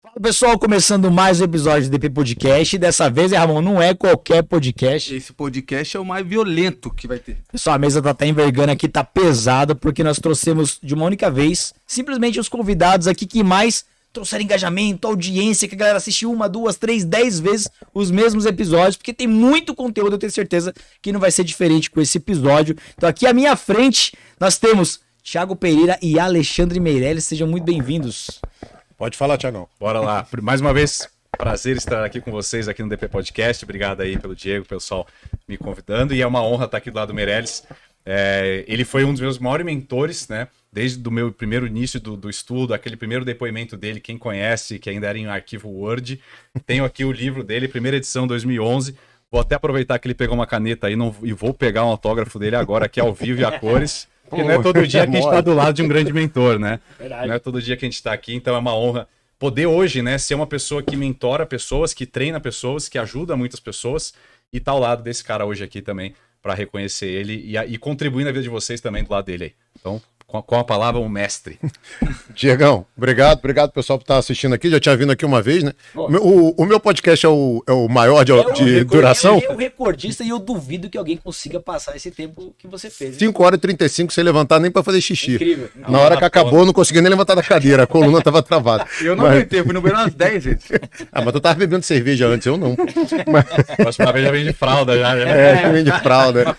Fala pessoal, começando mais um episódio do DP Podcast. Dessa vez, Ramon, não é qualquer podcast. Esse podcast é o mais violento que vai ter. Pessoal, a mesa tá até envergando aqui, tá pesada, porque nós trouxemos de uma única vez simplesmente os convidados aqui que mais trouxeram engajamento, audiência, que a galera assistiu uma, duas, três, dez vezes os mesmos episódios, porque tem muito conteúdo, eu tenho certeza que não vai ser diferente com esse episódio. Então, aqui à minha frente, nós temos Thiago Pereira e Alexandre Meirelles. Sejam muito bem-vindos. Pode falar, Tiagão. Bora lá. Mais uma vez, prazer estar aqui com vocês aqui no DP Podcast. Obrigado aí pelo Diego, pessoal me convidando. E é uma honra estar aqui do lado do Meirelles. É, ele foi um dos meus maiores mentores, né? Desde o meu primeiro início do, do, estudo, aquele primeiro depoimento dele, quem conhece, que ainda era em arquivo Word. Tenho aqui o livro dele, primeira edição, 2011. Vou até aproveitar que ele pegou uma caneta aí não, e vou pegar um autógrafo dele agora, aqui é ao vivo e a cores. Porque não é todo dia que a gente está do lado de um grande mentor, né? Verdade. Não é todo dia que a gente está aqui, então é uma honra poder hoje, né, ser uma pessoa que mentora pessoas, que treina pessoas, que ajuda muitas pessoas e tá ao lado desse cara hoje aqui também para reconhecer ele e, e, contribuir na vida de vocês também do lado dele aí. Então, com a, com a palavra um mestre. Diegão, obrigado, obrigado pessoal por estar assistindo aqui. Já tinha vindo aqui uma vez, né? O, o, meu podcast é o, é o maior de, é o de duração. É o recordista e eu duvido que alguém consiga passar esse tempo que você fez. 5 horas e 35 sem levantar nem para fazer xixi. Incrível. Na não, hora que tá acabou, não consegui nem levantar da cadeira, a coluna tava travada. Eu não mas... fui no banheiro umas 10, gente. ah, mas tu tava bebendo cerveja antes, eu não. Mas... Próxima vez já vem de fralda, já. Né? É, já vem de fralda.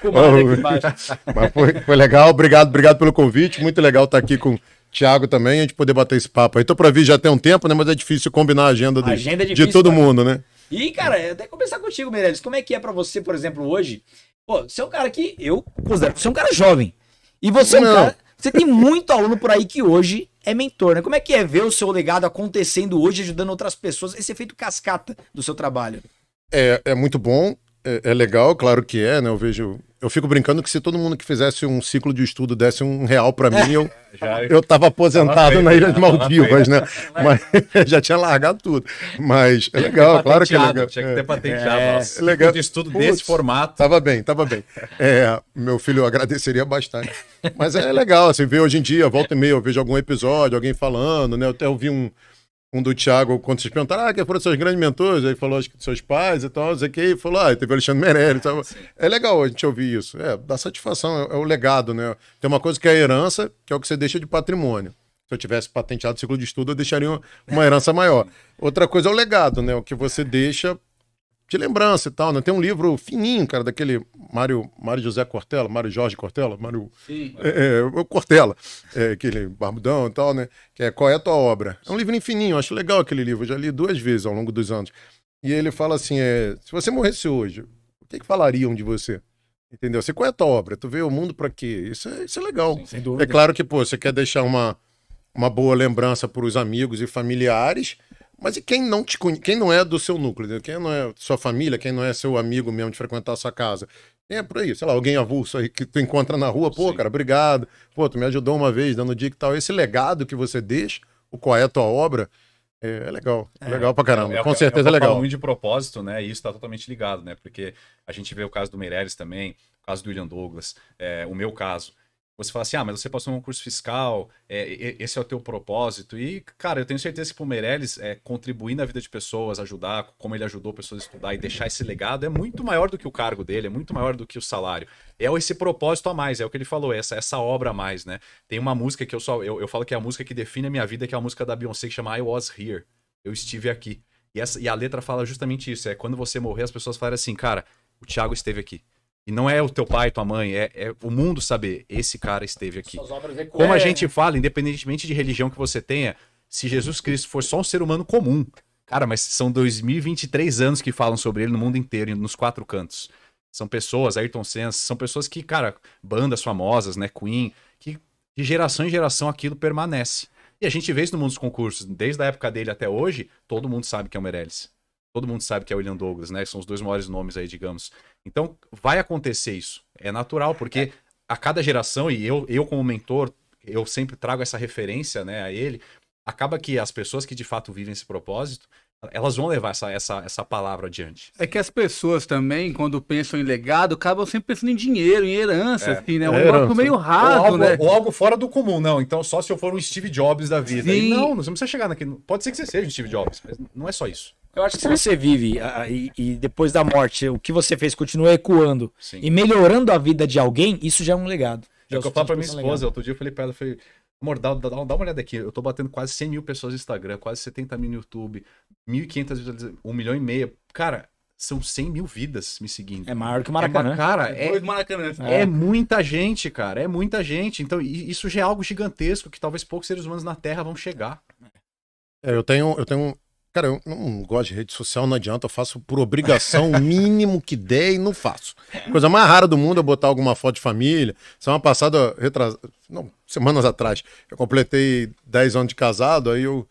Mas, foi, foi legal, obrigado, obrigado pelo convite. Muito legal estar tá aqui com o Thiago também, a gente poder bater esse papo aí. Tô para vir já tem um tempo, né? Mas é difícil combinar a agenda, agenda é difícil, de todo cara. mundo, né? E, cara, eu é até começar contigo, Meirelles. Como é que é para você, por exemplo, hoje? Pô, você é um cara que eu considero que você é um cara jovem. E você é um Não. cara. Você tem muito aluno por aí que hoje é mentor, né? Como é que é ver o seu legado acontecendo hoje, ajudando outras pessoas, esse efeito cascata do seu trabalho? É, é muito bom, é, é legal, claro que é, né? Eu vejo eu fico brincando que se todo mundo que fizesse um ciclo de estudo desse um real para mim, eu, é. eu tava aposentado tava na Ilha de Maldivas, né? Mas já tinha largado tudo. Mas é legal, claro que é legal. Tinha que ter é. patenteado. É. é, legal. Ciclo de estudo Putz, desse formato. Tava bem, tava bem. É, meu filho, eu agradeceria bastante. Mas é legal, assim, ver hoje em dia, volta e meia, eu vejo algum episódio, alguém falando, né? Eu até ouvi um um do Thiago, quando vocês perguntaram, ah, quem foram seus grandes mentores? Aí falou, acho que seus pais e tal, não sei o que, falou, ah, teve o Alexandre Meirelles. É legal a gente ouvir isso. É, dá satisfação, é, é, o legado, né? Tem uma coisa que é a herança, que é o que você deixa de patrimônio. Se eu tivesse patenteado o ciclo de estudo, eu deixaria uma herança maior. Outra coisa é o legado, né? O que você deixa de lembrança e tal, né? Tem um livro fininho, cara, daquele Mário, Mário José Cortella, Mário Jorge Cortella, Mário é, é, Cortella, é, aquele barbudão e tal, né? Que é Qual é a tua obra? É um livro fininho, acho legal aquele livro, eu já li duas vezes ao longo dos anos. E ele fala assim, é, se você morresse hoje, o que, que falariam de você? Entendeu? Você, assim, qual é a tua obra? Tu veio o mundo para quê? Isso é, isso é legal. Sim, sem dúvida. É claro que, pô, você quer deixar uma, uma boa lembrança para os amigos e familiares, mas e quem não te conhe... quem não é do seu núcleo, quem não é sua família, quem não é seu amigo mesmo de frequentar a sua casa? Quem é por aí, sei lá, alguém avulso aí que tu encontra na rua, pô, Sim. cara, obrigado, pô, tu me ajudou uma vez dando dica e tal. Esse legado que você deixa, o qual é a tua obra, é, é legal, é, é, legal pra caramba, é, é, com certeza é, é legal. muito de propósito, né, e isso tá totalmente ligado, né, porque a gente vê o caso do Meireles também, o caso do William Douglas, é, o meu caso você fala assim, ah, mas você passou um curso fiscal, é, esse é o teu propósito. E, cara, eu tenho certeza que pro Meirelles, é, contribuir na vida de pessoas, ajudar, como ele ajudou pessoas a estudar e deixar esse legado, é muito maior do que o cargo dele, é muito maior do que o salário. É esse propósito a mais, é o que ele falou, essa, essa obra a mais, né? Tem uma música que eu só, eu, eu falo que é a música que define a minha vida, que é a música da Beyoncé, que chama I Was Here, Eu Estive Aqui. E, essa, e a letra fala justamente isso, é quando você morrer, as pessoas falam assim, cara, o Thiago esteve aqui. E não é o teu pai, tua mãe, é, é o mundo saber. Esse cara esteve aqui. Como a gente fala, independentemente de religião que você tenha, se Jesus Cristo for só um ser humano comum, cara, mas são 2023 anos que falam sobre ele no mundo inteiro, nos quatro cantos. São pessoas, Ayrton Senna, são pessoas que, cara, bandas famosas, né, Queen, que de geração em geração aquilo permanece. E a gente vê isso no mundo dos concursos, desde a época dele até hoje, todo mundo sabe que é o Meirelles. Todo mundo sabe que é o William Douglas, né? São os dois maiores nomes aí, digamos. Então, vai acontecer isso. É natural, porque a cada geração, e eu, eu como mentor, eu sempre trago essa referência né, a ele, acaba que as pessoas que de fato vivem esse propósito, elas vão levar essa, essa, essa palavra adiante. É que as pessoas também, quando pensam em legado, acabam sempre pensando em dinheiro, em herança, é, assim, né? É um algo meio raro, ou algo, né? Ou algo fora do comum, não. Então, só se eu for um Steve Jobs da vida. E não, não precisa chegar naquele. Pode ser que você seja um Steve Jobs, mas não é só isso. Eu acho que se você vive a, e, e, depois da morte, o que você fez continua ecoando Sim. e melhorando a vida de alguém, isso já é um legado. Já é o que eu falo pra minha esposa, legado. outro dia eu falei pra ela, falei, amor, dá, dá, dá, uma olhada aqui, eu tô batendo quase 100 mil pessoas no Instagram, quase 70 mil no YouTube, 1.500 visualizações, 1 milhão e meio. Cara, são 100 mil vidas me seguindo. É maior que o Maracanã. É, cara, é, é, Maracanã. Né? é, muita gente, cara. É muita gente. Então, isso já é algo gigantesco que talvez poucos seres humanos na Terra vão chegar. É, eu tenho, eu tenho Cara, eu não gosto de rede social, não adianta, eu faço por obrigação, o mínimo que der e não faço. Coisa mais rara do mundo é botar alguma foto de família. Semana passada, retras... não, semanas atrás, eu completei 10 anos de casado, aí eu,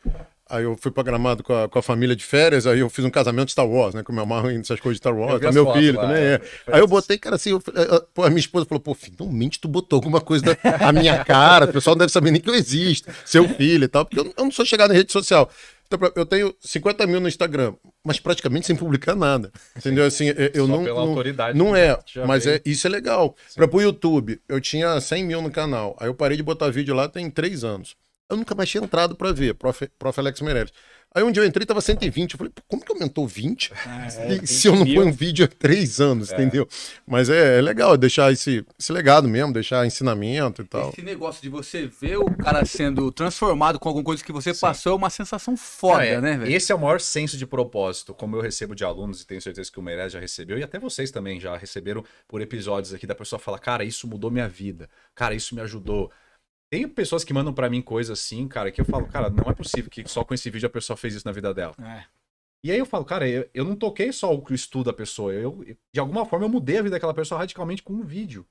aí eu fui programado Gramado com a, com a família de férias, aí eu fiz um casamento de Star Wars, né, com meu amarro essas coisas de Star Wars, com meu filho lá, também. É. é. Aí eu botei, cara, assim, eu, eh, a minha esposa falou, pô, finalmente tu botou alguma coisa da a minha cara, o pessoal não deve saber nem que eu existo, seu filho e tal, porque eu, eu não sou chegado em rede social. Então, eu tenho 50 mil no Instagram, mas praticamente sem publicar nada. Entendeu? Assim, eu Só não. Pela não, autoridade. Não é, mas é, isso é legal. Para o YouTube, eu tinha 100 mil no canal. Aí eu parei de botar vídeo lá tem três anos. Eu nunca mais tinha entrado para ver, prof, prof. Alex Meirelles. Aí um dia eu entrei tava 120. Eu falei, como que aumentou 20? Ah, é, se eu não ponho um vídeo há três anos, é. entendeu? Mas é, é legal deixar esse, esse, legado mesmo, deixar ensinamento e tal. Esse negócio de você ver o cara sendo transformado com alguma coisa que você Sim. passou é uma sensação foda, não, é, né, velho? Esse é o maior senso de propósito, como eu recebo de alunos, e tenho certeza que o Meirelles já recebeu, e até vocês também já receberam por episódios aqui da pessoa falar, cara, isso mudou minha vida, cara, isso me ajudou. Tem pessoas que mandam para mim coisas assim, cara, que eu falo, cara, não é possível que só com esse vídeo a pessoa fez isso na vida dela. É. E aí eu falo, cara, eu, eu não toquei só o estudo da pessoa. Eu, eu, de alguma forma eu mudei a vida daquela pessoa radicalmente com um vídeo.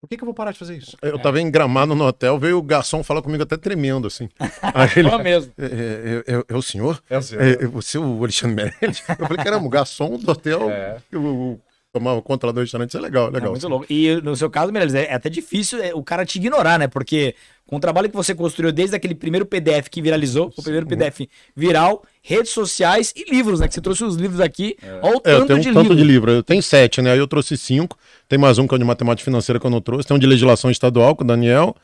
Por que, que eu vou parar de fazer isso? Eu é. tava em Gramado no hotel, veio o garçom falar comigo até tremendo, assim. Aí ele, é mesmo. É, é, é, é, o senhor? É o senhor. É, é, você, o Alexandre Meirelles? Eu falei, caramba, o garçom do hotel, o, o tomava conta lá do restaurante, isso é legal, é legal. É muito louco. E no seu caso, Meirelles, é, é até difícil é, o cara te ignorar, né? Porque com o trabalho que você construiu desde aquele primeiro PDF que viralizou, o primeiro PDF viral, redes sociais e livros, né? Que você trouxe os livros aqui. É. Olha o tanto é, eu tenho um de tanto livro. de livro. Eu tenho sete, né? Aí eu trouxe cinco. Tem mais um que é de matemática financeira que eu não trouxe. Tem um de legislação estadual com o Daniel.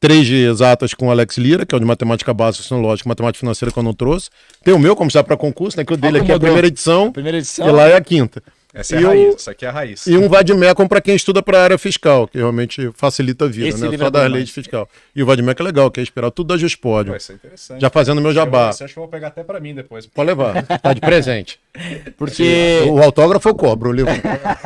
Três de exatas com o Alex Lira, que é o de matemática básica, lógica, matemática financeira que eu não trouxe. Tem o meu, como está para concurso, né? Que o dele aqui é a primeira edição. A primeira edição. E lá é a quinta. Essa e é a raiz, um, isso aqui é a raiz. E um vademecum para quem estuda para a área fiscal, que realmente facilita a vida, Esse né? É Só é da lei de fiscal. E o vademecum é legal, que é esperar tudo da Juspódio. Vai ser interessante. Já fazendo meu jabá. Você acha que eu vou pegar até para mim depois. Pode levar, tá de presente. Porque... O autógrafo eu cobro, o livro.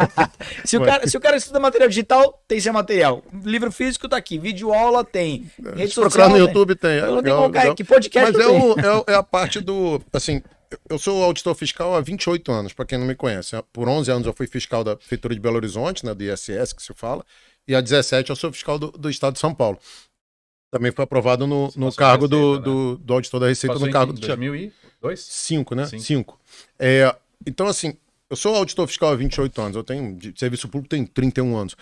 se, o cara, se o cara estuda material digital, tem seu material. Livro físico tá aqui, vídeo aula tem. É, Rede se procurar no YouTube tem. tem. É não tem qualquer que podcast Mas é, o, é, é a parte do, assim, eu sou auditor fiscal há 28 anos, para quem não me conhece. Por 11 anos eu fui fiscal da Prefeitura de Belo Horizonte, né, do ISS, que se fala, e há 17 eu sou fiscal do, do Estado de São Paulo. Também foi aprovado no, no cargo receita, do, né? do, do, auditor da Receita, Passou no cargo do... Tinha é mil e Cinco, né? Cinco. É, então, assim, eu sou auditor fiscal há 28 anos, eu tenho, de serviço público tem 31 anos.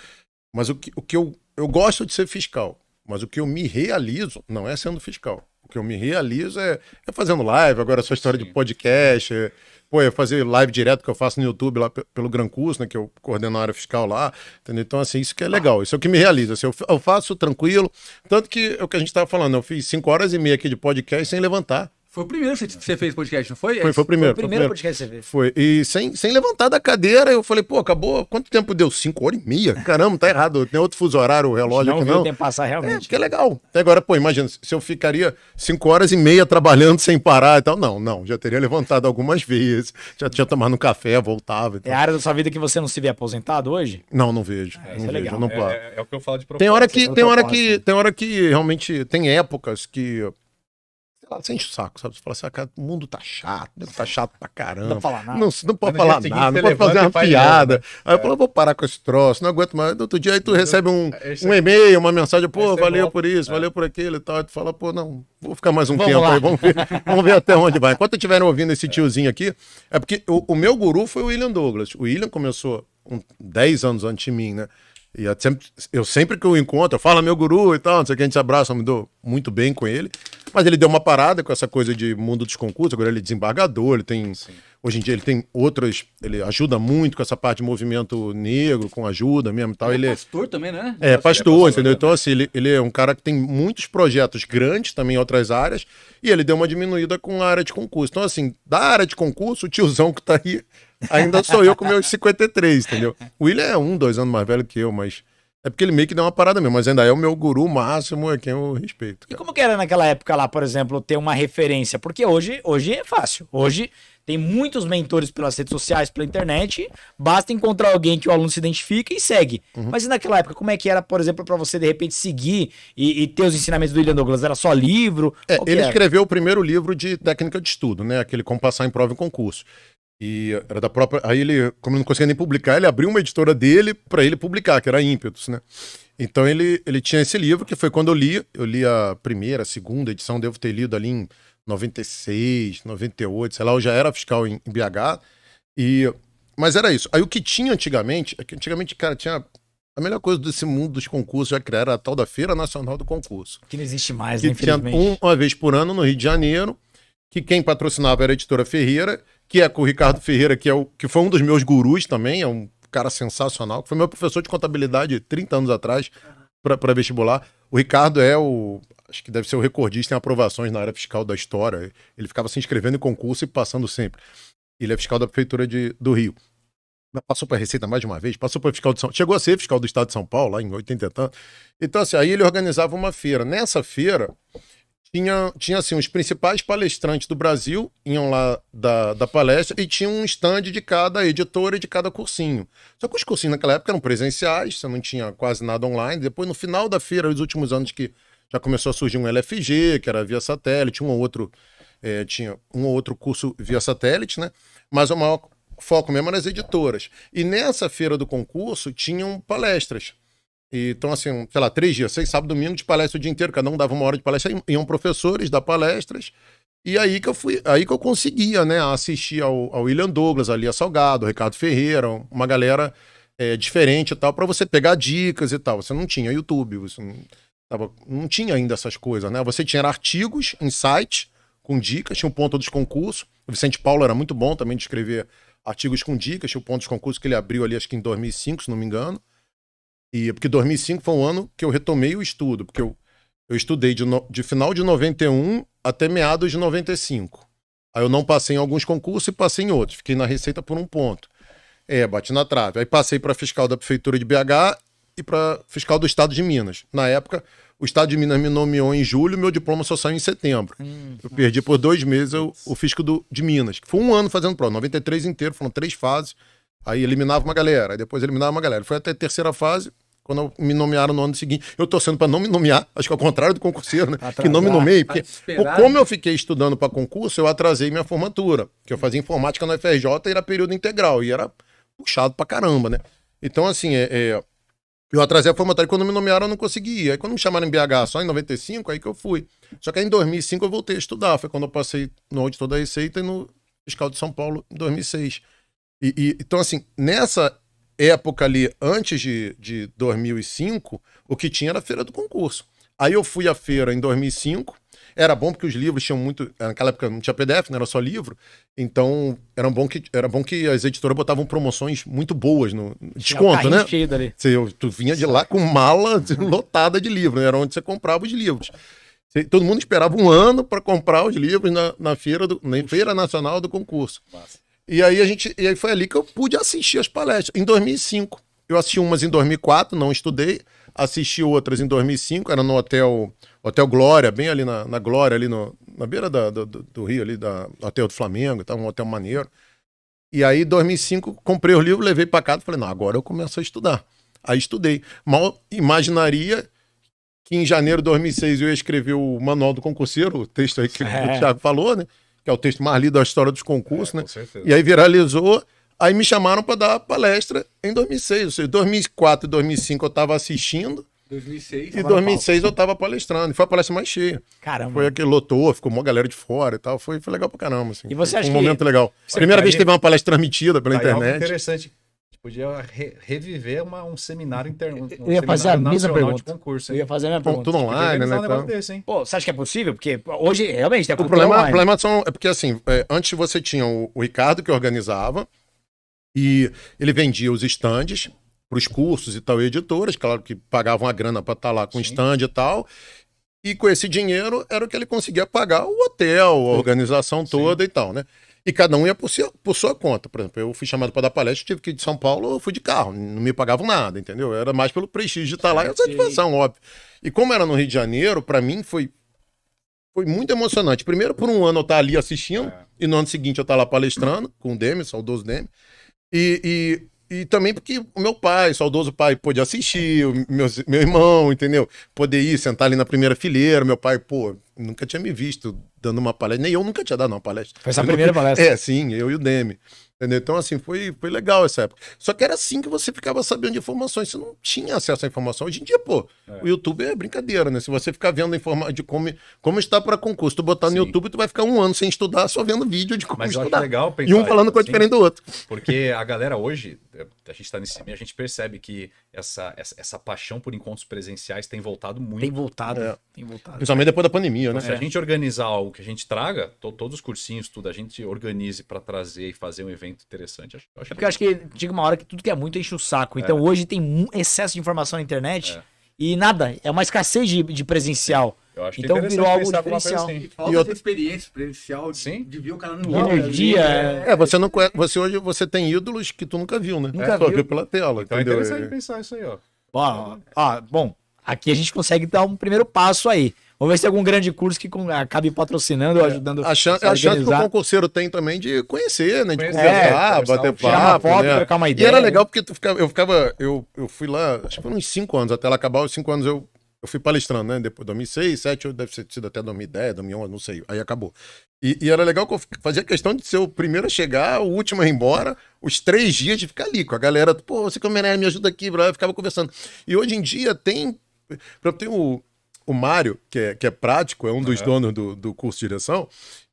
Mas o que, o que eu, eu gosto de ser fiscal, mas o que eu me realizo não é sendo fiscal o que eu me realizo é, é fazendo live, agora essa história Sim. de podcast, é, pô, é fazer live direto que eu faço no YouTube lá pelo Gran Curso, né, que eu coordeno a área fiscal lá, entendeu? Então, assim, isso que é ah. legal, isso é o que me realiza, assim, eu, eu faço tranquilo, tanto que é o que a gente estava falando, eu fiz cinco horas e meia aqui de podcast sem levantar. Foi o primeiro que você fez podcast, não foi? Foi, foi o primeiro. Foi o primeiro, foi o primeiro. podcast que você fez. Foi. E sem, sem levantar da cadeira, eu falei, pô, acabou. Quanto tempo deu? Cinco horas e meia? Caramba, tá errado. Tem outro fuso horário, o relógio não aqui, não. Não tem passar realmente. É, que é legal. Até agora, pô, imagina, se eu ficaria cinco horas e meia trabalhando sem parar e tal. Não, não. Já teria levantado algumas vezes. Já tinha tomado um café, voltava e é tal. É a área da sua vida que você não se vê aposentado hoje? Não, não vejo. Ah, é, não vejo, legal. não é, é, é, o que eu falo de propósito. Tem hora que, né? tem hora que, tem hora que realmente, tem épocas que fala, você enche o saco, sabe? Você fala assim, ah, o mundo tá chato, né? tá chato pra caramba. Não nada. Não, não pode falar nada, não pode fazer uma piada. Mesmo. Aí eu é. falo, vou parar com esse troço, não aguento mais. outro dia aí tu recebe um, é um e-mail, uma mensagem, pô, é valeu por isso, valeu por aquilo e tal. tu fala, pô, não, vou ficar mais um vamos tempo lá. aí, vamos ver, vamos ver até onde vai. Enquanto estiverem ouvindo esse tiozinho aqui, é porque o, o meu guru foi o William Douglas. O William começou um, 10 anos antes de mim, né? E eu sempre, eu sempre que eu encontro, eu falo meu guru e tal, não sei o que, a gente se abraça, me dou muito bem com ele. Mas ele deu uma parada com essa coisa de mundo dos concursos, agora ele é desembargador, ele tem. Sim. Hoje em dia ele tem outras. Ele ajuda muito com essa parte de movimento negro, com ajuda mesmo e tal. Ele, é, é pastor também, né? É, pastor, é pastor entendeu? Também. Então, assim, ele, ele é um cara que tem muitos projetos grandes também em outras áreas, e ele deu uma diminuída com a área de concurso. Então, assim, da área de concurso, o tiozão que tá aí ainda sou eu com meus 53, entendeu? O William é um, dois anos mais velho que eu, mas é porque ele meio que deu uma parada mesmo, mas ainda é o meu guru máximo, é quem eu respeito. Cara. E como que era naquela época lá, por exemplo, ter uma referência? Porque hoje, hoje é fácil. Hoje tem muitos mentores pelas redes sociais, pela internet. Basta encontrar alguém que o aluno se identifica e segue. Uhum. Mas e naquela época, como é que era, por exemplo, para você de repente seguir e, e, ter os ensinamentos do William Douglas? Era só livro? É, ele era? escreveu o primeiro livro de técnica de estudo, né? Aquele Como Passar em Prova e Concurso. E era da própria. Aí ele, como não conseguia nem publicar, ele abriu uma editora dele para ele publicar, que era Ímpetus, né? Então ele, ele tinha esse livro, que foi quando eu li. Eu li a primeira, a segunda edição, devo ter lido ali em 96, 98, sei lá, eu já era fiscal em, em BH. E, mas era isso. Aí o que tinha antigamente, é que antigamente, cara, tinha a melhor coisa desse mundo dos concursos já era a tal da Feira Nacional do Concurso. Que não existe mais, que né, infelizmente. Tinha um, uma vez por ano no Rio de Janeiro, que quem patrocinava era a editora Ferreira, que é com o Ricardo Ferreira, que, é o, que foi um dos meus gurus também, é um cara sensacional, que foi meu professor de contabilidade 30 anos atrás para vestibular. O Ricardo é o. Acho que deve ser o recordista em aprovações na área fiscal da história. Ele ficava se inscrevendo em concurso e passando sempre. Ele é fiscal da Prefeitura de, do Rio. Passou para a Receita mais de uma vez, passou para fiscal de São Chegou a ser fiscal do Estado de São Paulo, lá em 80 e tanto. Então, assim, aí ele organizava uma feira. Nessa feira, tinha, tinha assim, os principais palestrantes do Brasil iam lá da, da palestra e tinha um stand de cada editora e de cada cursinho. Só que os cursinhos naquela época eram presenciais, você não tinha quase nada online. Depois, no final da feira, nos últimos anos que já começou a surgir um LFG, que era via satélite, um ou outro, é, tinha um ou outro curso via satélite, né? Mas o maior foco mesmo era nas editoras. E nessa feira do concurso tinham palestras então, assim, sei lá, três dias, seis, sábado, domingo, de palestra o dia inteiro, cada um dava uma hora de palestra, iam professores dar palestras. E aí que eu fui, aí que eu conseguia, né, assistir ao, ao William Douglas, a Lia Salgado, Ricardo Ferreira, uma galera é, diferente e tal, para você pegar dicas e tal. Você não tinha YouTube, você não, tava, não tinha ainda essas coisas, né? Você tinha artigos em site com dicas, tinha o um ponto dos concursos. O Vicente Paulo era muito bom também de escrever artigos com dicas, tinha o um ponto dos concursos que ele abriu ali, acho que em 2005, se não me engano. E, porque 2005 foi um ano que eu retomei o estudo, porque eu, eu estudei de, no, de final de 91 até meados de 95. Aí eu não passei em alguns concursos e passei em outros. Fiquei na Receita por um ponto. É, bati na trave. Aí passei para fiscal da Prefeitura de BH e para fiscal do Estado de Minas. Na época, o Estado de Minas me nomeou em julho, meu diploma só saiu em setembro. Hum, eu perdi por dois meses o, o fisco do, de Minas, que foi um ano fazendo prova, 93 inteiro, foram três fases. Aí eliminava uma galera, aí depois eliminava uma galera. Foi até a terceira fase, quando me nomearam no ano seguinte. Eu torcendo para não me nomear, acho que ao contrário do concurseiro, né? Atrasar, que não me nomeei, porque tá como eu fiquei estudando para concurso, eu atrasei minha formatura, que eu fazia informática no FRJ e era período integral, e era puxado para caramba, né? Então, assim, é, é, eu atrasei a formatura e quando me nomearam eu não conseguia. Aí quando me chamaram em BH só em 95, aí que eu fui. Só que aí em 2005 eu voltei a estudar, foi quando eu passei no auditor da Receita e no fiscal de São Paulo em 2006. E, e, então, assim, nessa época ali, antes de, de 2005, o que tinha era a feira do concurso. Aí eu fui à feira em 2005, era bom porque os livros tinham muito. Naquela época não tinha PDF, não né, era só livro. Então era bom que, era bom que as editoras botavam promoções muito boas no desconto, né? Cheio Você, tu vinha de lá com mala lotada de livro, né? era onde você comprava os livros. todo mundo esperava um ano para comprar os livros na, na feira do, na Feira Nacional do Concurso. Massa. E aí a gente, e aí foi ali que eu pude assistir as palestras em 2005. Eu assisti umas em 2004, não estudei, assisti outras em 2005, era no hotel Hotel Glória, bem ali na, na Glória, ali no, na beira da, do, do, Rio, ali da Hotel do Flamengo, tá, um hotel maneiro. E aí, em 2005, comprei o livro, levei para casa, falei, não, agora eu começo a estudar. Aí estudei. Mal imaginaria que em janeiro de 2006 eu ia escrever o Manual do Concurseiro, o texto aí que é. o Thiago falou, né? que é o texto mais lido da história dos concursos, é, né? E aí viralizou. Aí me chamaram para dar palestra em 2006. Ou seja, 2004 e 2005 eu estava assistindo. 2006, e 2006 eu estava palestrando. E foi a palestra mais cheia. Caramba. Foi aquele lotou, ficou uma galera de fora e tal. Foi, foi legal pra caramba. Assim. E você foi acha um que... momento legal. Primeira vez que teve uma palestra transmitida pela tá, é internet. Algo interessante podia re reviver uma, um seminário interno. Um eu ia fazer a mesma pergunta. Concurso, eu ia fazer a minha pergunta. Tudo online, né? então... desse, Pô, você acha que é possível? Porque hoje, realmente, tem o problema, O problema são, é porque, assim, é, antes você tinha o, o Ricardo que organizava e ele vendia os estandes para os cursos e tal, e editoras, claro que pagavam a grana para estar tá lá com o stand e tal. E com esse dinheiro era o que ele conseguia pagar o hotel, a organização toda Sim. e tal, né? E cada um ia por, por sua conta. Por exemplo, eu fui chamado para dar palestra, tive que ir de São Paulo, eu fui de carro, não me pagavam nada, entendeu? Era mais pelo prestígio de estar lá e a é, satisfação, óbvio. E como era no Rio de Janeiro, para mim foi foi muito emocionante. Primeiro, por um ano eu estar tá ali assistindo, é. e no ano seguinte eu estar tá lá palestrando com o Demi, saudoso Demi. E, e e também porque o meu pai, saudoso pai, pôde assistir, o meu, meu irmão, entendeu? Poder ir, sentar ali na primeira fileira. Meu pai, pô, nunca tinha me visto dando uma palestra, nem eu nunca tinha dado uma palestra. Foi essa a primeira nunca... palestra? É, sim, eu e o Demi. Entendeu? Então, assim, foi, foi legal essa época. Só que era assim que você ficava sabendo de informações. Você não tinha acesso à informação. Hoje em dia, pô, é. o YouTube é brincadeira, né? Se você ficar vendo informação de como, como está para concurso, tu botar Sim. no YouTube, tu vai ficar um ano sem estudar, só vendo vídeo de como Mas estudar. Mas legal pensar, E um falando coisa assim, diferente do outro. Porque a galera hoje, é, a gente está nesse meio, a gente percebe que essa, essa, essa, paixão por encontros presenciais tem voltado muito. Tem voltado, é. tem voltado. Principalmente depois da pandemia, né? Então, se a gente organizar algo que a gente traga, to, todos os cursinhos, tudo, a gente organize para trazer e fazer um evento interessante. Acho, acho é porque eu acho que chega uma hora que tudo que é muito enche o saco. Então é. hoje tem um excesso de informação na internet é. e nada, é uma escassez de, de presencial. Eu acho é então virou algo diferencial. Assim. E falta e outra... experiência presencial, Sim. de ver o cara no lugar. Energia. É. Né? é... você não conhece, você hoje você tem ídolos que tu nunca viu, né? Nunca é, viu. Só viu pela tela, então é entendeu? É interessante pensar isso aí, ó. Ah, bom, Aqui a gente consegue dar um primeiro passo aí. Vamos ver se tem algum grande curso que acabe patrocinando ou é, ajudando a chance, a, a chance que o concurseiro tem também de conhecer, né? De conhecer, conversar, é, bater papo. Né? Foto, né? trocar uma ideia. E era legal porque tu ficava, eu ficava. Eu, eu fui lá, acho que foram uns 5 anos, até ela acabar os 5 anos eu, eu fui palestrando, né? Depois 2006, 2007, deve ter sido até 2010, 2011, não sei. Aí acabou. E, e, era legal que eu fazia questão de ser o primeiro a chegar, o último a ir embora, os três dias de ficar ali com a galera. Pô, você que é me ajuda aqui, brother. Eu ficava conversando. E hoje em dia tem exemplo, tem o, o Mário, que é, que é prático, é um dos é. donos do, do curso de direção.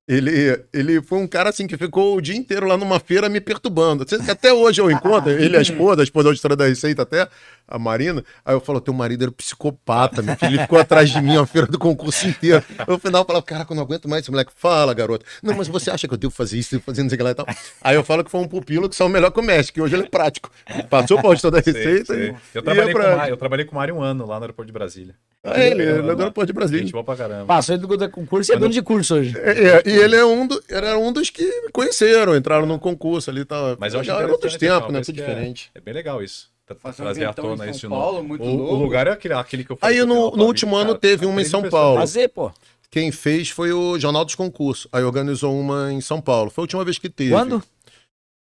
Ele, ele foi um cara assim que ficou o dia inteiro lá numa feira me perturbando. Até hoje eu encontro, ele é a esposa, a esposa da história da Receita até a Marina. Aí eu falo, teu marido era psicopata, meu filho. Ele ficou atrás de mim a feira do concurso inteiro. No final eu falo, caraca, eu não aguento mais esse moleque. Fala, garoto. Não, mas você acha que eu devo fazer isso, devo fazer não sei o que lá e tal. Aí eu falo que foi um pupilo que saiu melhor que o mestre, que hoje ele é prático. Passou por toda a receita. Sei, sei. E, eu, trabalhei é pra... com eu trabalhei com o Mário um ano lá no aeroporto de Brasília. Ah, é? ele, ele é do aeroporto de Brasília. Gente boa pra caramba. Passou ele do é concurso e é dono de curso hoje. É, é, e ele é um do, era um dos que me conheceram, entraram no concurso ali e tal. Mas eu acho que era outros tempos, né? Isso é diferente. É bem legal isso. Tá Fazer trazer à tona isso São Paulo, muito o, o lugar é aquele, aquele que eu falei. Aí no, no último cara, ano teve é uma em São Paulo. Fazer, pô. Quem fez foi o Jornal dos Concursos. Aí organizou uma em São Paulo. Foi a última vez que teve. Quando?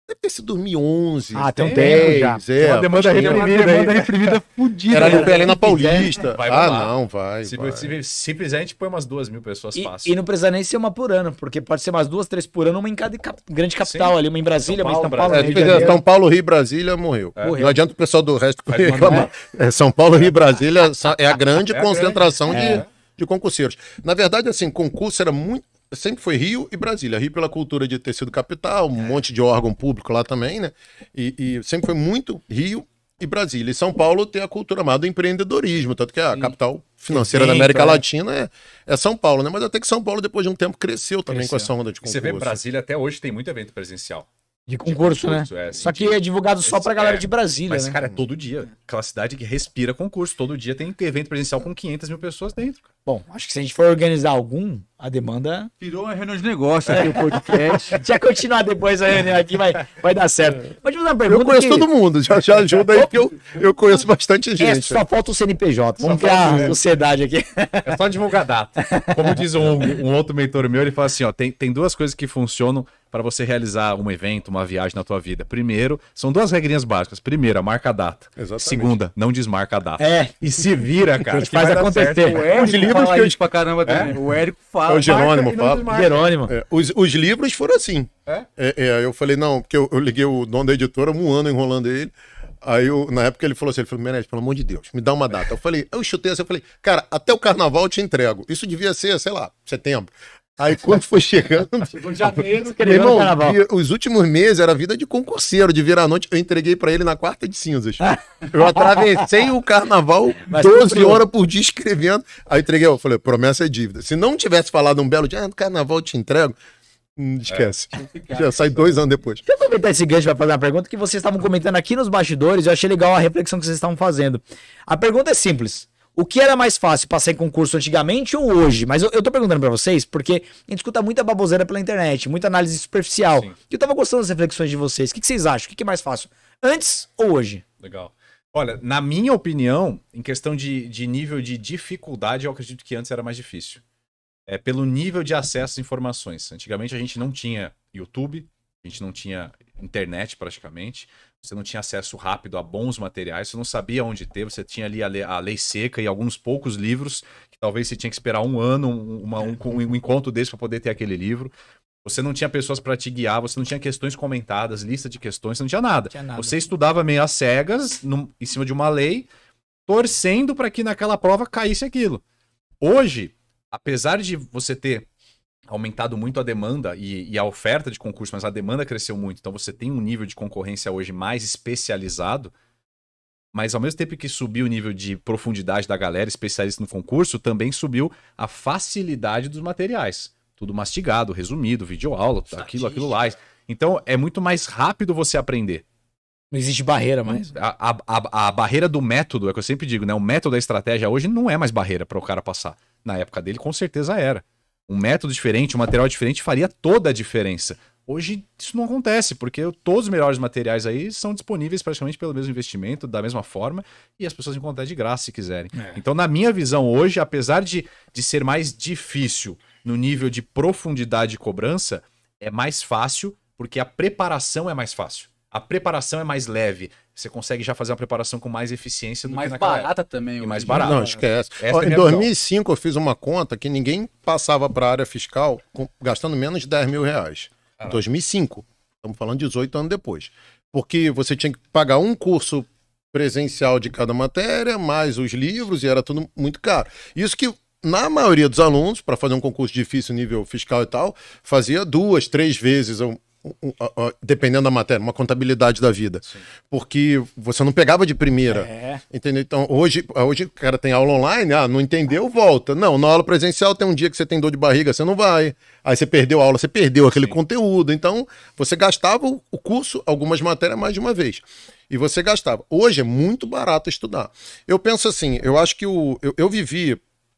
Deve ter sido 2011. Ah, tem tempo já. É, uma demanda reprimida, é. uma demanda reprimida fodida. Era no PL na Paulista. Vai ah, não, vai. Se, vai. Se, se precisar, a gente põe umas duas mil pessoas e, fácil. E não precisa nem ser uma por ano, porque pode ser umas duas, três por ano, uma em cada cap, grande capital Sim. ali, uma em Brasília, uma em São Paulo. Brasil. Paulo é, Rio São Paulo, Rio e Brasília morreu. É. morreu. Não adianta o pessoal do resto reclamar. É. São Paulo, Rio e Brasília é, é a grande concentração de é. de concurseiros. Na verdade, assim, concurso era muito sempre foi Rio e Brasília. Rio pela cultura de ter sido capital, um é. monte de órgão público lá também, né? E, e, sempre foi muito Rio e Brasília. E São Paulo tem a cultura amada do empreendedorismo, tanto que a Sim. capital financeira Sim, da América é. Latina é, é, São Paulo, né? Mas até que São Paulo, depois de um tempo, cresceu também cresceu. com essa onda de concurso. Você vê Brasília até hoje tem muito evento presencial. De concurso, de concurso, né? É, só que é divulgado só pra galera é, de Brasília. Mas, né? cara, é todo dia. Aquela cidade que respira concurso. Todo dia tem evento presencial com 500 mil pessoas dentro. Cara. Bom, acho que se a gente for organizar algum, a demanda. Virou uma reunião de negócio aqui, o é. podcast. já continuar depois a reunião aqui, vai, vai dar certo. É. Mas uma pergunta. Eu conheço que... todo mundo, já, já ajuda aí, porque eu, eu conheço bastante é, gente. É, só falta o CNPJ. Vamos só criar a sociedade aqui. É só divulgar data. Como diz um, um, outro mentor meu, ele fala assim: ó, tem, tem duas coisas que funcionam para você realizar um evento, uma viagem na tua vida. Primeiro, são duas regrinhas básicas. Primeira, marca a data. Exatamente. Segunda, não desmarca a data. É. E se vira, cara. faz acontecer. Certo. O livros que eu pra caramba é? também. O Érico fala. É o Jerônimo fala. Jerônimo. É, os, os livros foram assim. É? é, é eu falei, não, porque eu, eu, liguei o dono da editora um ano enrolando ele. Aí, eu, na época, ele falou assim: ele falou, Menezes, pelo amor de Deus, me dá uma data. Eu falei, eu chutei assim, eu falei, cara, até o carnaval eu te entrego. Isso devia ser, sei lá, setembro. Aí quando foi chegando. Chegou janeiro, irmão, carnaval. Os últimos meses era vida de concurseiro, de virar noite. Eu entreguei para ele na quarta de cinzas. Eu atravessei o carnaval Mas 12 horas por dia escrevendo. Aí entreguei, eu falei, promessa é dívida. Se não tivesse falado um belo dia, ah, no carnaval eu te entrego. Hum, esquece. É. Já sai dois anos depois. Deixa eu aproveitar esse gancho para fazer uma pergunta que vocês estavam comentando aqui nos bastidores. Eu achei legal a reflexão que vocês estavam fazendo. A pergunta é simples o que era mais fácil passar em concurso antigamente ou hoje? Mas eu, eu tô perguntando para vocês porque a gente escuta muita baboseira pela internet, muita análise superficial. E eu tava gostando das reflexões de vocês. O que, que vocês acham? O que, que é mais fácil? Antes ou hoje? Legal. Olha, na minha opinião, em questão de, de nível de dificuldade, eu acredito que antes era mais difícil. É pelo nível de acesso às informações. Antigamente a gente não tinha YouTube, a gente não tinha internet praticamente você não tinha acesso rápido a bons materiais, você não sabia onde ter, você tinha ali a lei, a lei seca e alguns poucos livros, que talvez você tinha que esperar um ano, uma, um, é. um encontro desse para poder ter aquele livro. Você não tinha pessoas para te guiar, você não tinha questões comentadas, lista de questões, você não tinha nada. Tinha nada. Você estudava meio às cegas, no, em cima de uma lei, torcendo para que naquela prova caísse aquilo. Hoje, apesar de você ter aumentado muito a demanda e, e, a oferta de concurso, mas a demanda cresceu muito. Então você tem um nível de concorrência hoje mais especializado, mas ao mesmo tempo que subiu o nível de profundidade da galera especialista no concurso, também subiu a facilidade dos materiais. Tudo mastigado, resumido, vídeo aula, aquilo, aquilo lá. Então é muito mais rápido você aprender. Não existe barreira mais. A, a, a, a, barreira do método, é o que eu sempre digo, né? O método da estratégia hoje não é mais barreira para o cara passar. Na época dele, com certeza era um método diferente, um material diferente faria toda a diferença. Hoje isso não acontece, porque todos os melhores materiais aí são disponíveis praticamente pelo mesmo investimento, da mesma forma, e as pessoas encontram de graça se quiserem. É. Então, na minha visão hoje, apesar de, de ser mais difícil no nível de profundidade e cobrança, é mais fácil, porque a preparação é mais fácil a preparação é mais leve. Você consegue já fazer uma preparação com mais eficiência do mais que barata época. também. E mais barata. Não, esquece. É Ó, é em 2005 visão. eu fiz uma conta que ninguém passava para a área fiscal com, gastando menos de 10 mil reais. Ah. em 2005. Estamos falando 18 anos depois. Porque você tinha que pagar um curso presencial de cada matéria, mais os livros, e era tudo muito caro. Isso que na maioria dos alunos, para fazer um concurso difícil nível fiscal e tal, fazia duas, três vezes dependendo da matéria, uma contabilidade da vida. Sim. Porque você não pegava de primeira. É. Entendeu? Então, hoje, hoje o cara tem aula online, ah, não entendeu, volta. Não, na aula presencial tem um dia que você tem dor de barriga, você não vai. Aí você perdeu a aula, você perdeu aquele Sim. conteúdo. Então, você gastava o curso, algumas matérias, mais de uma vez. E você gastava. Hoje é muito barato estudar. Eu penso assim, eu acho que o, eu, eu vivi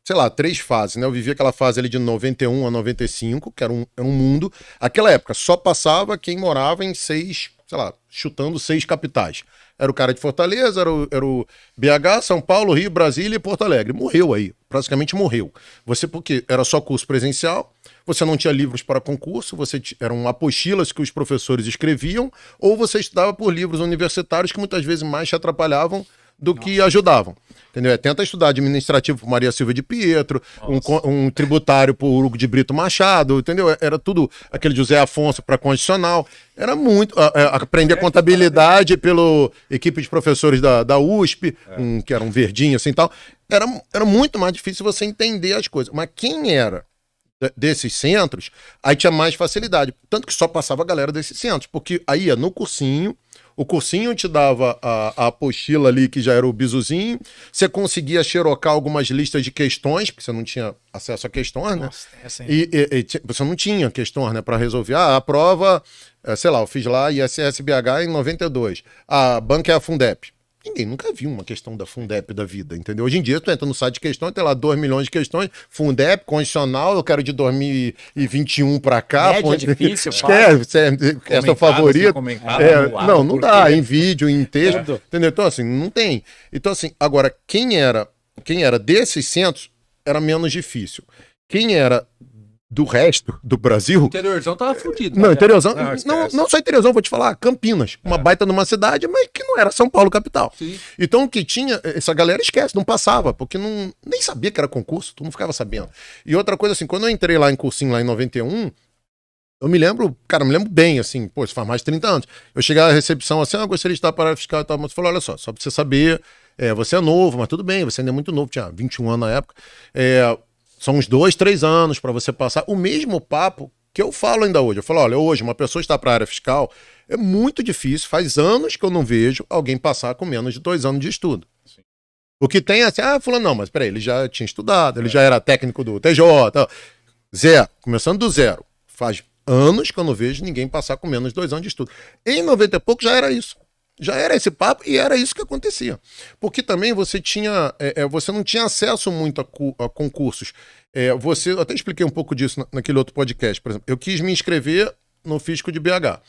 sei lá, três fases, né? Eu vivi aquela fase ali de 91 a 95, que era um, era é um mundo. Aquela época só passava quem morava em seis, sei lá, chutando seis capitais. Era o cara de Fortaleza, era o, era o BH, São Paulo, Rio, Brasília e Porto Alegre. Morreu aí, praticamente morreu. Você, porque era só curso presencial, você não tinha livros para concurso, você eram apostilas que os professores escreviam, ou você estudava por livros universitários que muitas vezes mais te atrapalhavam do Nossa. que ajudavam. Entendeu? É, tenta estudar administrativo por Maria Silva de Pietro, um, um tributário por Hugo de Brito Machado, entendeu? É, era tudo aquele José Afonso para condicional. Era muito. A, a, é, aprender contabilidade pela pelo equipe de professores da, da USP, um, que era um verdinho assim e tal. Era, era muito mais difícil você entender as coisas. Mas quem era desses centros, aí tinha mais facilidade. Tanto que só passava a galera desses centros, porque aí ia no cursinho o cursinho te dava a, a apostila ali, que já era o bizuzinho. Você conseguia xerocar algumas listas de questões, porque você não tinha acesso a questões, né? é assim. e, e, e, você não tinha questões, né? Para resolver. Ah, a prova, é, sei lá, eu fiz lá ISSBH em 92. A banca é a Fundep. Ninguém nunca viu uma questão da Fundep da vida, entendeu? Hoje em dia, tu entra no site de questões, tem lá 2 milhões de questões, Fundep, condicional, eu quero de 2021 para cá. Média, fund... difícil, Esquece, é, é, é seu assim, favorito. É, ar, não, não dá, em vídeo, em texto, é. entendeu? Então, assim, não tem. Então, assim, agora, quem era, quem era desses centros era menos difícil. Quem era do resto do Brasil. Interiorzão tava fudido. Não, né? interiorzão. Não, não, não, só interiorzão, vou te falar, Campinas. Uma é. baita numa cidade, mas que não era São Paulo capital. Sim. Então o que tinha, essa galera esquece, não passava, porque não, nem sabia que era concurso, tu não ficava sabendo. E outra coisa, assim, quando eu entrei lá em cursinho, lá em 91, eu me lembro, cara, me lembro bem, assim, pô, isso faz mais de 30 anos. Eu cheguei à recepção assim, ah, gostaria de estar para fiscal e tal, mas falou, olha só, só para você saber, é, você é novo, mas tudo bem, você ainda é muito novo, tinha 21 anos na época. É, são uns dois, três anos para você passar o mesmo papo que eu falo ainda hoje. Eu falo, olha, hoje uma pessoa está para a área fiscal, é muito difícil, faz anos que eu não vejo alguém passar com menos de dois anos de estudo. Sim. O que tem é assim, ah, fulano, não, mas peraí, ele já tinha estudado, ele é. já era técnico do TJ. Tal. Zero, começando do zero. Faz anos que eu não vejo ninguém passar com menos de dois anos de estudo. Em 90 e pouco já era isso. Já era esse papo e era isso que acontecia. Porque também você tinha. É, é, você não tinha acesso muito a, cu, a concursos. É, você. Eu até expliquei um pouco disso na, naquele outro podcast, por exemplo. Eu quis me inscrever no Fisco de BH.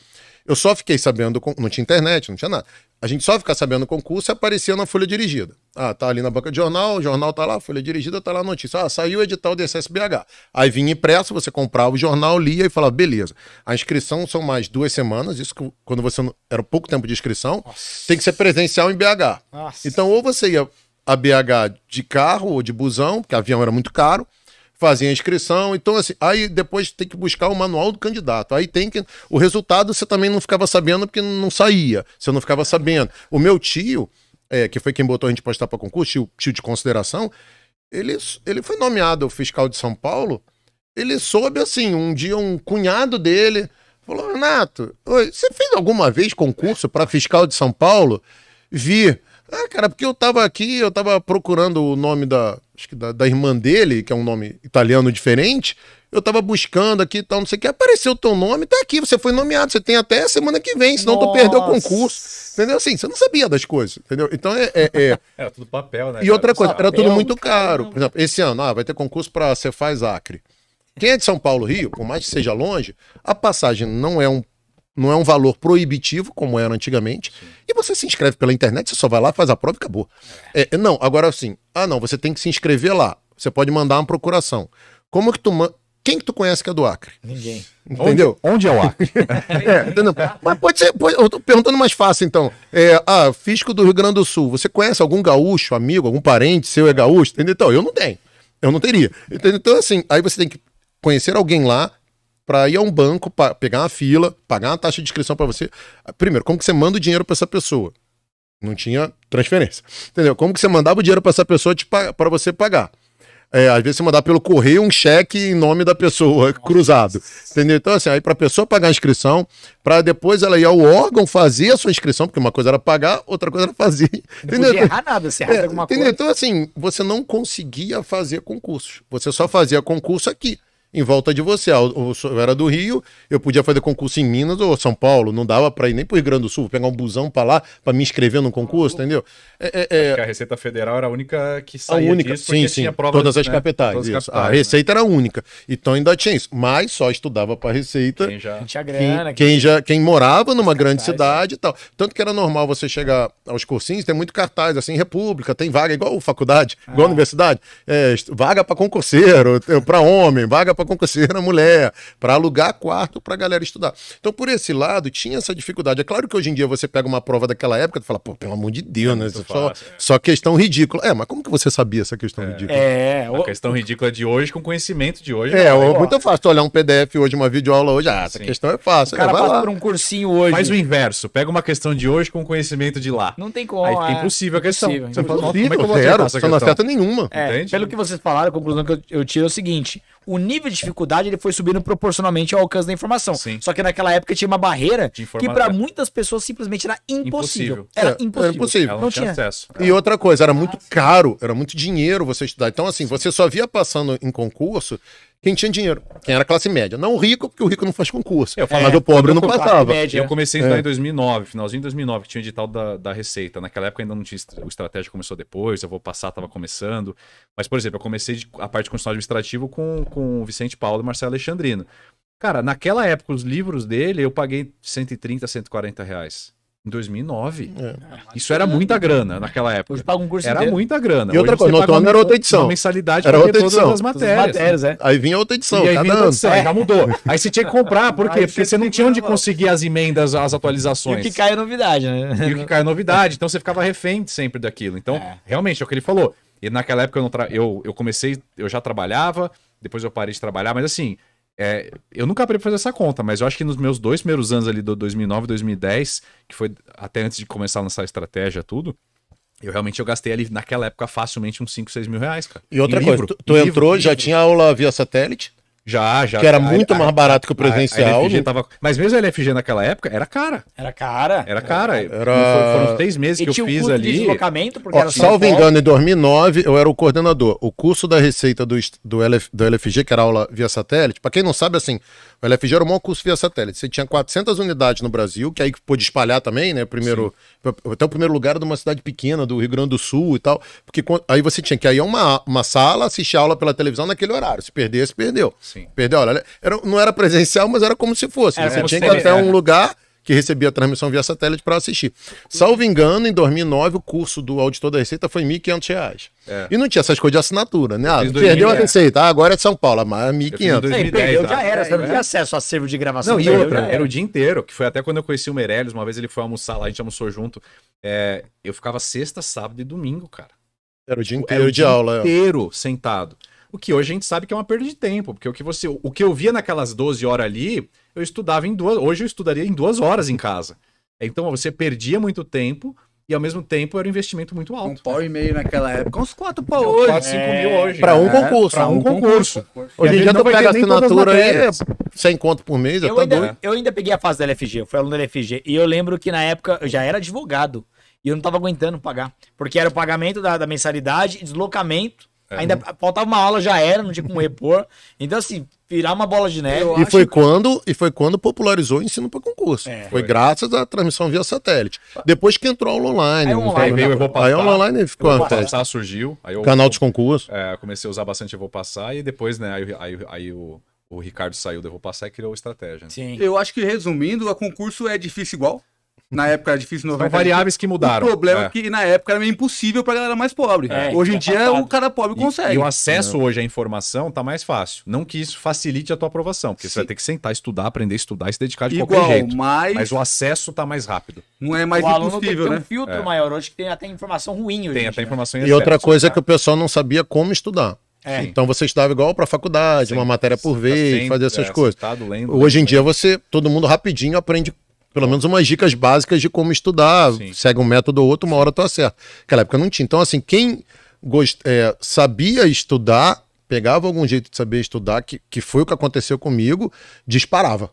Eu só fiquei sabendo, não tinha internet, não tinha nada. A gente só ficava sabendo o concurso e aparecia na folha dirigida. Ah, tá ali na banca de jornal, o jornal tá lá, a folha dirigida tá lá a notícia. Ah, saiu o edital do SSBH. Aí vinha impresso, você comprava o jornal, lia e falava, beleza. A inscrição são mais duas semanas, isso quando você não... era pouco tempo de inscrição, Nossa. tem que ser presencial em BH. Nossa. Então ou você ia a BH de carro ou de busão, porque avião era muito caro, fazia a inscrição. Então, assim, aí depois tem que buscar o manual do candidato. Aí tem que. O resultado você também não ficava sabendo porque não saía. Você não ficava sabendo. O meu tio, é, que foi quem botou a gente postar para concurso, tio, tio de consideração, ele, ele foi nomeado fiscal de São Paulo. Ele soube assim, um dia um cunhado dele falou: Renato, você fez alguma vez concurso para fiscal de São Paulo? Vi. É, cara, porque eu tava aqui, eu tava procurando o nome da, acho que da, da irmã dele, que é um nome italiano diferente. Eu tava buscando aqui e tal, não sei o que. Apareceu o teu nome, tá aqui, você foi nomeado, você tem até semana que vem, senão Nossa. tu perdeu o concurso. Entendeu? Assim, você não sabia das coisas, entendeu? Então é. é, é... Era tudo papel, né? E outra coisa, papel, era tudo muito caro. Por exemplo, esse ano, ah, vai ter concurso pra Cefaz Acre. Quem é de São Paulo, Rio, por mais que seja longe, a passagem não é um não é um valor proibitivo, como era antigamente. Sim. E você se inscreve pela internet, você só vai lá, faz a prova e acabou. É, é não, agora assim, ah não, você tem que se inscrever lá. Você pode mandar uma procuração. Como que tu man... Quem que tu conhece que é do Acre? Ninguém. Entendeu? Onde, onde é o Acre? é, entendeu? Mas pode ser, pode, eu tô perguntando mais fácil então. É, ah, Fisco do Rio Grande do Sul, você conhece algum gaúcho, amigo, algum parente seu é gaúcho? Entendeu? Então, eu não tenho. Eu não teria. Entendeu? Então, assim, aí você tem que conhecer alguém lá, para ir a um banco, pegar uma fila, pagar uma taxa de inscrição para você. Primeiro, como que você manda o dinheiro para essa pessoa? Não tinha transferência. Entendeu? Como que você mandava o dinheiro para essa pessoa para você pagar? É, às vezes você mandava pelo correio um cheque em nome da pessoa cruzado. Entendeu? Então, assim, aí para a pessoa pagar a inscrição, para depois ela ir ao órgão fazer a sua inscrição, porque uma coisa era pagar, outra coisa era fazer. Não entendeu? podia errar nada, você errar é, alguma entendeu? coisa. Então, assim, você não conseguia fazer concursos. Você só fazia concurso aqui em volta de você. Eu, era do Rio, eu podia fazer concurso em Minas ou São Paulo, não dava para ir nem pro Rio Grande do Sul, pegar um busão para lá para me inscrever num concurso, entendeu? É, é, é, é... A Receita Federal era a única que saía a única, disso, sim, sim. todas de, as né? capitais. Todas as capitais, né? a Receita né? era única. Então ainda tinha isso, mas só estudava para Receita. Quem já tinha grana, quem, quem, já quem morava numa grande né? cidade e tal. Tanto que era normal você chegar aos cursinhos, tem muito cartaz assim, república, tem vaga igual faculdade, ah. igual universidade, é, vaga para concurseiro, para homem, vaga para conhecer a mulher, para alugar quarto para a galera estudar. Então, por esse lado, tinha essa dificuldade. É claro que hoje em dia você pega uma prova daquela época e fala, pô, pelo amor de Deus, né? É só, é. só, questão ridícula. É, mas como que você sabia essa questão é, ridícula? É, a o... questão ridícula de hoje com conhecimento de hoje. É, é muito fácil olhar um PDF hoje, uma videoaula hoje. Ah, essa Sim. questão é fácil. O cara é, vai passa por um cursinho hoje. Faz o inverso. Pega uma questão de hoje com conhecimento de lá. Não tem como. Aí fica é impossível a questão. Impossível, você impossível, fala, como é que eu vou zero, essa não acerta nenhuma. É, pelo que vocês falaram, a conclusão que eu, eu tiro é o seguinte o nível de dificuldade ele foi subindo proporcionalmente ao alcance da informação. Sim. Só que naquela época tinha uma barreira que para muitas pessoas simplesmente era impossível. impossível. Era, impossível. É, era impossível. Não, não, tinha acesso. E ela... outra coisa, era muito caro, era muito dinheiro você estudar. Então, assim, você só via passando em concurso quem tinha dinheiro, quem era classe média. Não o rico, porque o rico não faz concurso. Eu falava, é, mas o é, pobre não passava. Eu comecei a estudar é. em 2009, finalzinho de 2009, que tinha o edital da, da Receita. Naquela época ainda não tinha, o estratégia começou depois, eu vou passar, estava começando. Mas, por exemplo, eu comecei a parte de constitucional administrativo com, com o Vicente Paulo e Marcelo Alexandrino. Cara, naquela época, os livros dele, eu paguei 130, 140 reais. Em 2009. É. Isso era muita grana naquela época. Hoje paga um curso Era inteiro. muita grana. E outra Hoje coisa, não era outra edição. Uma mensalidade era outra edição. todas as matérias. matérias Aí vinha outra edição, e aí cada ano. É. já mudou. Aí você tinha que comprar, por quê? Porque você não tinha onde conseguir as emendas, as atualizações. E o que cai é novidade, né? E o que cai é novidade. Então você ficava refém sempre daquilo. Então, é. realmente, é o que ele falou. E naquela época eu, tra... eu, eu comecei, eu já trabalhava, depois eu parei de trabalhar, mas assim, é, eu nunca aprendi pra fazer essa conta, mas eu acho que nos meus dois primeiros anos ali, do 2009 2010, que foi até antes de começar a lançar a estratégia, tudo, eu realmente eu gastei ali naquela época facilmente uns 5, 6 mil reais, cara. E outra coisa, tu, tu entrou, livro, já livro. tinha aula via satélite? Já, já. Que era muito a, mais barato que o presencial. A, LFG né? tava... Mas mesmo a LFG naquela época era cara. Era cara. Era cara. Era... Foram três meses e que eu fiz um ali. De deslocamento porque Ó, era salvo engano, em 2009 eu era o coordenador. O curso da Receita do, do, LF, do LFG, que era aula via satélite, para quem não sabe, assim, o LFG era o maior curso via satélite. Você tinha 400 unidades no Brasil, que aí pôde espalhar também, né? Primeiro, até o primeiro lugar era de uma cidade pequena, do Rio Grande do Sul e tal. Porque aí você tinha que ir a uma, uma sala, assistir a aula pela televisão naquele horário. Se perdesse, perdeu. Sim. Perdeu olha, Era, não era presencial, mas era como se fosse. Era né? você tinha que ir até é. um lugar que recebia a transmissão via satélite para assistir. Salvo engano, em 2009, o curso do auditor da Receita foi R$ 1.500. É. E não tinha essas coisas de assinatura, né? Ah, perdeu 2000, a Receita, é. ah, agora é São Paulo, mas 1.500. É perdeu, tá? já era, você não é. tinha acesso a acervo de gravação. Não, e outra, era. era o dia inteiro, que foi até quando eu conheci o Meirelles, uma vez ele foi almoçar lá, a gente almoçou junto. É, eu ficava sexta, sábado e domingo, cara. Era o dia inteiro era o dia de aula. inteiro sentado. O que hoje a gente sabe que é uma perda de tempo, porque o que você, o que eu via naquelas 12 horas ali, eu estudava em duas, hoje eu estudaria em duas horas em casa. Então você perdia muito tempo e ao mesmo tempo era um investimento muito alto. Um pau e meio naquela época, uns quatro pau hoje. Quatro, cinco é... mil hoje. Pra um né? concurso. Pra um, um concurso. concurso. Hoje em dia tu pega assinatura aí, é 100 conto por mês, eu, tá ainda, eu ainda peguei a fase da LFG, eu fui aluno da LFG. E eu lembro que na época eu já era advogado e eu não tava aguentando pagar. Porque era o pagamento da, da mensalidade, deslocamento é. Ainda uhum. faltava uma aula, já era, não tinha como repor. Então, assim, virar uma bola de neve. E foi, que... quando, e foi quando popularizou o ensino para concurso. É, foi, foi, graças à transmissão via satélite. Depois que entrou aula online. Aí, online, online ficou. Eu vou passar, surgiu. Aí eu, Canal de concurso. É, comecei a usar bastante eu vou passar e depois, né, aí, aí, aí o, o Ricardo saiu do eu vou passar e criou estratégia. Né? Sim. Eu acho que, resumindo, a concurso é difícil igual. Na época era difícil inovar. São variáveis que mudaram. O problema é, é, que na época era meio impossível pra galera mais pobre. É, hoje em é dia passado. Tá o cara pobre consegue. E o acesso hoje à informação tá mais fácil. Não que isso facilite a tua aprovação, porque Sim. você vai ter que sentar, estudar, aprender, estudar e se dedicar de Igual, qualquer jeito. Mas... mas o acesso tá mais rápido. Não é mais o impossível, tem né? um filtro é. maior hoje que tem até informação ruim hoje. Tem até né? informação E outra coisa é que o pessoal não sabia como estudar. É. Então você estudava igual para faculdade, Sim, uma matéria por vez, tá fazer essas é, coisas. Hoje em dia você, todo mundo rapidinho aprende pelo menos umas dicas básicas de como estudar, Sim. segue um método ou outro, uma hora tu tá acerta. Naquela época não tinha. Então, assim, quem gost... É, sabia estudar, pegava algum jeito de saber estudar, que, que foi o que aconteceu comigo, disparava.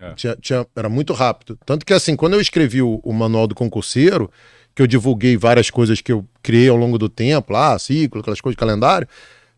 É. Tinha, tinha, era muito rápido. Tanto que, assim, quando eu escrevi o, o, manual do concurseiro, que eu divulguei várias coisas que eu criei ao longo do tempo, lá, ciclo, aquelas coisas, calendário,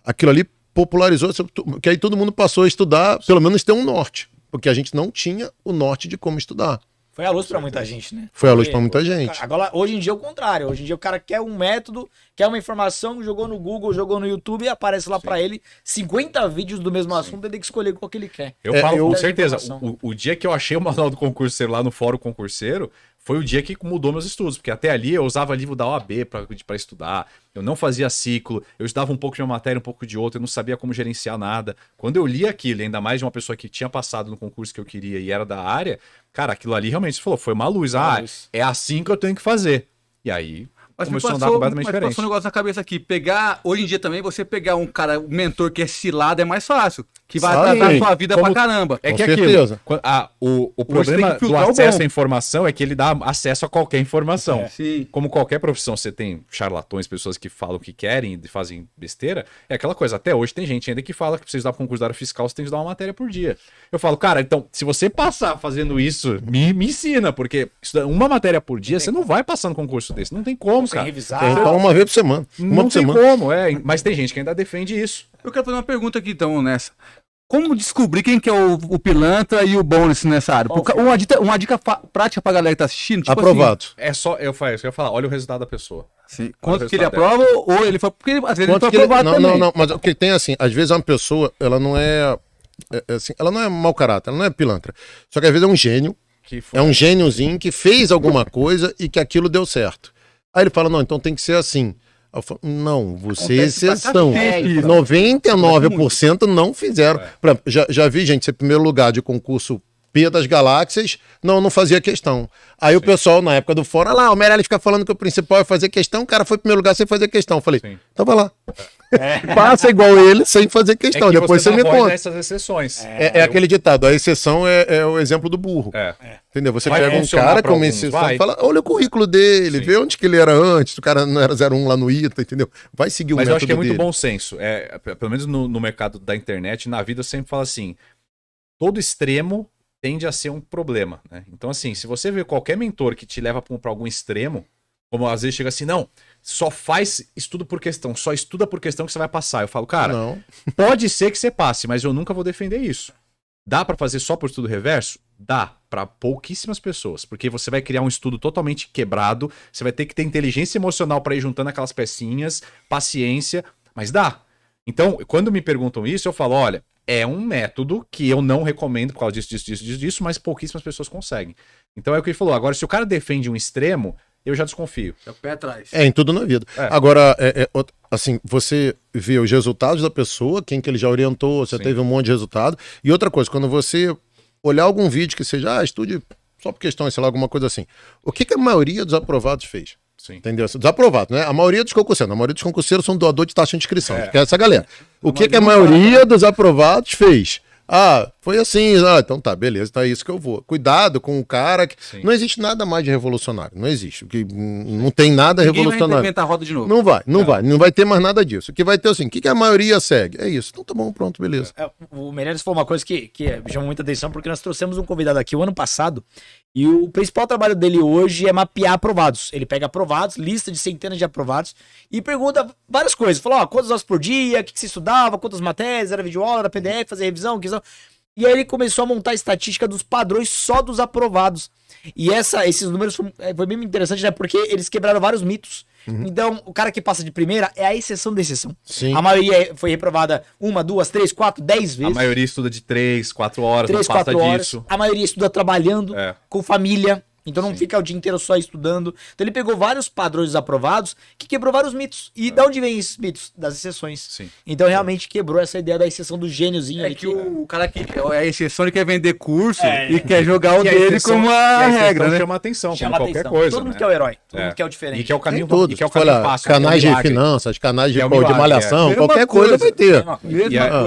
aquilo ali popularizou, assim, que aí todo mundo passou a estudar, pelo menos ter um norte, porque a gente não tinha o norte de como estudar. Foi a luz para muita gente, né? Foi a luz para muita gente. Agora, hoje em dia é o contrário. Hoje em dia o cara quer um método, quer uma informação, jogou no Google, jogou no YouTube e aparece lá para ele 50 vídeos do mesmo assunto, ele tem que escolher qual que ele quer. Eu é, falo eu, com certeza. O, o, dia que eu achei o manual do concurseiro lá no fórum concurseiro, foi o dia que mudou meus estudos, porque até ali eu usava livro da OAB para estudar, eu não fazia ciclo, eu estudava um pouco de uma matéria, um pouco de outra, eu não sabia como gerenciar nada. Quando eu li aquilo, ainda mais de uma pessoa que tinha passado no concurso que eu queria e era da área, cara, aquilo ali realmente falou, foi uma luz. Ah, é assim que eu tenho que fazer. E aí mas começou passou, a andar completamente mas passou um negócio na cabeça aqui. Pegar, hoje em dia também, você pegar um cara, um mentor que é cilado é mais fácil. Que vai Sim. a sua vida Como... pra caramba. É que é aquilo, a, o, o problema do acesso bom. à informação é que ele dá acesso a qualquer informação. É. Como qualquer profissão, você tem charlatões, pessoas que falam o que querem e fazem besteira. É aquela coisa, até hoje tem gente ainda que fala que precisa você pra concurso da área fiscal, você tem que dar uma matéria por dia. Eu falo, cara, então, se você passar fazendo isso, me, me ensina, porque uma matéria por dia, você não vai passar no concurso desse, não tem como como, cara. Revisar. Tem uma vez por semana. Uma não por tem semana. como, é. Mas tem gente que ainda defende isso. Eu quero fazer uma pergunta aqui, então, nessa. Como descobrir quem que é o, o pilantra e o bom nesse, nessa área? Porque uma dica, uma dica prática pra galera que tá assistindo. Tipo Aprovado. Assim, é só, eu eu ia falar, olha o resultado da pessoa. Sim. Quanto que ele aprova ou ele foi. Porque às vezes Quanto ele foi aprovado ele... Não, também. não, não. Mas o que tem assim, às vezes uma pessoa, ela não é, é, é. assim, ela não é mau caráter, ela não é pilantra. Só que às vezes é um gênio. É um gêniozinho que fez alguma coisa e que aquilo deu certo. Aí ele fala: não, então tem que ser assim. Falo, não, vocês estão. 99% não fizeram. É. Já, já vi, gente, ser primeiro lugar de concurso Pia das Galáxias, não, não fazia questão. Aí Sim. o pessoal, na época do fora, lá, o Meirelles fica falando que o principal é fazer questão, o cara foi em primeiro lugar sem fazer questão. Eu falei, Sim. então vai lá. É. Passa igual ele sem fazer é questão. É que Depois você, você me conta. Essas exceções. É, é, é aquele ditado: a exceção é, é o exemplo do burro. Entendeu? Você vai pega um cara como exceção vai. fala: olha o currículo dele, Sim. vê onde que ele era antes, o cara não era 01 lá no ITA, entendeu? Vai seguir o Mas método. Mas eu acho que é muito bom senso. É, pelo menos no, no mercado da internet, na vida, eu sempre falo assim: todo extremo tende a ser um problema, né? Então, assim, se você vê qualquer mentor que te leva para algum extremo, como às vezes chega assim, não, só faz estudo por questão, só estuda por questão que você vai passar. Eu falo, cara, não. pode ser que você passe, mas eu nunca vou defender isso. Dá para fazer só por estudo reverso? Dá, para pouquíssimas pessoas, porque você vai criar um estudo totalmente quebrado, você vai ter que ter inteligência emocional para ir juntando aquelas pecinhas, paciência, mas dá. Então, quando me perguntam isso, eu falo, olha, é um método que eu não recomendo por causa disso, disso, disso, disso, disso, mas pouquíssimas pessoas conseguem. Então é o que ele falou. Agora, se o cara defende um extremo, eu já desconfio. É o pé atrás. É, em tudo na vida. É. Agora, é, é, assim, você vê os resultados da pessoa, quem que ele já orientou, você Sim. teve um monte de resultado. E outra coisa, quando você olhar algum vídeo que seja, ah, estude só por questões, sei lá, alguma coisa assim. O que, que a maioria dos aprovados fez? Sim. Entendeu? Desaprovado, né? A maioria dos concurseiros. A maioria dos concurseiros são doador de taxa de inscrição. É. Que é essa galera. É. O que, que a maioria tá. dos aprovados fez? Ah, foi assim, ah, então tá, beleza, tá isso que eu vou. Cuidado com o cara que. Sim. Não existe nada mais de revolucionário. Não existe. Que, não tem nada Ninguém revolucionário. Vai a roda de novo. Não vai, não é. vai. Não vai ter mais nada disso. O que vai ter assim, o que, que a maioria segue? É isso. Então tá bom, pronto, beleza. É, o Meirelles falou uma coisa que, que é, chamou muita atenção, porque nós trouxemos um convidado aqui o ano passado. E o principal trabalho dele hoje é mapear aprovados. Ele pega aprovados, lista de centenas de aprovados, e pergunta várias coisas. Falou, ó, quantas horas por dia, o que, que estudava, quantas matérias, era videoaula, era PDF, fazer revisão, questão. E aí ele começou a montar a estatística dos padrões só dos aprovados. E essa, esses números foi, é, foi mesmo interessante, né? Porque eles quebraram vários mitos. Uhum. Então, o cara que passa de primeira é a exceção da exceção. Sim. A maioria foi reprovada uma, duas, três, quatro, dez vezes. A maioria estuda de três, quatro horas, três, não quatro passa horas. disso. A maioria estuda trabalhando, é. com família. Então não Sim. fica o dia inteiro só estudando. Então ele pegou vários padrões aprovados que quebrou vários mitos. E é. da onde vem esses mitos? Das exceções. Sim. Então realmente quebrou essa ideia da exceção do gêniozinho. É que, que o cara que é a exceção ele quer vender curso é. e quer jogar o dele exceção, como a, a regra, né? Chama atenção, chama qualquer atenção. coisa. Todo né? mundo quer o herói, todo é. mundo quer o diferente. E quer o caminho, todo. que é o caminho é fácil, canais é de finanças, canais de, é de malhação, qualquer coisa, vai ter.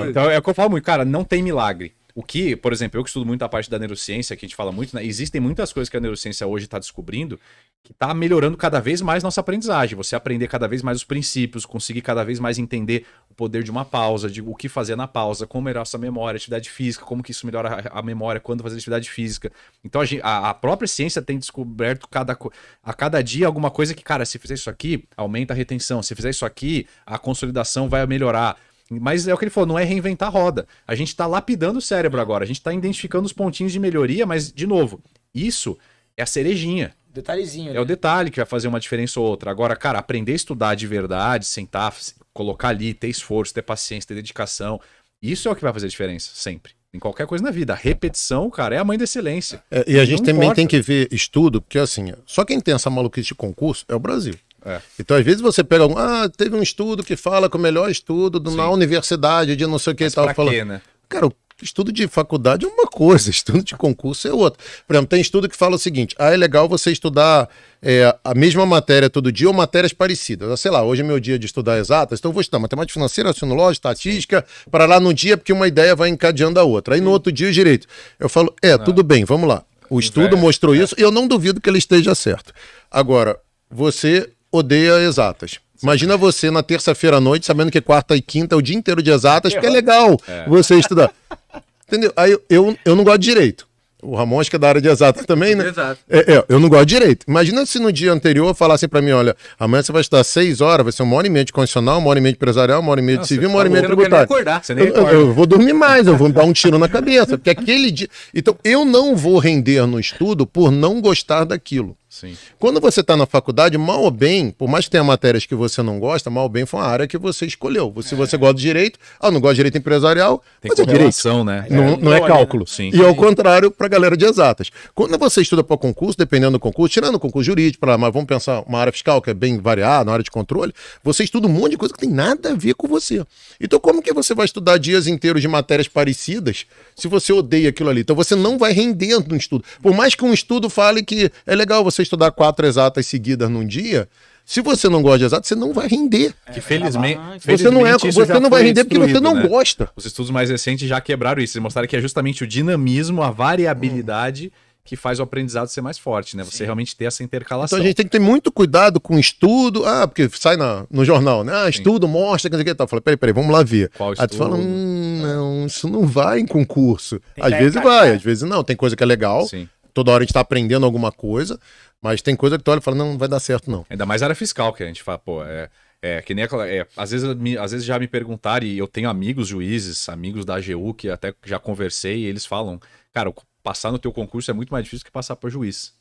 Então é o que eu falo muito, cara, não tem milagre. O que, por exemplo, eu que estudo muito a parte da neurociência, que a gente fala muito, né? Existem muitas coisas que a neurociência hoje está descobrindo que está melhorando cada vez mais nossa aprendizagem. Você aprender cada vez mais os princípios, conseguir cada vez mais entender o poder de uma pausa, de o que fazer na pausa, como melhorar sua memória, atividade física, como que isso melhora a, memória, quando fazer atividade física. Então a, gente, a, a própria ciência tem descoberto cada, a cada dia alguma coisa que, cara, se fizer isso aqui, aumenta a retenção, se fizer isso aqui, a consolidação vai melhorar. Mas é o que ele falou, não é reinventar a roda. A gente está lapidando o cérebro agora, a gente está identificando os pontinhos de melhoria, mas, de novo, isso é a cerejinha. Detalhezinho. É o né? detalhe que vai fazer uma diferença ou outra. Agora, cara, aprender a estudar de verdade, sentar, colocar ali, ter esforço, ter paciência, ter dedicação, isso é o que vai fazer a diferença, sempre. Em qualquer coisa na vida. A repetição, cara, é a mãe da excelência. É, e a gente não também importa. tem que ver estudo, porque assim, só quem tem essa maluquice de concurso é o Brasil. É. Então, às vezes, você pega um. Ah, teve um estudo que fala que o melhor estudo do, na universidade de não sei o que Mas e tal. Falando. Quê, né? Cara, estudo de faculdade é uma coisa, estudo de concurso é outra. Por exemplo, tem estudo que fala o seguinte: ah, é legal você estudar é, a mesma matéria todo dia ou matérias parecidas. Ah, sei lá, hoje é meu dia de estudar exatas, então eu vou estudar matemática financeira, sinologia, estatística, para lá no dia, porque uma ideia vai encadeando a outra. Aí no outro dia, direito. Eu falo: é, não. tudo bem, vamos lá. O estudo Inverso, é, mostrou é. isso, eu não duvido que ele esteja certo. Agora, você odeia exatas. Imagina você na terça-feira à noite, sabendo que quarta e quinta é o dia inteiro de exatas, porque é legal é. você estudar. Entendeu? Aí eu, eu não gosto de direito. O Ramon acho que é da área de exatas também, né? Exato. É, é, eu não gosto de direito. Imagina se no dia anterior falassem para mim, olha, amanhã você vai estudar seis horas, vai ser uma hora e meia de constitucional, uma hora e meia de empresarial, uma hora e meia de Nossa, civil, uma hora e meia de tributário. Acordar, você nem eu, eu, eu, vou dormir mais, eu vou dar um tiro na cabeça, porque aquele dia... Então, eu não vou render no estudo por não gostar daquilo. Sim. Quando você está na faculdade, mal ou bem, por mais que tenha matérias que você não gosta, mal ou bem foi uma área que você escolheu. Se você, é. você gosta de direito, ah, não gosta de direito empresarial, Tem mas é direito. né? Não, é, não é né? cálculo. Sim. E ao é contrário para a galera de exatas. Quando você estuda para concurso, dependendo do concurso, tirando o concurso jurídico, pra, mas vamos pensar uma área fiscal que é bem variada, na área de controle, você estuda um monte de coisa que tem nada a ver com você. Então como que você vai estudar dias inteiros de matérias parecidas se você odeia aquilo ali? Então você não vai render no estudo. Por mais que um estudo fale que é legal você estudar quatro exatas seguidas num dia, se você não gosta de exato, você não vai render. É, que felizmente, ah, felizmente, você não é, você não vai render porque você não né? gosta. Os estudos mais recentes já quebraram isso, mostraram que é justamente o dinamismo, a variabilidade hum. que faz o aprendizado ser mais forte, né? Você Sim. realmente ter essa intercalação. Então a gente tem que ter muito cuidado com estudo, ah, porque sai na, no jornal, né? Ah, estudo Sim. mostra que que tal. Fala, peraí, peraí, vamos lá ver. Qual estudo? Aí tu fala, hum, é. não, isso não vai em concurso. Tem às vezes vai, às vezes não. Tem coisa que é legal. Sim toda hora a gente está aprendendo alguma coisa, mas tem coisa que tu olha e fala, não, não vai dar certo, não. Ainda mais área fiscal, que a gente fala, pô, é, é, que nem aquela, é, às, vezes, me, às vezes já me perguntaram, e eu tenho amigos juízes, amigos da AGU, que até já conversei, e eles falam, cara, passar no teu concurso é muito mais difícil que passar para juiz.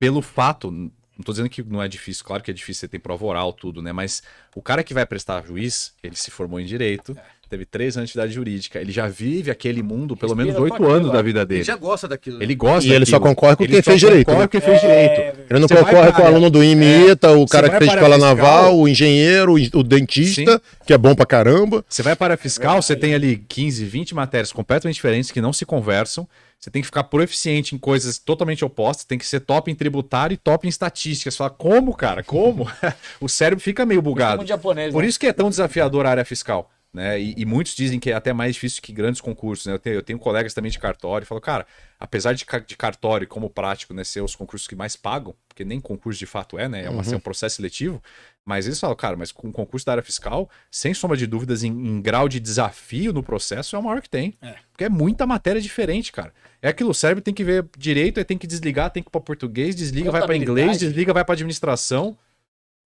Pelo fato, não estou dizendo que não é difícil, claro que é difícil, você tem prova oral, tudo, né? Mas o cara que vai prestar juiz, ele se formou em direito, é teve três anos de idade jurídica. Ele já vive aquele mundo pelo Respira menos oito anos lá. da vida dele. Ele já gosta daquilo. Né? Ele gosta. E daquilo. ele só concorre com ele quem fez direito. Concorre né? quem fez é, direito. É, é. Ele não Você concorre com o aluno do IMITA, é... o cara que fez escola naval, o engenheiro, o dentista, Sim. que é bom pra caramba. Você vai para fiscal, é você tem ali 15, 20 matérias completamente diferentes que não se conversam. Você tem que ficar proficiente em coisas totalmente opostas, tem que ser top em tributário e top em estatísticas. Você fala, como, cara? Como? o cérebro fica meio bugado. Japonês, Por né? isso que é tão desafiador a área fiscal. Né? E, e, muitos dizem que é até mais difícil que grandes concursos. Né? Eu, tenho, eu tenho colegas também de cartório e falo, cara, apesar de, de cartório como prático né, ser os concursos que mais pagam, porque nem concurso de fato é, né? É, uma, uhum. Assim, é um processo seletivo, mas eles falam, cara, mas com um concurso da área fiscal, sem sombra de dúvidas, em, em, grau de desafio no processo, é o maior que tem. É. Porque é muita matéria diferente, cara. É aquilo, o cérebro tem que ver direito, aí tem que desligar, tem que ir para português, desliga, vai para inglês, desliga, vai para administração.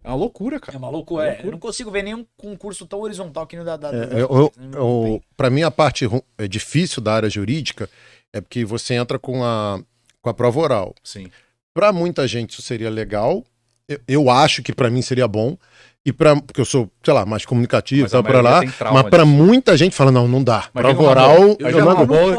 É uma loucura, cara. É uma loucura. É uma loucura. Eu não consigo ver nenhum concurso tão horizontal que no da. da, da é, eu, eu para mim, a parte é difícil da área jurídica é porque você entra com a, com a prova oral. Sim. Para muita gente isso seria legal. Eu, eu acho que para mim seria bom. E para porque eu sou, sei lá, mais comunicativo, tá para lá, mas para muita gente fala não, não dá. Mas prova oral, eu, eu não, não, não, não,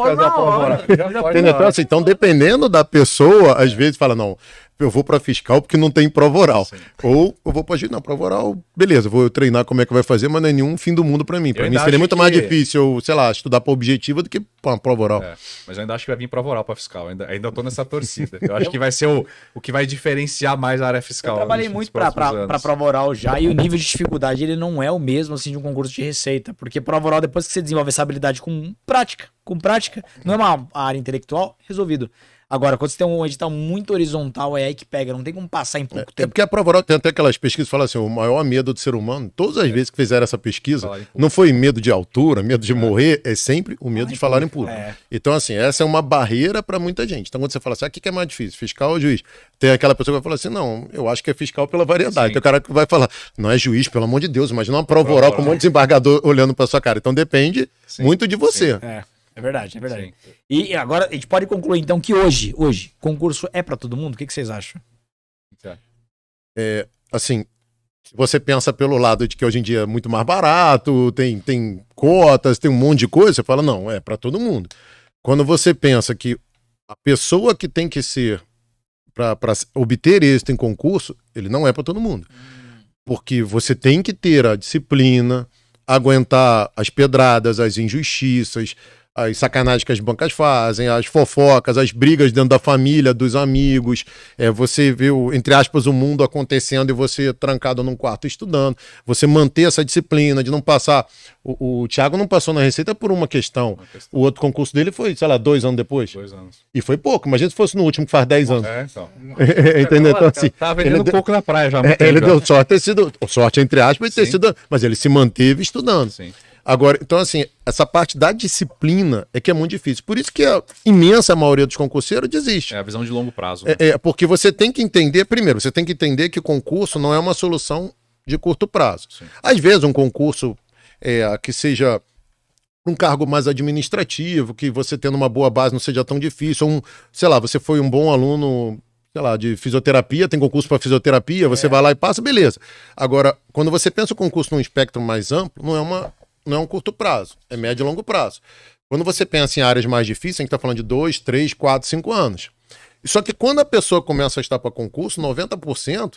não, não, não, Então, dependendo da pessoa, às vezes fala, não, eu vou para fiscal porque não tem prova oral. Sim. Ou eu vou para não, prova oral, beleza, vou treinar como é que vai fazer, mas não é nenhum fim do mundo para mim. Para mim seria muito que... mais difícil, sei lá, estudar para objetiva do que para uma prova oral. É, mas eu ainda acho que vai vir prova oral para fiscal, ainda, ainda tô nessa torcida. Eu acho que vai ser o, o que vai diferenciar mais a área fiscal. Eu trabalhei muito para prova oral já e o nível de dificuldade ele não é o mesmo assim de um concurso de receita, porque prova oral depois que você desenvolve essa habilidade com prática, com prática, não é uma área intelectual, resolvido. Agora, quando você tem um edital muito horizontal, é aí que pega, não tem como passar em pouco é, é tempo. É porque a prova oral tem até aquelas pesquisas que falam assim: o maior medo do ser humano, todas as é. vezes que fizeram essa pesquisa, não foi medo de altura, medo de é. morrer, é sempre o medo Ai, de falar em público. É. Então, assim, essa é uma barreira para muita gente. Então, quando você fala assim, ah, o que é mais difícil, fiscal ou juiz? Tem aquela pessoa que vai falar assim: não, eu acho que é fiscal pela variedade. Sim. Tem o cara que vai falar, não é juiz, pelo amor de Deus, imagina uma prova oral com um monte de desembargador olhando para sua cara. Então, depende Sim. muito de você. Sim. É. É verdade, é verdade. Sim. E agora a gente pode concluir então que hoje, hoje, concurso é para todo mundo? O que, que vocês acham? É, assim, você pensa pelo lado de que hoje em dia é muito mais barato, tem, tem cotas, tem um monte de coisa, você fala, não, é para todo mundo. Quando você pensa que a pessoa que tem que ser para obter êxito em concurso, ele não é para todo mundo. Porque você tem que ter a disciplina, aguentar as pedradas, as injustiças, as sacanagens que as bancas fazem, as fofocas, as brigas dentro da família, dos amigos. É, você vê, o, entre aspas, o mundo acontecendo e você trancado num quarto estudando. Você manter essa disciplina de não passar. O, o Thiago não passou na Receita por uma questão. uma questão. O outro concurso dele foi, sei lá, dois anos depois. Dois anos. E foi pouco. Imagina se fosse no último, que faz dez anos. É, então. Entendeu? Então, assim, tá vendendo ele pouco na praia já. É, ele já. deu sorte ter sido. Sorte, entre aspas, ter Sim. sido. Mas ele se manteve estudando. Sim. Agora, então, assim, essa parte da disciplina é que é muito difícil. Por isso que a imensa maioria dos concurseiros desiste. É a visão de longo prazo. É, né? É, é, porque você tem que entender, primeiro, você tem que entender que o concurso não é uma solução de curto prazo. Sim. Às vezes, um concurso é, que seja um cargo mais administrativo, que você tendo uma boa base não seja tão difícil, um, sei lá, você foi um bom aluno sei lá, de fisioterapia, tem concurso para fisioterapia, você é. vai lá e passa, beleza. Agora, quando você pensa o concurso num espectro mais amplo, não é uma não é um curto prazo, é médio e longo prazo. Quando você pensa em áreas mais difíceis, a gente está falando de 2, 3, 4, 5 anos. Só que quando a pessoa começa a estar para concurso, 90%,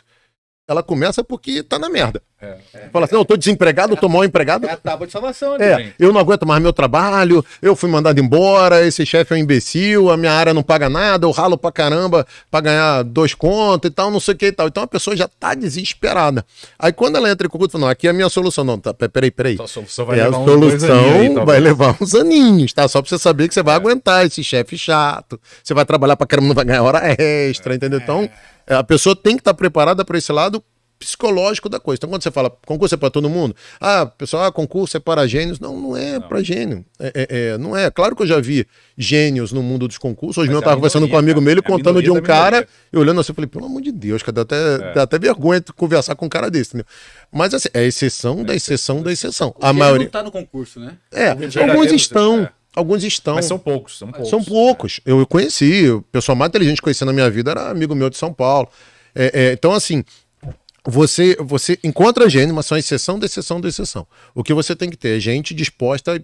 ela começa porque está na merda. É, é, Fala assim, não, eu tô desempregado, é, eu tô mal empregado. É a tábua de salvação, né? eu não aguento mais meu trabalho, eu fui mandado embora, esse chefe é um imbecil, a minha área não paga nada, eu ralo pra caramba pra ganhar dois contos e tal, não sei o que e tal. Então a pessoa já tá desesperada. Aí quando ela entra em concurso, não, aqui é a minha solução. Não, tá, peraí, peraí. Sua solução vai, é levar, solução uns aí, vai levar uns aninhos, tá? Só pra você saber que você vai é. aguentar esse chefe chato, você vai trabalhar pra caramba, não vai ganhar hora extra, é. entendeu? Então a pessoa tem que estar tá preparada para esse lado psicológico da coisa. Então, quando você fala concurso é para todo mundo, ah, pessoal, ah, concurso é para gênios. Não, não é para gênio. É, é, é, não é. Claro que eu já vi gênios no mundo dos concursos. Hoje mesmo eu estava é conversando com um amigo meu, ele é contando de um cara, e olhando assim, eu falei, pelo amor de Deus, cara, dá até, é. dá até vergonha de conversar com um cara desse, entendeu? Né? Mas assim, é exceção da exceção da exceção. A maioria. não tá no concurso, né? É, alguns estão. Alguns estão. Mas são poucos, são poucos. São poucos. Eu conheci, o pessoal mais inteligente que eu conheci na minha vida era amigo meu de São Paulo. É, é, então, assim, você, você encontra gênio, mas são exceção da exceção de exceção. O que você tem que ter é gente disposta a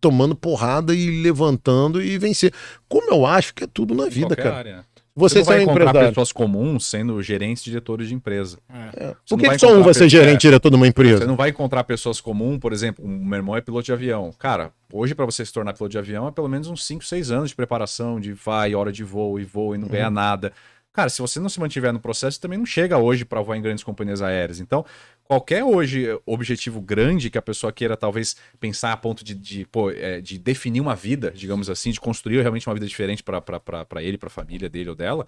tomando porrada e levantando e vencer. Como eu acho que é tudo na vida, cara. Área. Você, você vai encontrar empresário. pessoas comuns sendo gerentes e diretores de empresa. É. é. Por que, só um vai ser gerente e é. diretor de uma empresa? Você não vai encontrar pessoas comuns, por exemplo, o meu irmão é piloto de avião. Cara, hoje para você se tornar piloto de avião é pelo menos uns 5, 6 anos de preparação, de vai, hora de voo e voo e não uhum. ganha nada. Cara, se você não se mantiver no processo, também não chega hoje para voar em grandes companhias aéreas. Então, qualquer hoje eh, objetivo grande que a pessoa queira talvez pensar a ponto de, de, pô, é, de definir uma vida, digamos assim, de construir realmente uma vida diferente para ele, para a família dele ou dela,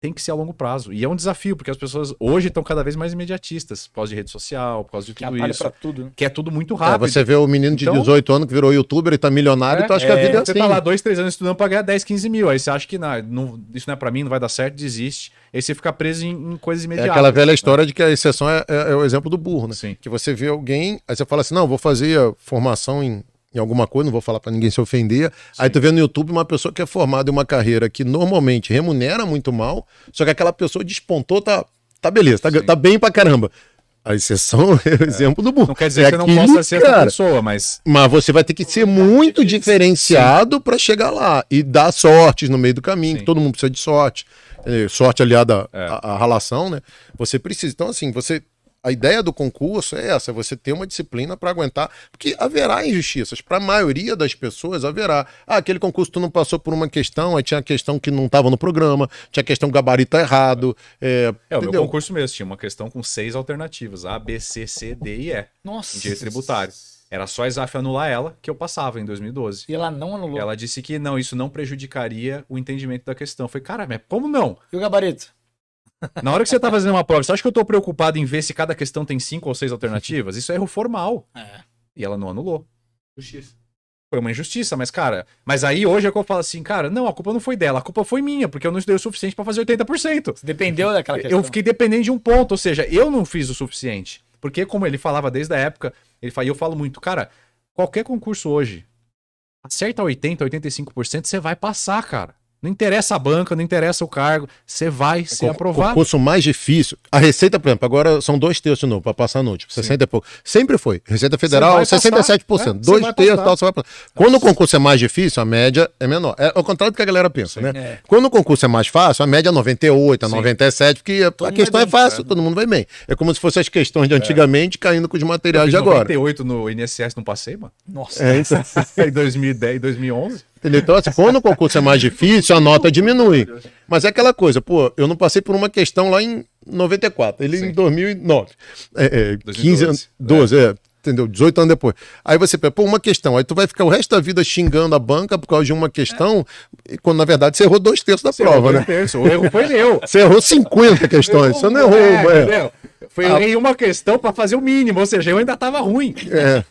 tem que ser a longo prazo. E é um desafio, porque as pessoas hoje estão cada vez mais imediatistas, por causa de rede social, por causa de tudo que isso. Pra tudo, né? Que é tudo muito é, rápido. É, você vê o menino de então, 18 anos que virou youtuber e tá milionário, é, tu então acha é, que a é, vida é você tá assim. Você tá lá dois, três anos estudando pra ganhar 10, 15 mil. Aí você acha que não, não isso não é para mim, não vai dar certo, desiste. Aí você fica preso em, em coisas é imediatas. É aquela velha né? história de que a exceção é, é, o exemplo do burro, né? Sim. Que você vê alguém, aí você fala assim, não, vou fazer formação em em alguma coisa, não vou falar para ninguém se ofender. Sim. Aí tu vê no YouTube uma pessoa que é formada em uma carreira que normalmente remunera muito mal, só que aquela pessoa despontou, tá, tá beleza, tá, tá bem pra caramba. A exceção é o é. exemplo do burro. Não quer dizer é que eu não possa ser cara, essa pessoa, mas. Mas você vai ter que ser muito diferenciado para chegar lá e dar sortes no meio do caminho, que todo mundo precisa de sorte. Eh, sorte aliada é. à, à relação, né? Você precisa. Então, assim, você a ideia do concurso é essa: é você ter uma disciplina para aguentar, porque haverá injustiças. Para a maioria das pessoas haverá. Ah, aquele concurso tu não passou por uma questão, aí tinha a questão que não estava no programa, tinha a questão gabarito tá errado. É, é o meu concurso mesmo tinha uma questão com seis alternativas: A, B, C, C, D e E. Nossa. Direito tributário. Era só a ISAF anular ela, que eu passava em 2012. E ela não anulou. Ela disse que não, isso não prejudicaria o entendimento da questão. Foi, cara, mas como não? E o gabarito? Na hora que você tá fazendo uma prova, você acha que eu estou preocupado em ver se cada questão tem cinco ou seis alternativas? Isso é erro formal. É. E ela não anulou. Justiça. Foi uma injustiça, mas, cara. Mas aí hoje é que eu falo assim, cara, não, a culpa não foi dela, a culpa foi minha, porque eu não estudei o suficiente para fazer 80%. Você dependeu daquela questão. Eu fiquei dependendo de um ponto, ou seja, eu não fiz o suficiente. Porque, como ele falava desde a época, ele fala, e eu falo muito, cara, qualquer concurso hoje, acerta 80%, 85%, você vai passar, cara. Não interessa a banca, não interessa o cargo, você vai é ser aprovado. O concurso mais difícil. A Receita, por exemplo, agora são dois terços de novo para passar noite último, 60 e pouco. Sempre foi. Receita Federal, 67%. Passar, né? Dois terços, tal, você vai passar. Quando o concurso é mais difícil, a média é menor. É o contrário do que a galera pensa, Sim, né? É. Quando o concurso é mais fácil, a média é 98, a Sim. 97, porque todo a questão é, é fácil, né? todo mundo vai bem. É como se fossem as questões de é. antigamente é. caindo com os materiais de agora. 98 no INSS não passei, mano? Nossa. É, então... em 2010, 2011. Entendeu? Então, assim, quando o concurso é mais difícil, a nota diminui. Mas é aquela coisa, pô, eu não passei por uma questão lá em 94, ele Sim. em 2009. É, é, 2012. 15, 12, é. é entendeu? 18 anos depois. Aí você pega, pô, uma questão. Aí tu vai ficar o resto da vida xingando a banca por causa de uma questão, é. quando na verdade você errou dois terços da você prova, né? terços. O erro foi meu. Você errou 50 questões, você não errou. É, Foi ah. errei uma questão para fazer o mínimo, ou seja, eu ainda tava ruim. É.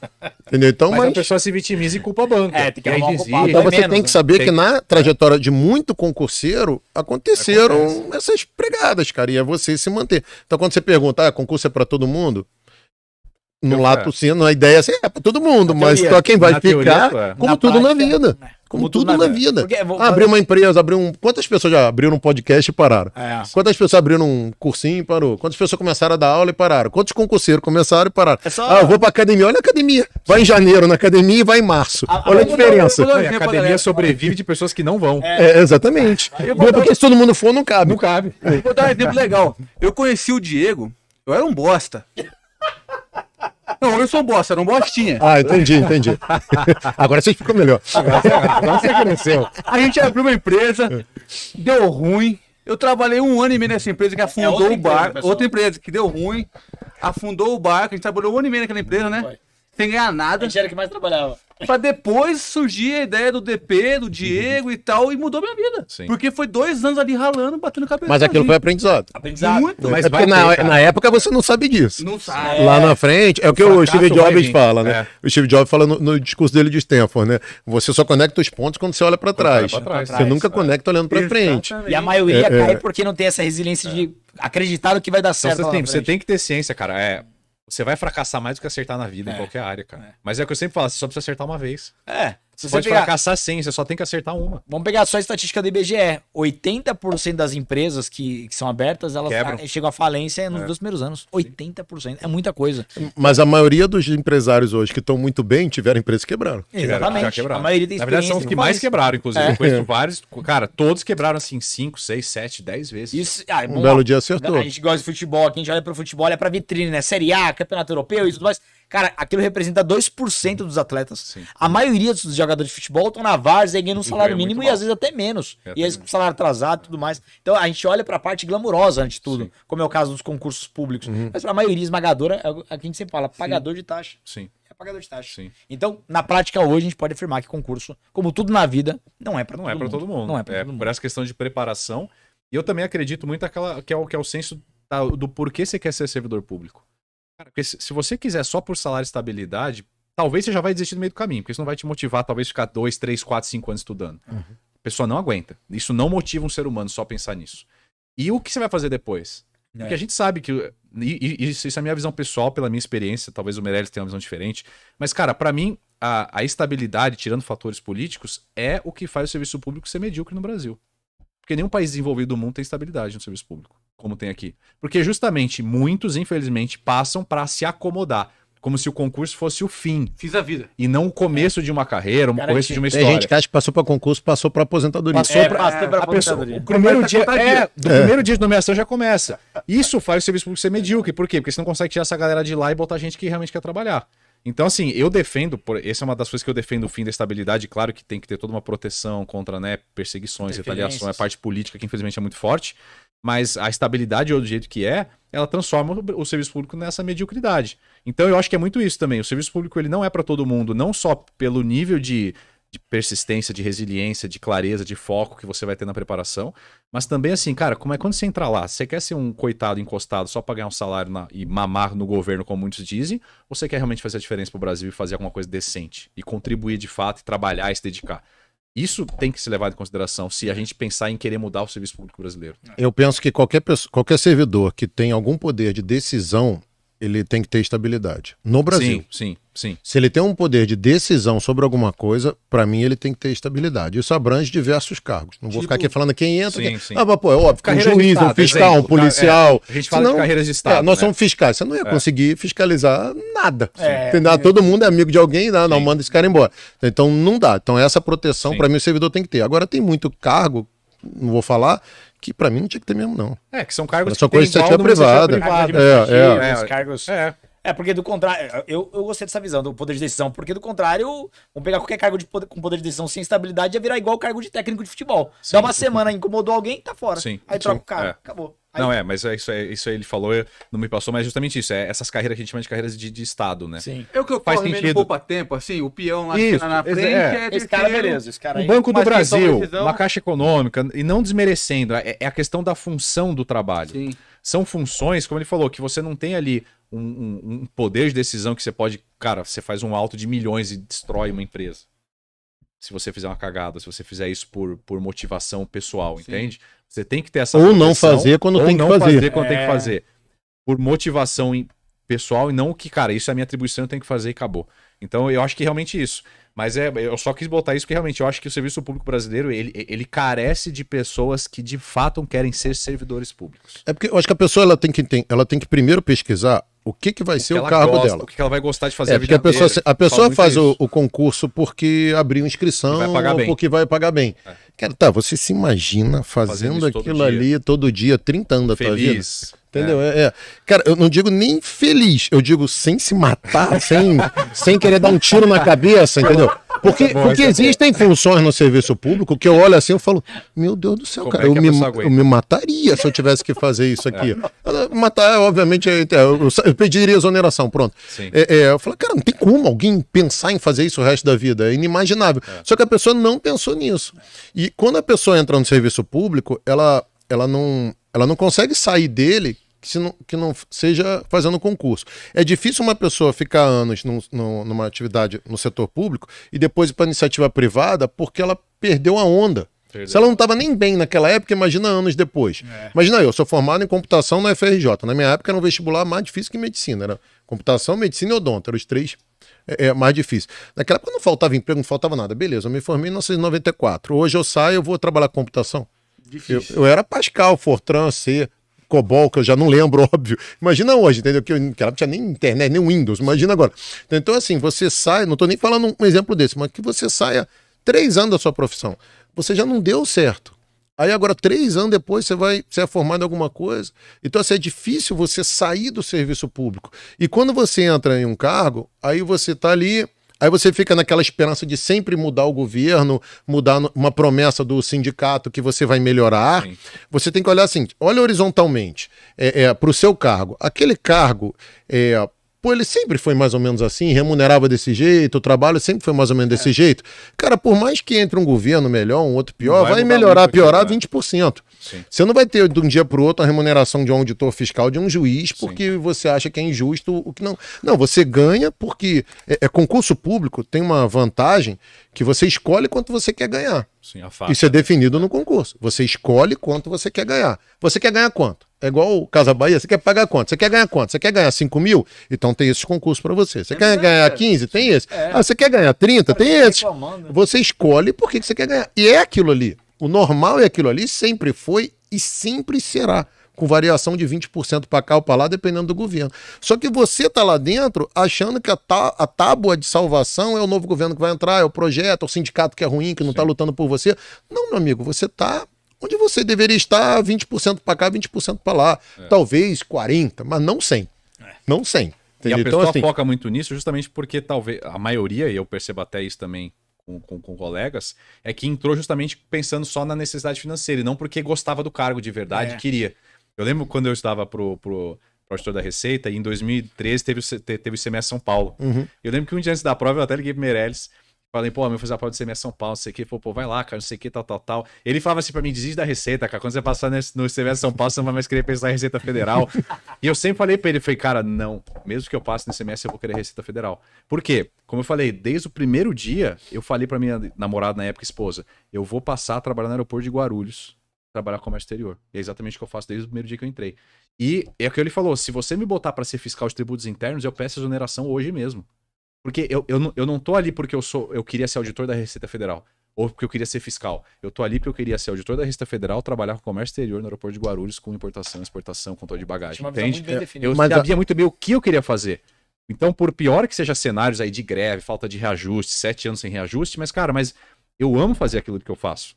Entendeu? Então, mas, mas... a pessoa se vitimiza e culpa a banca. É, tem que arrumar Então você menos, tem que né? saber que na trajetória de muito concurseiro aconteceram Acontece. essas pregadas, cara, e é você se manter. Então quando você pergunta, ah, concurso é para todo mundo? no tipo, lato é. a ideia assim, é para todo mundo, na mas teoria, só quem vai ficar, teoria, é. como tudo prática, na vida. Né? Como, como, tudo, tudo na, vida. abriu Ah, uma empresa, abriu um. Quantas pessoas já abriram um podcast e pararam? É. Quantas pessoas abriram um cursinho e parou? Quantas pessoas começaram a dar aula e pararam? Quantos concurseiros começaram e pararam? É só... Ah, eu vou pra academia. Olha a academia. Vai em janeiro na academia e vai em março. A, Olha a, é, a diferença. Não, não, não, a academia né? sobrevive de pessoas que não vão. É, é exatamente. Vou... Porque se todo mundo for, não cabe. Não cabe. Vou dar um exemplo legal. Eu conheci o Diego, eu era um bosta. Não, eu sou bosta, não bostinha. Ah, entendi, entendi. Agora você ficou melhor. Agora você cresceu. A gente abriu uma empresa, deu ruim. Eu trabalhei um ano e meio nessa empresa que é afundou é o barco. outra empresa que deu ruim, afundou o barco. A gente trabalhou um ano e meio naquela empresa, né? Sem ganhar nada. A gente era que mais trabalhava pra depois surgir a ideia do DP, do uhum. Diego uhum. e tal, e mudou minha vida. Sim. Porque foi dois anos ali ralando, batendo cabeça. Mas aquilo ali. foi aprendizado. Aprendizado. Muito. É. Mas é porque na, ter, na, época você não sabe disso. Não sabe. É. Lá na frente, é o que o, o Steve Jobs fala, né? É. O Steve Jobs fala no, no, discurso dele de Stanford, né? Você só conecta os pontos quando você olha pra trás. Pra trás. Você trás, nunca é. conecta olhando pra Exatamente. frente. E a maioria cai porque não tem essa resiliência de acreditar no que vai dar certo. Então, você, tem, você tem que ter ciência, cara. É você vai fracassar mais do que acertar na vida, é, em qualquer área, cara. É. Mas é o que eu sempre falo, você só precisa acertar uma vez. É você pode pegar... fracassar sem, você só tem que acertar uma. Vamos pegar só a estatística do IBGE. 80% das empresas que, que são abertas, elas chegam à falência nos é. dois primeiros anos. 80%. É muita coisa. Mas a maioria dos empresários hoje que estão muito bem tiveram empresas que quebraram. Exatamente. Já quebraram. A maioria tem Na verdade, são os que mais quebraram, inclusive. É. conheço vários. Cara, todos quebraram assim 5, 6, 7, 10 vezes. Isso, ah, é um belo dia acertou. A gente gosta de futebol aqui, a gente olha para o futebol, olha para vitrine, né? Série A, Campeonato Europeu e tudo mais. Cara, aquilo representa 2% dos atletas. Sim. A maioria dos jogadores de futebol estão na várzea ganhando um salário mínimo e às vezes até menos. É e às vezes salário atrasado e tudo mais. Então a gente olha para a parte glamourosa antes de tudo, Sim. como é o caso dos concursos públicos. Uhum. Mas para a maioria esmagadora, é é a gente sempre fala, pagador Sim. de taxa. Sim é pagador de taxa. Sim. Então, na prática hoje, a gente pode afirmar que concurso, como tudo na vida, não é para não é para todo mundo. Não é para é, todo mundo. Por essa questão de preparação. E eu também acredito muito aquela, que, é o, que é o senso da, do porquê você quer ser servidor público. Cara, porque se, se você quiser só por salário e estabilidade, talvez você já vai desistir no meio do caminho, porque isso não vai te motivar, talvez, ficar dois, três, quatro, cinco anos estudando. Uhum. A pessoa não aguenta. Isso não motiva um ser humano só pensar nisso. E o que você vai fazer depois? É. Porque a gente sabe que. E, isso, isso é a minha visão pessoal, pela minha experiência. Talvez o Meirelles tenha uma visão diferente. Mas, cara, para mim, a, a, estabilidade, tirando fatores políticos, é o que faz o serviço público ser medíocre no Brasil. Porque nenhum país desenvolvido do mundo tem estabilidade no serviço público como tem aqui. Porque justamente muitos, infelizmente, passam para se acomodar. Como se o concurso fosse o fim. Fiz a vida. E não o começo é. de uma carreira, o começo de uma história. Tem gente que acha que passou para concurso, passou para aposentadoria. Passou é, para aposentadoria. Pessoa, o primeiro dia, é, do primeiro dia de nomeação já começa. Isso faz o serviço público ser medíocre. Por quê? Porque você não consegue tirar essa galera de lá e botar gente que realmente quer trabalhar. Então, assim, eu defendo, por, essa é uma das coisas que eu defendo o fim da estabilidade, claro que tem que ter toda uma proteção contra né, perseguições, retaliações, a parte política que infelizmente é muito forte, mas a estabilidade é do jeito que é, ela transforma o serviço público nessa mediocridade. Então eu acho que é muito isso também. O serviço público ele não é para todo mundo, não só pelo nível de, de, persistência, de resiliência, de clareza, de foco que você vai ter na preparação, mas também assim, cara, como é quando você entra lá, você quer ser um coitado encostado só para ganhar um salário na, e mamar no governo, como muitos dizem, ou você quer realmente fazer a diferença para o Brasil e fazer alguma coisa decente e contribuir de fato, e trabalhar e se dedicar? Isso tem que ser levado em consideração se a gente pensar em querer mudar o serviço público brasileiro. Eu penso que qualquer, pessoa, qualquer servidor que tem algum poder de decisão ele tem que ter estabilidade. No Brasil. Sim, sim, sim. Se ele tem um poder de decisão sobre alguma coisa, para mim ele tem que ter estabilidade. Isso abrange diversos cargos. Não vou ficar tipo, aqui falando quem entra. Sim, quem... Sim. Ah, mas pô, é óbvio, um juiz, estado, um fiscal, exemplo, um é, policial. É, a gente fala Senão, de carreiras de Estado. É, nós né? somos fiscais. Você não ia é. conseguir fiscalizar nada. É, é, Todo mundo é amigo de alguém, não, não manda esse cara embora. Então não dá. Então essa proteção, para mim, o servidor tem que ter. Agora tem muito cargo, não vou falar, que para mim não tinha que ter mesmo, não. É, que são cargos só que tem iniciativa privada. privada. É, é, né? é. é. Cargos... É. é. porque do contrário, eu, eu gostei dessa visão do poder de decisão, porque do contrário, vamos pegar qualquer cargo de poder, com poder de decisão sem estabilidade ia virar igual o cargo de técnico de futebol. Sim. Dá uma semana, incomodou alguém, tá fora. Sim. Aí troca o cara, é. acabou. Aí... Não, é, mas é, isso, é, isso aí ele falou, não me passou, mas é justamente isso. É essas carreiras que a gente chama de carreiras de, de Estado, né? Sim. É o que eu Faz falo, sentido. poupa tempo, assim, o peão lá isso, na frente é, é Esse cara, beleza, esse cara aí. O Banco do Brasil, uma caixa econômica, e não desmerecendo, é, é, a questão da função do trabalho. Sim. São funções, como ele falou, que você não tem ali um, um, um poder de decisão que você pode. Cara, você faz um alto de milhões e destrói uma empresa se você fizer uma cagada, se você fizer isso por, por motivação pessoal, Sim. entende? Você tem que ter essa. Ou não fazer quando ou tem não que fazer. fazer quando é... tem que é. fazer. Por motivação pessoal e não o que, cara, isso é minha atribuição, eu tenho que fazer e acabou. Então eu acho que realmente isso. Mas é, eu só quis botar isso porque realmente eu acho que o serviço público brasileiro ele, ele carece de pessoas que de fato querem ser servidores públicos. É porque eu acho que a pessoa ela tem que, tem, ela tem que primeiro pesquisar o que, que vai o ser que o cargo gosta, dela. O que ela vai gostar de fazer. É, porque a pessoa, a pessoa faz o, o, concurso porque abriu inscrição vai pagar ou bem. porque vai pagar bem. É. Cara, tá, você se imagina fazendo, fazendo aquilo todo ali todo dia, 30 anos da Feliz. tua vida? Entendeu? É. é. é. Cara, eu não digo nem feliz, eu digo sem se matar, sem, sem querer dar um tiro na cabeça, entendeu? Porque, é bom, porque é existem é funções no serviço público que eu olho assim e falo, meu Deus do céu, Como cara, é eu, me, eu me mataria se eu tivesse que fazer isso aqui. Matar, obviamente, eu, eu pediria exoneração, pronto. eu falo, cara, não tem como alguém pensar em fazer isso o resto da vida, é inimaginável. Só que a pessoa não pensou nisso. E quando a pessoa entra no serviço público, ela, ela não ela não consegue sair dele que não, que não seja fazendo concurso. É difícil uma pessoa ficar anos num, num, numa atividade no setor público e depois para iniciativa privada porque ela perdeu a onda. Se ela não estava nem bem naquela época, imagina anos depois. É. Imagina eu, sou formado em computação na FRJ. Na minha época era um vestibular mais difícil que medicina. Era computação, medicina e odonto. Eram os três é, é mais difícil. Naquela época não faltava emprego, não faltava nada. Beleza, eu me formei em 1994. Hoje eu saio, eu vou trabalhar com computação. Eu, eu, era Pascal, Fortran, C, COBOL, que eu já não lembro, óbvio. Imagina hoje, entendeu? Que, eu, não tinha nem internet, nem Windows, imagina agora. Então, assim, você sai, não estou nem falando um exemplo desse, mas que você saia três anos da sua profissão. Você já não deu certo. Aí agora, três anos depois, você vai ser é formado em alguma coisa. Então, assim, é difícil você sair do serviço público. E quando você entra em um cargo, aí você está ali Aí você fica naquela esperança de sempre mudar o governo, mudar uma promessa do sindicato que você vai melhorar. Sim. Você tem que olhar assim, olha horizontalmente é, é para o seu cargo. Aquele cargo, é, Pô, ele sempre foi mais ou menos assim, remunerava desse jeito, o trabalho sempre foi mais ou menos desse jeito. Cara, por mais que entre um governo melhor, um outro pior, vai, vai, melhorar, piorar né? 20%. Sim. Você não vai ter de um dia para o outro a remuneração de um auditor fiscal de um juiz porque Sim. você acha que é injusto o que não. Não, você ganha porque é, é concurso público tem uma vantagem que você escolhe quanto você quer ganhar. Sim, Isso é definido no concurso. Você escolhe quanto você quer ganhar. Você quer ganhar quanto? É igual o Casa Bahia, você quer pagar quanto? Você quer ganhar quanto? Você quer ganhar 5 mil? Então tem esses concursos para você. Você é quer ganhar 15? Tem esse. É. Ah, você quer ganhar 30? Tem tá esse. Né? Você escolhe por que você quer ganhar. E é aquilo ali. O normal é aquilo ali, sempre foi e sempre será com variação de 20% para cá ou para lá, dependendo do governo. Só que você está lá dentro achando que a, tá, a tábua de salvação é o novo governo que vai entrar, é o projeto, é o sindicato que é ruim, que não está lutando por você. Não, meu amigo, você está onde você deveria estar 20% para cá, 20% para lá. É. Talvez 40%, mas não 100%. É. Não 100%. E a então, pessoa então, assim... foca muito nisso justamente porque talvez a maioria, e eu percebo até isso também com, com, com, colegas, é que entrou justamente pensando só na necessidade financeira e não porque gostava do cargo de verdade é. queria. Eu lembro quando eu estava pro, pro, pro auditor da Receita, e em 2013 teve, teve o semestre São Paulo. Uhum. Eu lembro que um dia antes da prova eu até liguei pro Meirelles. Falei, pô, meu fazer a prova de semestre São Paulo, não sei o que, pô, pô, vai lá, cara, não sei o que, tal, tal, tal. Ele falava assim pra mim, desiste da receita, cara, quando você passar nesse, no semestre São Paulo, você não vai mais querer pensar em Receita Federal. e eu sempre falei pra ele, falei, cara, não, mesmo que eu passe no semestre, eu vou querer Receita Federal. Por quê? Como eu falei, desde o primeiro dia, eu falei pra minha namorada na época, esposa, eu vou passar a trabalhar no aeroporto de Guarulhos trabalhar com comércio exterior. E é exatamente o que eu faço desde o primeiro dia que eu entrei. E é o que ele falou: se você me botar para ser fiscal de tributos internos, eu peço exoneração hoje mesmo. Porque eu, eu, não, eu não tô ali porque eu sou eu queria ser auditor da Receita Federal. Ou porque eu queria ser fiscal. Eu tô ali porque eu queria ser auditor da Receita Federal, trabalhar com comércio exterior no aeroporto de Guarulhos, com importação, exportação, controle de bagagem. Entende? É, eu Mas sabia a... muito bem o que eu queria fazer. Então, por pior que seja cenários aí de greve, falta de reajuste, sete anos sem reajuste, mas, cara, mas eu amo fazer aquilo que eu faço.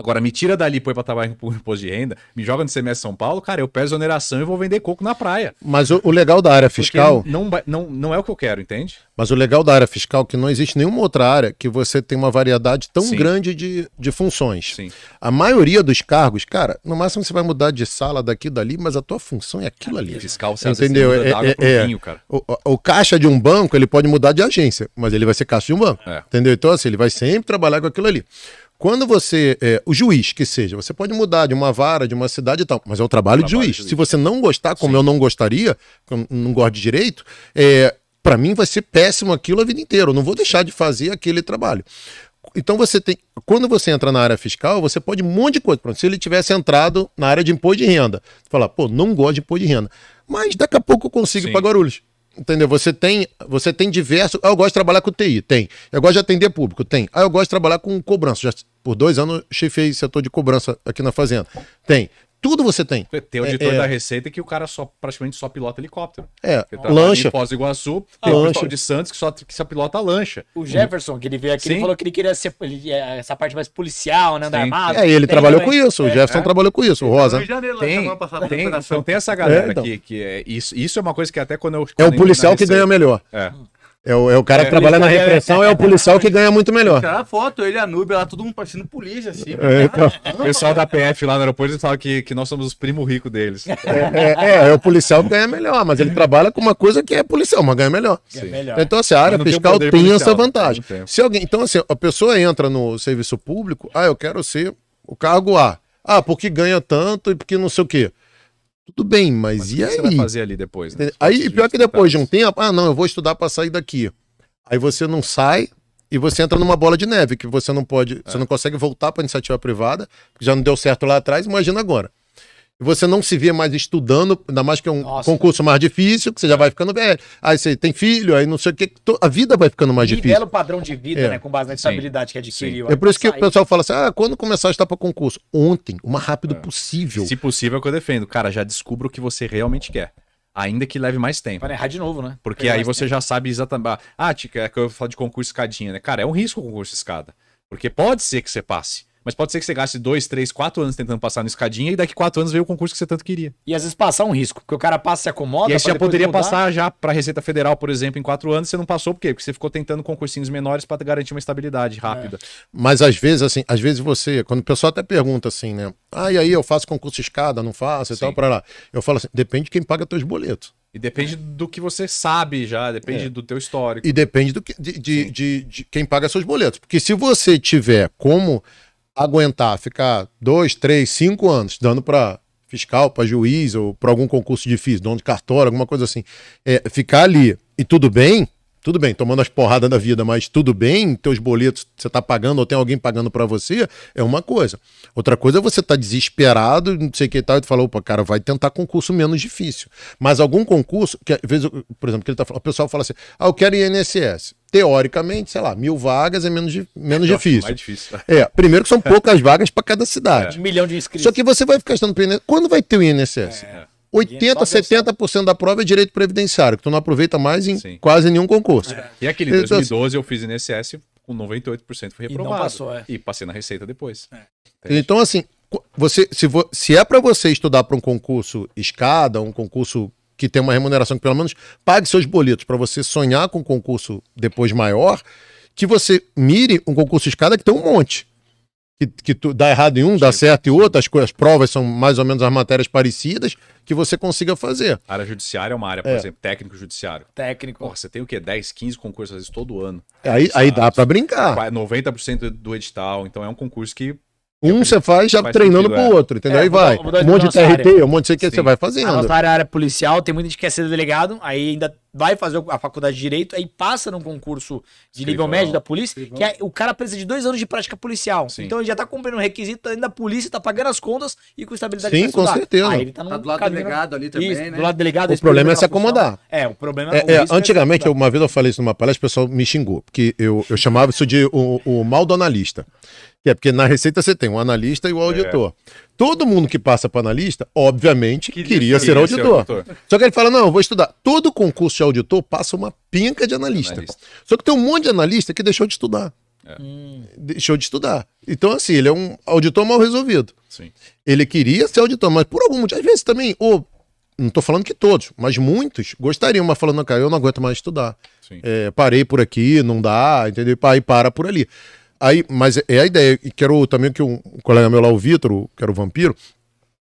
Agora, me tira dali, põe pra trabalhar com imposto de renda, me joga no semestre São Paulo, cara, eu peço oneração e vou vender coco na praia. Mas o, o legal da área fiscal. não, não, não é o que eu quero, entende? Mas o legal da área fiscal é que não existe nenhuma outra área que você tem uma variedade tão Sim. grande de, de funções. Sim. A maioria dos cargos, cara, no máximo você vai mudar de sala daqui dali, mas a tua função é aquilo ah, ali. Fiscal, você entendeu? É, é, é, é, vinho, cara. O, o, caixa de um banco, ele pode mudar de agência, mas ele vai ser caixa de um banco. É. Entendeu? Então, assim, ele vai sempre trabalhar com aquilo ali. Quando você. É, o juiz, que seja, você pode mudar de uma vara, de uma cidade e tal, mas é o trabalho, o trabalho de, juiz. de, juiz. Se você não gostar, como Sim. eu não gostaria, eu não gosto de direito, é, para mim vai ser péssimo aquilo a vida inteira. Eu não vou deixar de fazer aquele trabalho. Então você tem. Quando você entra na área fiscal, você pode um monte de coisa. Pronto, se ele tivesse entrado na área de imposto de renda, falar, pô, não gosto de imposto de renda. Mas daqui a pouco eu consigo Sim. ir para Guarulhos. Entendeu? Você tem, você tem diversos. Ah, eu gosto de trabalhar com TI, tem. Eu gosto de atender público, tem. Ah, eu gosto de trabalhar com cobrança. Já, por dois anos chefei setor de cobrança aqui na fazenda. Tem. Tudo você tem. Tem auditor é, é, da Receita que o cara só praticamente só pilota helicóptero. É, lancha. Em Foz do Iguaçu, tem o de Santos que só, que só pilota a lancha. O Jefferson, que ele veio aqui, Sim. ele falou que ele queria ser ele, é, essa parte mais policial, né, Andar da É, ele tem, trabalhou também. com isso, o é, Jefferson é. trabalhou com isso, o tá Rosa. Tem, tem, tem, então tem essa é, galera então. aqui, que é, isso, isso é uma coisa que até quando eu... Quando é o policial que ganha melhor. É. Hum. É o, é o cara que é. trabalha na é. repressão, é, o policial que ganha muito melhor. Tirar é foto, ele, a Nubia, lá, todo mundo parecendo polícia, assim. Né? então. O pessoal da PF lá no aeroporto fala que, que nós somos os primos ricos deles. É, é, o policial que ganha melhor, mas ele trabalha com uma coisa que é policial, mas ganha melhor. Então, assim, a área fiscal tem, essa vantagem. Se alguém, então, assim, a pessoa entra no serviço público, ah, eu quero ser o cargo A. Ah, porque ganha tanto e porque não sei o quê. Tudo bem, mas, mas e aí? O que você vai fazer ali depois? Né? Aí, pior que depois de um tempo, ah, não, eu vou estudar para sair daqui. Aí você não sai e você entra numa bola de neve que você não pode, é. você não consegue voltar para iniciativa privada, que já não deu certo lá atrás, imagina agora você não se vê mais estudando, ainda mais que é um Nossa, concurso mais difícil, que você já vai ficando velho. Aí você tem filho, aí não sei o que. A vida vai ficando mais e difícil. Belo padrão de vida, é. né? Com base na estabilidade que adquiriu. É né, por isso que sair. o pessoal fala assim: ah, quando começar a estar para concurso? Ontem, o mais rápido é. possível. Se possível, é o que eu defendo. Cara, já descubra o que você realmente quer. Ainda que leve mais tempo. Para errar de novo, né? Porque aí você tempo. já sabe exatamente. Ah, tica, é que eu falo de concurso escadinha, né? Cara, é um risco o concurso escada. Porque pode ser que você passe. Mas pode ser que você gaste dois, três, quatro anos tentando passar na escadinha e daqui quatro anos veio o concurso que você tanto queria. E às vezes passar um risco, porque o cara passa se acomoda. E aí você já poderia mudar. passar já para Receita Federal, por exemplo, em quatro anos, você não passou por quê? Porque você ficou tentando concursinhos menores para garantir uma estabilidade rápida. É. Mas às vezes, assim, às vezes você, quando o pessoal até pergunta assim, né? Ah, e aí eu faço concurso escada, não faço e Sim. tal, para lá. Eu falo assim, depende de quem paga teus boletos. E depende do que você sabe já, depende é. do teu histórico. E depende do que, de, de, de, de quem paga seus boletos. Porque se você tiver como aguentar ficar dois, três, cinco anos dando para fiscal, para juiz ou para algum concurso difícil, dono de cartório, alguma coisa assim, é, ficar ali e tudo bem, tudo bem, tomando as porradas da vida, mas tudo bem, teus boletos você está pagando ou tem alguém pagando para você, é uma coisa. Outra coisa é você tá desesperado, não sei o que tal, e tu fala, opa, cara, vai tentar concurso menos difícil. Mas algum concurso, que às vezes, por exemplo, que ele tá o pessoal fala assim, ah, eu quero INSS. Teoricamente, sei lá, mil vagas é menos, menos é, difícil. Mais difícil. É, primeiro que são poucas vagas para cada cidade. É. Um milhão de inscritos. Só que você vai ficar estando Quando vai ter o INSS? É. 80, 70% da prova é direito previdenciário, que tu não aproveita mais em Sim. quase nenhum concurso. É. E aquele, em então, assim, 2012 eu fiz INSS, com 98% foi reprovado. E, passou, é. e, passei na receita depois. É. Então, assim, você, se, vo, se é para você estudar para um concurso escada, um concurso que tem uma remuneração que pelo menos pague seus boletos para você sonhar com um concurso depois maior, que você mire um concurso escada que tem um monte que, que tu, dá errado em um, Sim. dá certo em outro, as, as provas são mais ou menos as matérias parecidas, que você consiga fazer. A área judiciária é uma área, por é. exemplo, técnico judiciário. Técnico. Porra, você tem o quê? 10, 15 concursos às vezes todo ano. Aí, aí dá para brincar. 90% do edital, então é um concurso que um você é faz já faz treinando sentido, pro é. outro, entendeu? É, aí vai. Um monte de TRT, área. um monte de sei que você vai fazendo. A nossa área, área policial, tem muita gente que quer ser delegado, aí ainda vai fazer a faculdade de direito, aí passa num concurso de nível médio da polícia, que é, o cara precisa de dois anos de prática policial. Sim. Então ele já tá cumprindo o um requisito, ainda a polícia tá pagando as contas e com estabilidade Sim, com certeza. Ah, ele tá, tá do lado caminho, delegado ali também, Isso, né? Do lado delegado. O problema é se acomodar. É, o problema é, é, é o é antigamente, é uma vez eu falei isso numa palestra, o pessoal me xingou, porque eu, eu chamava isso de o, o mal do analista. Que é porque na receita você tem o analista e o é. auditor. É. Todo mundo que passa para analista, obviamente, queria, queria, ser, queria auditor. ser, auditor. Só que ele fala: não, vou estudar. Todo concurso de auditor passa uma pinca de analista. analista. Só que tem um monte de analista que deixou de estudar. É. Hum. Deixou de estudar. Então, assim, ele é um auditor mal resolvido. Sim. Ele queria ser auditor, mas por algum motivo, às vezes também, ou não estou falando que todos, mas muitos gostariam, mas falando, cara, eu não aguento mais estudar. É, parei por aqui, não dá, entendeu? E para por ali. Aí, mas é, é a ideia, e quero também que um colega meu lá, o Vitor, que era o vampiro,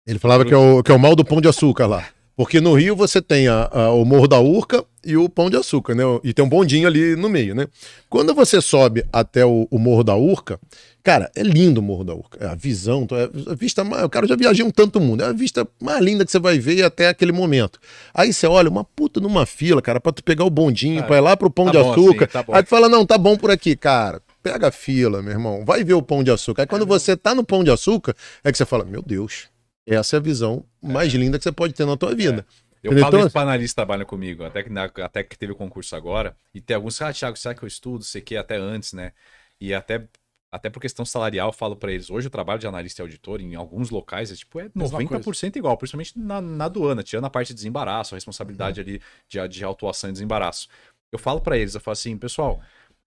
ele falava que é o, que é o mal do pão de açúcar lá. Porque no Rio você tem a, a, o Morro da Urca e o Pão de Açúcar, né? E tem um bondinho ali no meio, né? Quando você sobe até o, o Morro da Urca, cara, é lindo o Morro da Urca. É a visão, é a vista, o cara já viajei um tanto mundo, é a vista mais linda que você vai ver até aquele momento. Aí você olha uma puta numa fila, cara, para tu pegar o bondinho, ah, para ir lá pro Pão tá de bom, Açúcar. tá aí tu fala, não, tá bom por aqui, cara pega a fila, meu irmão. Vai ver o pão de açúcar. Aí quando é. você tá no pão de açúcar, é que você fala, meu Deus, essa é a visão é. mais linda que você pode ter na tua é. vida. Eu Entendeu? falo então, isso para assim analistas que trabalham comigo, até que, na, até que teve o concurso agora, e tem alguns, ah, Thiago, será que eu estudo? Sei que até antes, né? E até, até por questão salarial, eu falo para eles, hoje o trabalho de analista e auditor em alguns locais é tipo, é 90% igual, principalmente na, na aduana, tirando a parte de desembaraço, a responsabilidade uhum. ali de, de autuação e desembaraço. Eu falo para eles, eu falo assim, pessoal,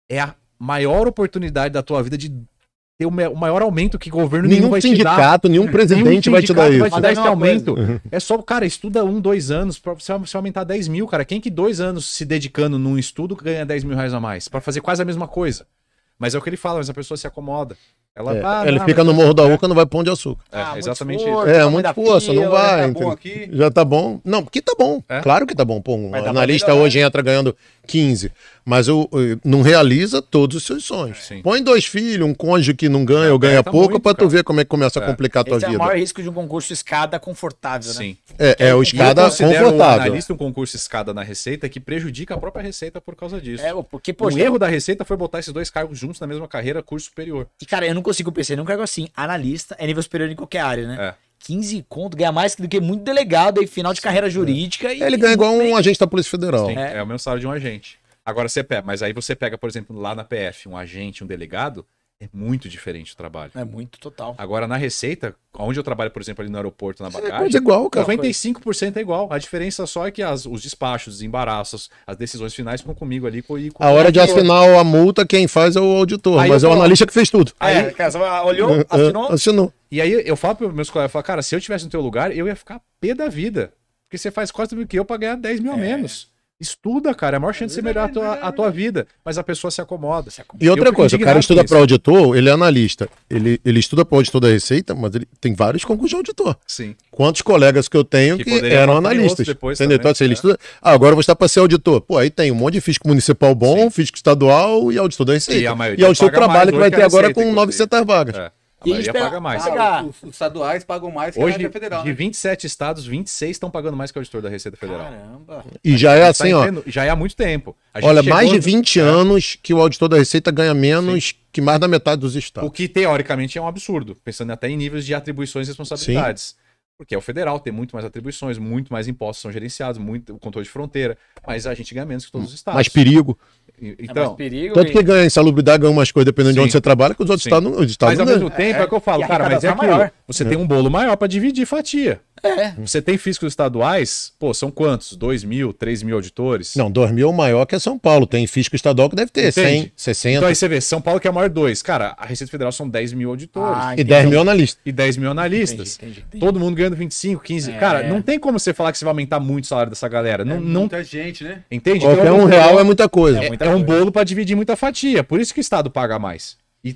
é a maior oportunidade da tua vida de ter o maior aumento que governo nenhum, nenhum vai te dar. Nenhum sindicato, nenhum presidente vai te dar isso. Vai te dar esse aumento. É só, cara, estuda um, dois anos, pra você aumentar 10 mil, cara. Quem que dois anos se dedicando num estudo ganha 10 mil reais a mais? para fazer quase a mesma coisa. Mas é o que ele fala, mas a pessoa se acomoda. Ela é, tá, ele não, fica no tá Morro da Uca, é. não vai pão de açúcar. É, ah, exatamente é, tá muito É, muito força, não vai. Né? Tá já tá bom. Não, porque tá bom. É? Claro que tá bom. Pô, um analista hoje né? entra ganhando 15. Mas eu, eu, eh, não realiza todos os seus sonhos. Sim. Põe dois filhos, um cônjuge que não ganha não, ou ganha pouco, para tu ver como é que começa é. a complicar a tua Esse vida. É o maior risco de um concurso escada confortável, né? Sim. né? É, é, o escada eu confortável. Um analista um concurso escada na Receita que prejudica a própria Receita por causa disso. É, porque, poxa, o erro da Receita foi botar esses dois cargos juntos na mesma carreira, curso superior. E, cara, eu não consigo pensar num cargo assim. Analista é nível superior em qualquer área, né? É. 15 conto, ganha mais do que muito delegado aí, final de carreira é. jurídica. É. E, ele ganha igual um agente da Polícia Federal. Sim, é. é o mesmo salário de um agente. Agora você pega, mas aí você pega, por exemplo, lá na PF, um agente, um delegado, é muito diferente o trabalho. É muito total. Agora, na receita, onde eu trabalho, por exemplo, ali no aeroporto, na é bagagem. É igual, cara. 95% é igual. A diferença só é que as, os despachos, os embaraços, as decisões finais ficam comigo ali. Com, com a hora de assinar a multa, quem faz é o auditor, aí mas é o analista que fez tudo. Aí, aí é, cara, olhou, é, assinou. assinou. E aí eu falo para meus colegas, eu falo, cara, se eu tivesse no teu lugar, eu ia ficar pé da vida. Porque você faz quase do que eu para ganhar 10 mil é. a menos. Estuda, cara, é a maior chance de você melhorar a tua, a tua vida. Mas a pessoa se acomoda. Se acomoda. E outra coisa, o cara estuda para auditor, ele é analista. Ele, ele estuda para auditor da Receita, mas ele tem vários concursos de auditor. Sim. Quantos colegas que eu tenho que, que eram analistas? Depois entendeu? Também, então, assim, ele é. estuda. Ah, agora eu vou estar para ser auditor. Pô, aí tem um monte de fisco municipal bom, Sim. fisco estadual e auditor da Receita. E, a maioria e é auditor trabalho que vai ter agora com 900 vagas. É. A e maioria paga mais. Os, estaduais pagam mais que Hoje, a Receita Federal. De né? 27 estados, 26 estão pagando mais que o auditor da Receita Federal. Caramba. E já é tá assim, tá ó. já é há muito tempo. Olha, mais de 20 é. anos que o auditor da Receita ganha menos Sim. que mais da metade dos estados. O que teoricamente é um absurdo, pensando até em níveis de atribuições e responsabilidades. Sim. Porque é o federal, tem muito mais atribuições, muito mais impostos são gerenciados, muito o controle de fronteira, mas a gente ganha menos que todos hum. os estados. Mais perigo. Então, é mais então, perigo, tanto que ganha insalubridade, ganha umas coisas dependendo sim. de onde você trabalha, que os outros estados tá não. Os estados tá mas ao mesmo tempo é, é que eu falo, cara, mas é, é maior. que você é. tem um bolo maior para dividir fatia. É. Você tem fiscos estaduais, pô, são quantos? 2 mil, 3 mil auditores? Não, 2 mil é o maior que é São Paulo. Tem fisco estadual que deve ter Entende? 100, 60. Então aí você vê, São Paulo que é o maior dois. Cara, a Receita Federal são 10 mil auditores. Ah, e 10 mil analistas. E 10 mil analistas. Entendi, entendi, entendi. Todo mundo ganhando 25, 15. É. Cara, não tem como você falar que você vai aumentar muito o salário dessa galera. É não, não... Muita gente, né? Entende? Qualquer então, é um real é muita coisa. É, é muita é coisa. um bolo para dividir muita fatia. Por isso que o Estado paga mais. E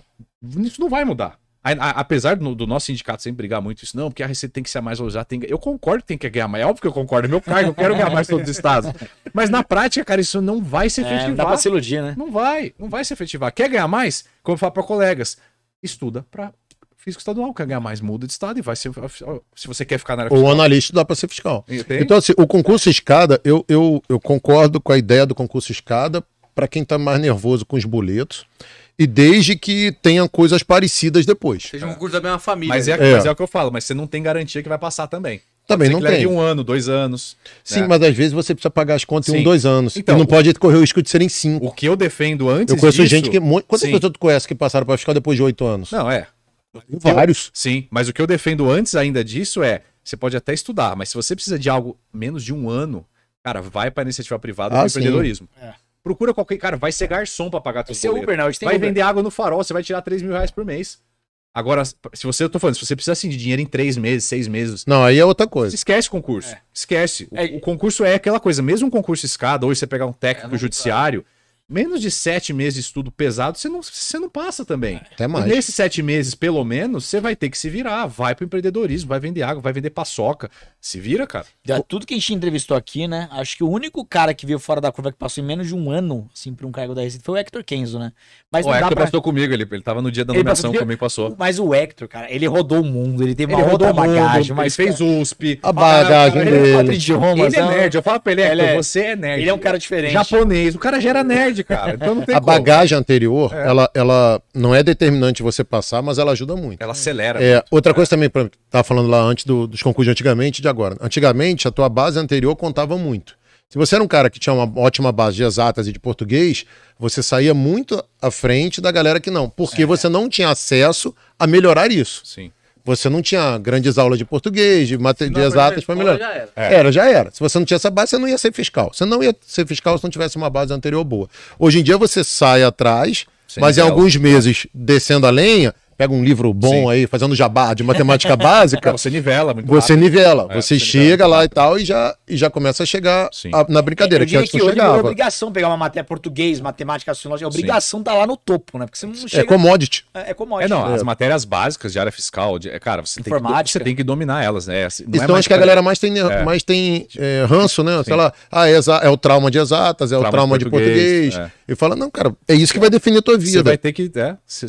isso não vai mudar. A, a, apesar do, do, nosso sindicato sempre brigar muito isso, não, porque a Receita tem que ser mais valorizada. Tem, eu concordo que tem que ganhar mais. É óbvio que eu concordo, é meu cargo, eu quero ganhar mais todos os estados. Mas na prática, cara, isso não vai se efetivar. É, não dá pra se iludir, né? Não vai, não vai se efetivar. Quer ganhar mais? Como eu falo pra colegas, estuda pra fisco estadual, quer ganhar mais, muda de estado e vai ser. Se você quer ficar na área fiscal. O analista dá para ser fiscal. Então, assim, o concurso escada, eu, eu, eu concordo com a ideia do concurso escada para quem está mais nervoso com os boletos e desde que tenha coisas parecidas depois. Seja um curso da mesma família. Mas é, né? é. mas é o que eu falo, mas você não tem garantia que vai passar também. Também não tem. um ano, dois anos. Sim, né? mas às vezes você precisa pagar as contas Sim. em um, dois anos. Então, e não o... pode correr o risco de serem cinco. O que eu defendo antes Eu conheço disso... gente que... Quantas Sim. pessoas tu conhece que passaram para fiscal depois de oito anos? Não, é. Vários. Sim, mas o que eu defendo antes ainda disso é, você pode até estudar, mas se você precisa de algo menos de um ano, cara, vai para iniciativa privada ah, do empreendedorismo. É. Procura qualquer. Cara, vai ser garçom pra pagar teu Uber, não, tem vai Uber. vender água no farol, você vai tirar 3 mil reais por mês. Agora, se você, eu tô falando, se você precisa assim, de dinheiro em três meses, seis meses. Não, aí é outra coisa. Esquece concurso. É. Esquece. O, é. o, concurso é aquela coisa. Mesmo um concurso escada, ou você pegar um técnico é, judiciário, menos de sete meses de estudo pesado, você não, você não passa também. É. Até mais. nesses sete meses, pelo menos, você vai ter que se virar. Vai pro empreendedorismo, vai vender água, vai vender paçoca. Se vira, cara. tudo que a gente entrevistou aqui, né? Acho que o único cara que veio fora da curva que passou em menos de um ano, assim, pra um cargo da Recife, foi o Hector Kenzo, né? Mas o Hector pra... passou comigo, ele, ele tava no dia da nomeação, passou, também passou. Mas o Hector, cara, ele rodou o mundo, ele teve uma ele outra bagagem. Mundo, mas fez USP. A ah, bagagem é dele. Ele de Roma, ele é nerd, eu falo pra ele, Hector, ele é... você é nerd. Ele é um cara diferente. Japonês, o cara já era nerd, de cara. Então não tem a como. bagagem anterior, é. ela, ela não é determinante você passar, mas ela ajuda muito. Ela acelera. É, muito, outra né? coisa também, estava falando lá antes do, dos concursos de antigamente e de agora. Antigamente, a tua base anterior contava muito. Se você era um cara que tinha uma ótima base de exatas e de português, você saía muito à frente da galera que não, porque é. você não tinha acesso a melhorar isso. Sim você não tinha grandes aulas de português, de, mate... de exatas para melhorar. Já era. É. era. já era. Se você não tinha essa base, você não ia ser fiscal. Você não ia ser fiscal se não tivesse uma base anterior boa. Hoje em dia você sai atrás, mas em é alguns é meses descendo a lenha, pega um livro bom Sim. aí, fazendo jabá de matemática básica. Você nivela muito Você rápido. nivela. É, você, você chega nivela. lá e tal e já, e já começa a chegar a, na brincadeira. Eu que, antes que não hoje é chegava. é obrigação pegar uma matéria português, matemática, sociologia. É obrigação estar tá lá no topo, né? Porque você não é chega... É commodity. É, é commodity. É, não, é. as matérias básicas de área fiscal, de, é, cara, você tem, que, você tem que dominar elas, né? Assim, não então acho que a galera mais tem, mais tem ranço, né? Sei lá, ah, é, o trauma de exatas, é o trauma, trauma de português. E fala, não, cara, é isso que vai definir a tua vida. Você vai ter que...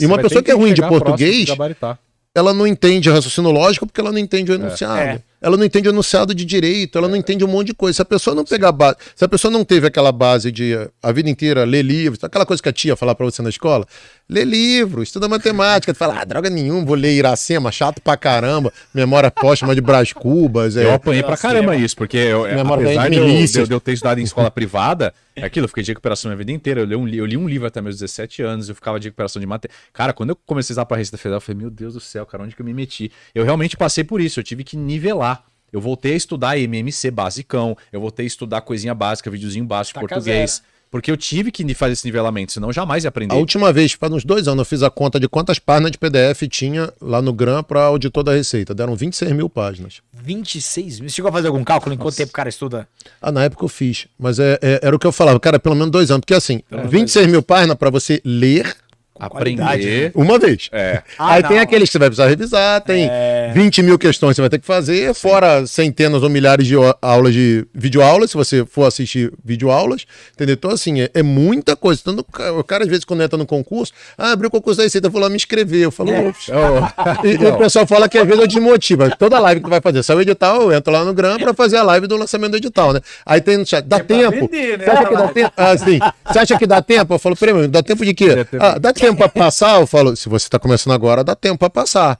e uma pessoa que é ruim de português português, tá. ela não entende raciocínio lógico porque ela não entende o enunciado. É. é ela não entende enunciado de direito, ela não é. entende um monte de coisa. Se a pessoa não pegar base, se a pessoa não teve aquela base de a vida inteira ler livros, então aquela coisa que a tia falar para você na escola, lê livro, estuda matemática, tu fala, ah, droga nenhum vou ler Iracema, chato pra caramba, memória póstuma de Brás Cubas. É... Eu apanhei pra caramba isso, porque eu, é, memória apesar de, eu, de, eu ter estudado em escola privada, é aquilo, eu fiquei de recuperação minha vida inteira, eu li, um, eu li um livro até meus 17 anos, eu ficava de recuperação de matemática. Cara, quando eu comecei a usar pra Receita Federal, eu falei, meu Deus do céu, cara, onde que eu me meti? Eu realmente passei por isso, eu tive que nivelar eu voltei a estudar MMC basicão, eu voltei a estudar coisinha básica, videozinho básico, tá português. Caseira. Porque eu tive que fazer esse nivelamento, senão jamais ia aprender. A última vez, faz tipo, uns dois anos, eu fiz a conta de quantas páginas de PDF tinha lá no GRAM para auditor da Receita. Deram 26 mil páginas. 26 mil? Você chegou a fazer algum cálculo em Nossa. quanto tempo o cara estuda? Ah, na época eu fiz. Mas é, é, era o que eu falava, cara, pelo menos dois anos. Porque assim, é, 26 mil páginas para você ler, aprender. Né? Uma vez. É. Ah, Aí não. tem aqueles que você vai precisar revisar, tem é. 20 mil questões você vai ter que fazer, Sim. fora centenas ou milhares de aulas de videoaulas, se você for assistir videoaulas, entendeu? Então, assim, é, é muita coisa. Então, o cara, às vezes, quando entra no concurso, ah, abriu o concurso da Receita, vou lá ah, me inscrever. Eu falo, é. oh. e, e, o pessoal fala que às vezes eu desmotiva. É toda live que tu vai fazer, saiu o edital, eu entro lá no Gram para fazer a live do lançamento do edital, né? Aí tem no chat, dá é tempo? Vender, né? Você acha que dá tempo? Ah, assim, você acha que dá tempo? Eu falo, prêmio, dá tempo de quê? Ah, dá tempo para passar? Eu falo, se você está começando agora, dá tempo para passar.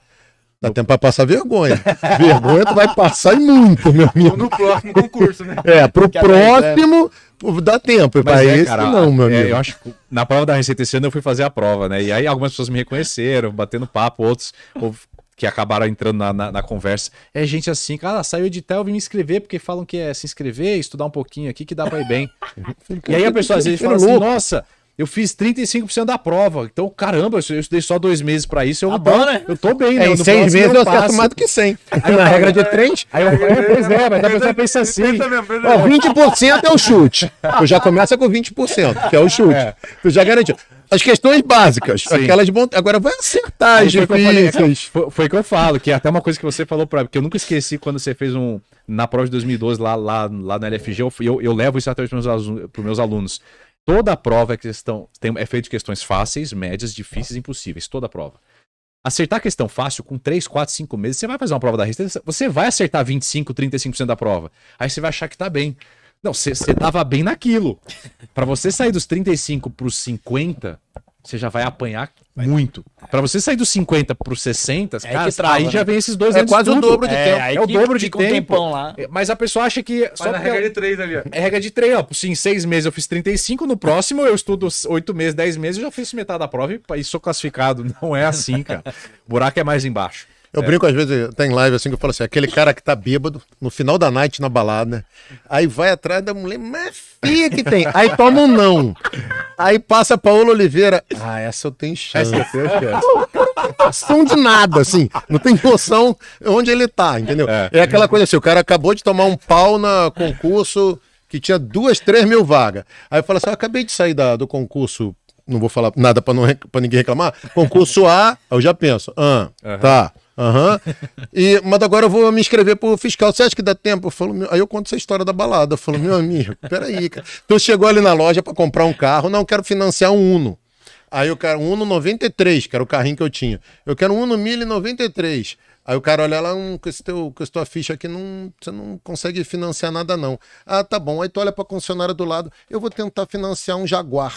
Dá tá tempo para passar vergonha. vergonha tu vai passar e muito, meu amigo. No próximo concurso, né? É, pro próximo é... dá tempo. Para é, esse cara, não, meu é, amigo. Eu acho que na prova da Receita esse ano eu fui fazer a prova, né? E aí algumas pessoas me reconheceram, batendo papo, outros que acabaram entrando na, na, na, conversa. É gente assim, cara, saiu de tal, eu vim me inscrever, porque falam que é se inscrever, estudar um pouquinho aqui, que dá pra ir bem. e aí a pessoa às vezes fala assim, é nossa, eu fiz 35% da prova. Então, caramba, eu estudei só dois meses para isso. Eu, tá bom, né? eu tô bem, né? É, em seis meses eu acerto mais do que 100. Aí, na regra de três. Aí eu falei, é, pois é, mas a pessoa é assim. pensa assim. Ó, 20% é o chute. Tu já começa com 20%, que é o chute. É. Tu já garantiu. As questões básicas, Sim. aquelas bom. Agora vai acertar as difíceis. Foi o que eu falo, que é até uma coisa que você falou para mim, que eu nunca esqueci quando você fez um. Na prova de 2012, lá, lá, lá na LFG, eu, eu, eu levo isso até para os meus alunos Toda a prova é, questão, tem, é feita de questões fáceis, médias, difíceis e impossíveis. Toda a prova. Acertar questão fácil com 3, 4, 5 meses, você vai fazer uma prova da resistência, você vai acertar 25, 35% da prova. Aí você vai achar que tá bem. Não, você tava bem naquilo. Para você sair dos 35 pros 50, você já vai apanhar vai. muito. É. Para você sair dos 50 para 60, é cara, trava, aí né? já vem esses dois é anos. É quase tudo. o dobro de é, tempo. É o dobro de tempo. Um lá. É, mas a pessoa acha que. só na regra eu... de três ali, ó. É regra de três ó. Sim, seis meses eu fiz 35, no próximo eu estudo oito meses, dez meses, eu já fiz metade da prova e, e sou classificado. Não é assim, cara. o buraco é mais embaixo. Eu é. brinco às vezes, tem live assim que eu falo assim: aquele cara que tá bêbado no final da noite na balada, aí vai atrás da mulher mais fia que tem, aí toma um não. Aí passa Paola Oliveira. Ah, essa eu tenho chance. Essa eu tenho noção de nada, assim. Não tem noção onde ele tá, entendeu? É. é aquela coisa assim: o cara acabou de tomar um pau na concurso que tinha duas, três mil vagas. Aí fala assim: eu ah, acabei de sair da, do concurso, não vou falar nada para ninguém reclamar. Concurso A, eu já penso, ah, uhum. tá. Aham. Uhum. E, mas agora eu vou me inscrever pro fiscal. Você acha que dá tempo? Eu falo, aí eu conto essa história da balada. Eu falo, meu amigo, peraí, cara. Tu chegou ali na loja para comprar um carro, não, quero financiar um Uno. Aí eu quero um Uno 93, que era o carrinho que eu tinha. Eu quero um Uno 1093. Aí o cara olha lá, um, com, esse teu, com essa tua ficha aqui, não, você não consegue financiar nada, não. Ah, tá bom. Aí tu olha pra concessionária do lado, eu vou tentar financiar um Jaguar.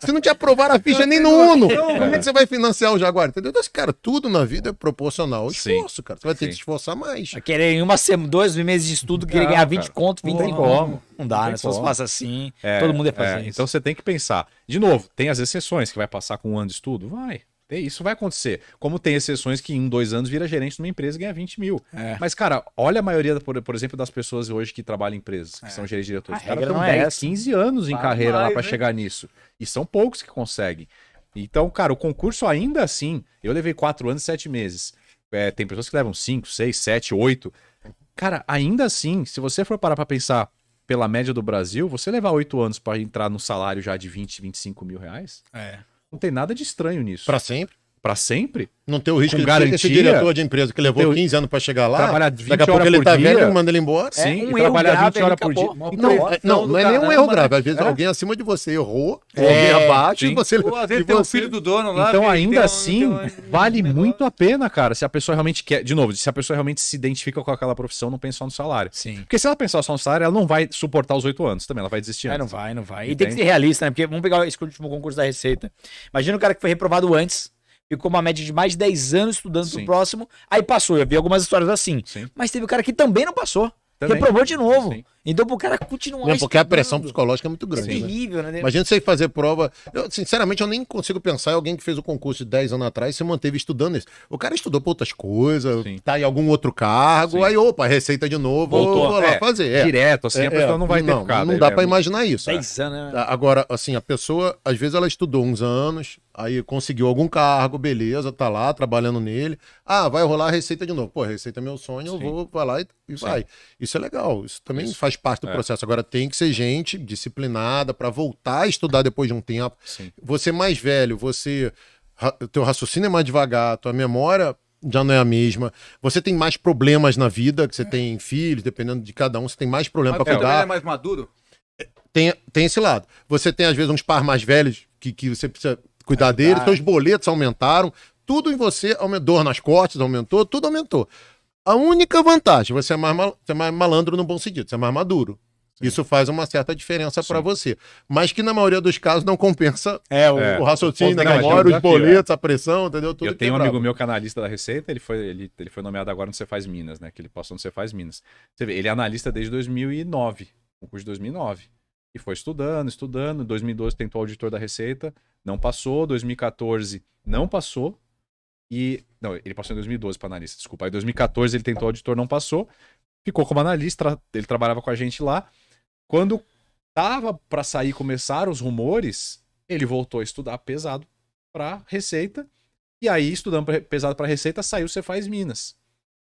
você não te aprovaram a ficha nem no Uno. Como é que você vai financiar um Jaguar? Entendeu? Então, cara, tudo na vida é proporcional ao esforço, Sim. cara. Você vai ter que esforçar mais. Vai querer em uma semana, dois meses de estudo, querer ganhar 20 cara. conto, 20 Pô, como. Não dá, né? Se fosse passar assim, é, todo mundo é fazer é, Então você tem que pensar. De novo, tem as exceções que vai passar com um ano de estudo? Vai. Isso vai acontecer. Como tem exceções que em dois anos vira gerente de uma empresa e ganha 20 mil. É. Mas, cara, olha a maioria, por, por, exemplo, das pessoas hoje que trabalham em empresas, que é. são gerentes diretores. Os caras estão 10, essa. 15 anos em vai carreira mais, lá para chegar nisso. E são poucos que conseguem. Então, cara, o concurso ainda assim, eu levei 4 anos e 7 meses. É, tem pessoas que levam 5, 6, 7, 8. Cara, ainda assim, se você for parar para pensar pela média do Brasil, você levar 8 anos para entrar no salário já de 20, 25 mil reais. É não tem nada de estranho nisso. Para sempre? para sempre. Não ter o risco de garantia, esse diretor de empresa que levou 15 anos para chegar lá. Trabalhar 20 daqui a pouco ele tá dia, velho, manda ele embora. É sim, um trabalhar 20 horas por dia. É, é, não, não, não, é um erro grave. Às vezes alguém acima de você errou, alguém abaixo e você... Pô, às vezes tipo tem o assim, filho do dono lá. Então ainda assim, vale muito a pena, cara, se a pessoa realmente quer... De novo, se a pessoa realmente se identifica com aquela profissão, não pensa só no salário. Sim. Porque se ela pensar só no salário, ela não vai suportar os oito anos também, ela vai desistir. não vai, não vai. E tem que ser realista, né? Porque vamos pegar esse último concurso da Receita. Imagina o cara que foi reprovado antes ficou uma média de mais de 10 anos estudando Sim. pro próximo, aí passou. Eu vi algumas histórias assim. Sim. Mas teve o cara que também não passou. Também. Reprovou de novo. Sim. Então, pro cara continuar. Não, porque a pressão psicológica é muito grande. É né? terrível, né? né? Imagina você fazer prova. Eu, sinceramente, eu nem consigo pensar em alguém que fez o concurso de 10 anos atrás e se manteve estudando isso. O cara estudou pra outras coisas, Sim. tá em algum outro cargo, Sim. aí, opa, receita de novo, Voltou, vou lá é, fazer. É. Direto, assim, a é, é. pessoa não vai não, ter Não dá para né? imaginar isso. 10 é. anos, né? Agora, assim, a pessoa, às vezes, ela estudou uns anos, aí conseguiu algum cargo, beleza, tá lá trabalhando nele. Ah, vai rolar a receita de novo. Pô, receita é meu sonho, Sim. eu vou, lá e, e vai. Isso é legal, isso também isso. faz faz parte do é. processo. Agora tem que ser gente disciplinada para voltar a estudar depois de um tempo. Sim. Você mais velho, você teu raciocínio é mais devagar, tua memória já não é a mesma. Você tem mais problemas na vida, que você é. tem filhos, dependendo de cada um, você tem mais problemas para cuidar. é mais maduro? Tem, tem esse lado. Você tem, às vezes, uns pais mais velhos que, que você precisa cuidar é deles, seus boletos aumentaram, tudo em você aumentou, dor nas costas aumentou, tudo aumentou. A única vantagem, você é mais, mal, você é mais malandro no bom sentido, você é mais maduro. Sim. Isso faz uma certa diferença para você. Mas que na maioria dos casos não compensa é, o, é. o raciocínio, a né, memória, é os boletos, é. a pressão, entendeu? Tudo eu tenho um amigo meu canalista é da Receita, ele foi, ele, ele foi nomeado agora no Você Faz Minas, né? Que ele passou no Você Faz Minas. Você vê, ele é analista desde 2009, concurso de 2009. E foi estudando, estudando. Em 2012 tentou auditor da Receita, não passou. 2014 não passou. E. Não, ele passou em 2012 para analista, desculpa. Aí em 2014 ele tentou auditor, não passou. Ficou como analista, ele trabalhava com a gente lá. Quando tava para sair começar os rumores, ele voltou a estudar pesado para Receita. E aí, estudando pesado para Receita, saiu Cefaz Minas.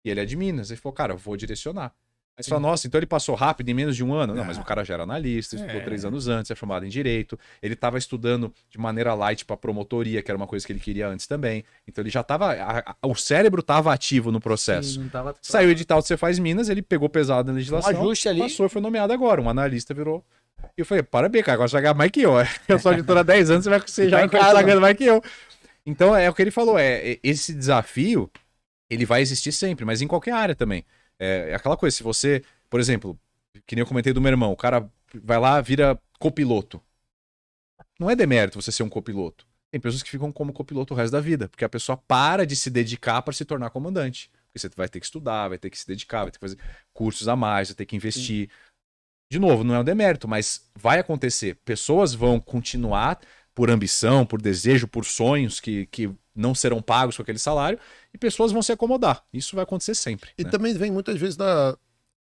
E ele é de Minas. Ele falou, cara, vou direcionar. Aí você fala, nossa, então ele passou rápido em menos de um ano? Não, mas o é. cara já era analista, estudou é. três anos antes, é formado em direito. Ele estava estudando de maneira light para promotoria, que era uma coisa que ele queria antes também. Então ele já estava. O cérebro estava ativo no processo. Sim, tava... Saiu o edital do Você Faz Minas, ele pegou pesado na legislação. Um ajuste ali. Passou, foi nomeado agora. Um analista virou. E eu falei, parabéns, cara, agora você vai ganhar mais que eu. É. Eu sou editor há 10 anos, você vai, você tá já vai continuar ganhando mais que eu. Então é o que ele falou: é esse desafio ele vai existir sempre, mas em qualquer área também. É, é aquela coisa, se você, por exemplo, que nem eu comentei do meu irmão, o cara vai lá, vira copiloto. Não é demérito você ser um copiloto. Tem pessoas que ficam como copiloto o resto da vida, porque a pessoa para de se dedicar para se tornar comandante. Porque você vai ter que estudar, vai ter que se dedicar, vai ter que fazer cursos a mais, vai ter que investir. Sim. De novo, não é um demérito, mas vai acontecer. Pessoas vão continuar por ambição, por desejo, por sonhos que, que não serão pagos com aquele salário e pessoas vão se acomodar. Isso vai acontecer sempre. E né? também vem muitas vezes da.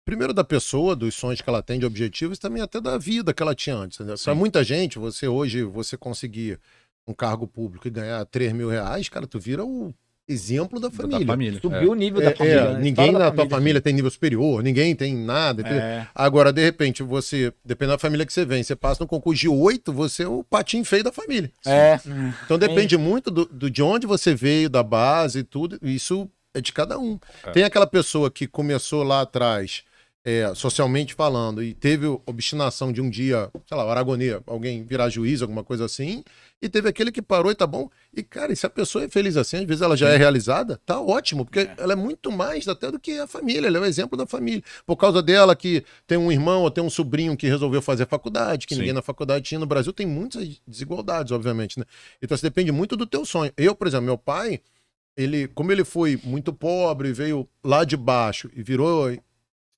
Primeiro da pessoa, dos sonhos que ela tem, de objetivos, e também até da vida que ela tinha antes. Para muita gente, você hoje, você conseguir um cargo público e ganhar 3 mil reais, cara, tu vira o exemplo da família. Da família. Subiu é. o nível da é, família. É, né? Ninguém na família, tua família tem nível superior, ninguém tem nada. É. Agora, de repente, você, dependendo da família que você vem, você passa no concurso de oito, você é o patinho feio da família. É. Então depende muito do, do, de onde você veio, da base e tudo. Isso é de cada um. É. Tem aquela pessoa que começou lá atrás é, socialmente falando, e teve obstinação de um dia, sei lá, o alguém virar juiz, alguma coisa assim, e teve aquele que parou e tá bom. E, cara, e se a pessoa é feliz assim, às vezes ela já é realizada, tá ótimo, porque é. ela é muito mais até do que a família, ela é o exemplo da família. Por causa dela que tem um irmão ou tem um sobrinho que resolveu fazer faculdade, que Sim. ninguém na faculdade tinha. No Brasil tem muitas desigualdades, obviamente, né? Então, isso depende muito do teu sonho. Eu, por exemplo, meu pai, ele, como ele foi muito pobre, veio lá de baixo e virou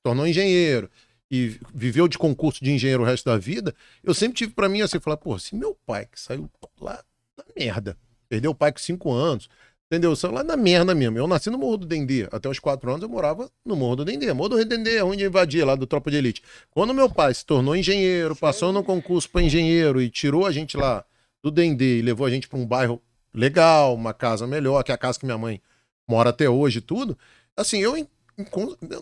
tornou engenheiro e viveu de concurso de engenheiro o resto da vida, eu sempre tive para mim assim, falar, pô, se meu pai que saiu lá da merda, perdeu o pai com cinco anos, entendeu? Saiu lá na merda mesmo. Eu nasci no Morro do Dendê, até os quatro anos eu morava no Morro do Dendê. Morro do Dendê é onde invadia lá do Tropa de Elite. Quando meu pai se tornou engenheiro, passou no concurso para engenheiro e tirou a gente lá do Dendê e levou a gente para um bairro legal, uma casa melhor, que é a casa que minha mãe mora até hoje tudo, assim, eu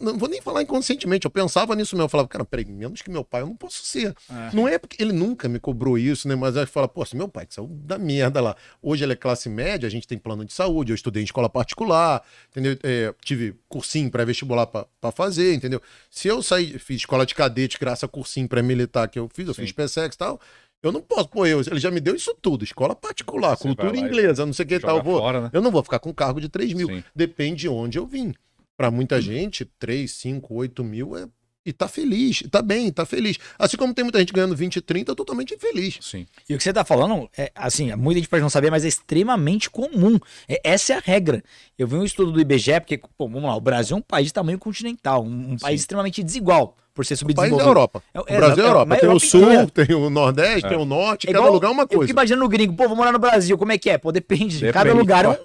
não vou nem falar inconscientemente, eu pensava nisso mesmo. Eu falava, cara, peraí, menos que meu pai, eu não posso ser. É. Não é porque ele nunca me cobrou isso, né? Mas eu fala, pô, se meu pai que saiu da merda lá. Hoje ele é classe média, a gente tem plano de saúde, eu estudei em escola particular, entendeu? É, tive cursinho pré-vestibular para fazer, entendeu? Se eu saí, fiz escola de cadete, graça cursinho pré-militar que eu fiz, eu Sim. fiz PSEX e tal. Eu não posso, pô, eu, ele já me deu isso tudo, escola particular, Você cultura inglesa, não sei o que tal. Eu, vou, né? eu não vou ficar com cargo de 3 mil, Sim. depende de onde eu vim. Para muita gente, 3, 5, 8 mil é e tá feliz, tá bem, tá feliz. Assim como tem muita gente ganhando 20, 30, totalmente infeliz. Sim. E o que você tá falando, é, assim, muita gente pode não saber, mas é extremamente comum. É, essa é a regra. Eu vi um estudo do IBGE, porque, pô, vamos lá, o Brasil é um país de tamanho continental, um, um país extremamente desigual por ser subdesenvolvido. É o país da Europa. É, o Brasil é, é Europa. É, tem Europa o Sul, inteira. tem o Nordeste, é. tem o Norte, é cada igual, lugar é uma coisa. Eu fico imaginando o gringo, pô, vou morar no Brasil, como é que é? Pô, depende. depende. Cada lugar é um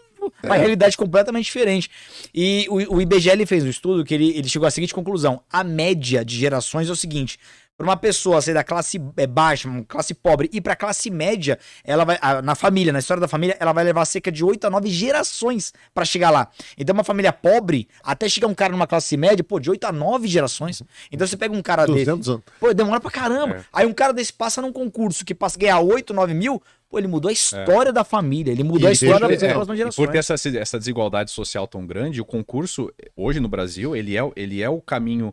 é. uma realidade completamente diferente. E o, o IBGE ele fez um estudo que ele, ele chegou à seguinte conclusão: a média de gerações é o seguinte. Para uma pessoa ser da classe é, baixa, classe pobre, e para classe média, ela vai, na família, na história da família, ela vai levar cerca de 8 a 9 gerações para chegar lá. Então, uma família pobre, até chegar um cara numa classe média, pô, de 8 a 9 gerações. Então, você pega um cara 200 desse. Anos. Pô, demora pra caramba. É. Aí, um cara desse passa num concurso que passa ganhar 8, 9 mil Pô, ele mudou a é. história é. da família, ele mudou e a história das é, próximas gerações. Por ter essa, essa desigualdade social tão grande, o concurso, hoje no Brasil, ele é, ele é o caminho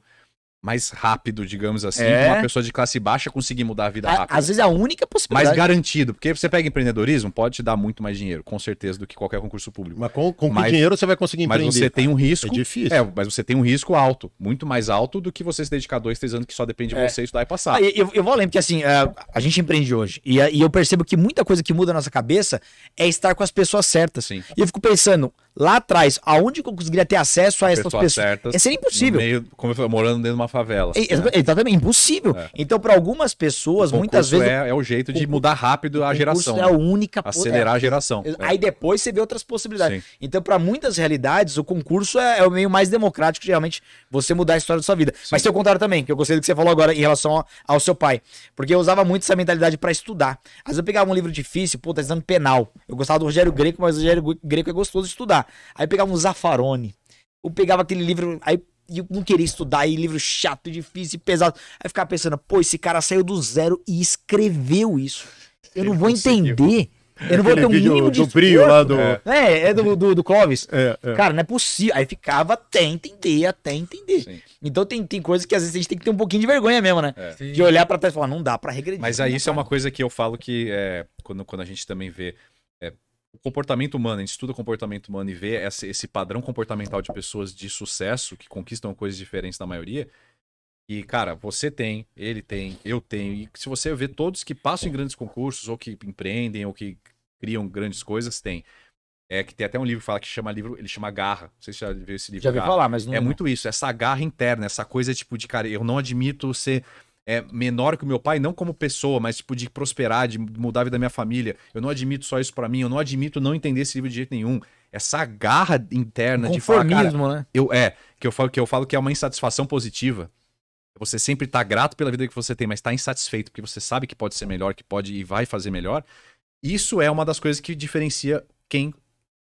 mais rápido, digamos assim, é. uma pessoa de classe baixa conseguir mudar a vida rápido. Às vezes é a única possibilidade. Mas garantido, porque você pega empreendedorismo, pode te dar muito mais dinheiro, com certeza, do que qualquer concurso público. Mas com, com mas, que dinheiro você vai conseguir empreender? Mas você tem um é risco. É difícil. É, mas você tem um risco alto, muito mais alto do que você se dedicar dois, três anos que só depende de é. você estudar e passar. Ah, eu, eu vou além, porque assim, é, a gente empreende hoje, e, e eu percebo que muita coisa que muda a nossa cabeça é estar com as pessoas certas. Sim. E eu fico pensando, lá atrás, aonde eu conseguiria ter acesso a essas Pessoa pessoas? Certas, é ser impossível. Meio, como eu falei, morando dentro de uma favela. É, né? Exatamente, impossível. É. Então, para algumas pessoas, muitas vezes. É, é o jeito de o, mudar rápido a geração. É a né? única Acelerar é, a geração. É. Aí depois você vê outras possibilidades. Sim. Então, para muitas realidades, o concurso é, é, o meio mais democrático, de realmente você mudar a história da sua vida. Sim. Mas tem o contrário também, que eu gostei do que você falou agora em relação ao, ao seu pai. Porque eu usava muito essa mentalidade para estudar. Às vezes eu pegava um livro difícil, pô, tá estudando penal. Eu gostava do Rogério Greco, mas o Rogério Greco é gostoso de estudar. Aí pegava um zafarone, Eu pegava aquele livro, aí eu não queria estudar, aí livro chato, difícil, pesado. Aí ficava pensando, pô, esse cara saiu do zero e escreveu isso. Eu Ele não vou conseguiu. entender. Eu não vou ter um mínimo de do brilho lá do. É, é do, do, do Clóvis. É, é. Cara, não é possível. Aí ficava até entender, até entender. Sim. Então tem, tem coisas que às vezes a gente tem que ter um pouquinho de vergonha mesmo, né? É. De olhar para trás e falar, não dá para regredir. Mas aí isso é uma coisa que eu falo que é, quando, quando a gente também vê o comportamento humano, a gente estuda o comportamento humano e vê esse padrão comportamental de pessoas de sucesso que conquistam coisas diferentes da maioria. E, cara, você tem, ele tem, eu tenho. E se você vê todos que passam em grandes concursos, ou que empreendem, ou que criam grandes coisas, tem. É que tem até um livro que fala que chama livro, ele chama Garra. Não sei se você já viu esse livro. Já vi falar, mas não. É, é muito isso, essa garra interna, essa coisa tipo de, cara, eu não admito ser. Você é, menor que o meu pai, não como pessoa, mas tipo, de prosperar, de mudar a vida da minha família. Eu não admito só isso para mim, eu não admito não entender esse livro de jeito nenhum. Essa garra interna de falar, cara, né? eu é, que eu falo que eu falo que é uma insatisfação positiva. Você sempre tá grato pela vida que você tem, mas tá insatisfeito porque você sabe que pode ser melhor, que pode e vai fazer melhor. Isso é uma das coisas que diferencia quem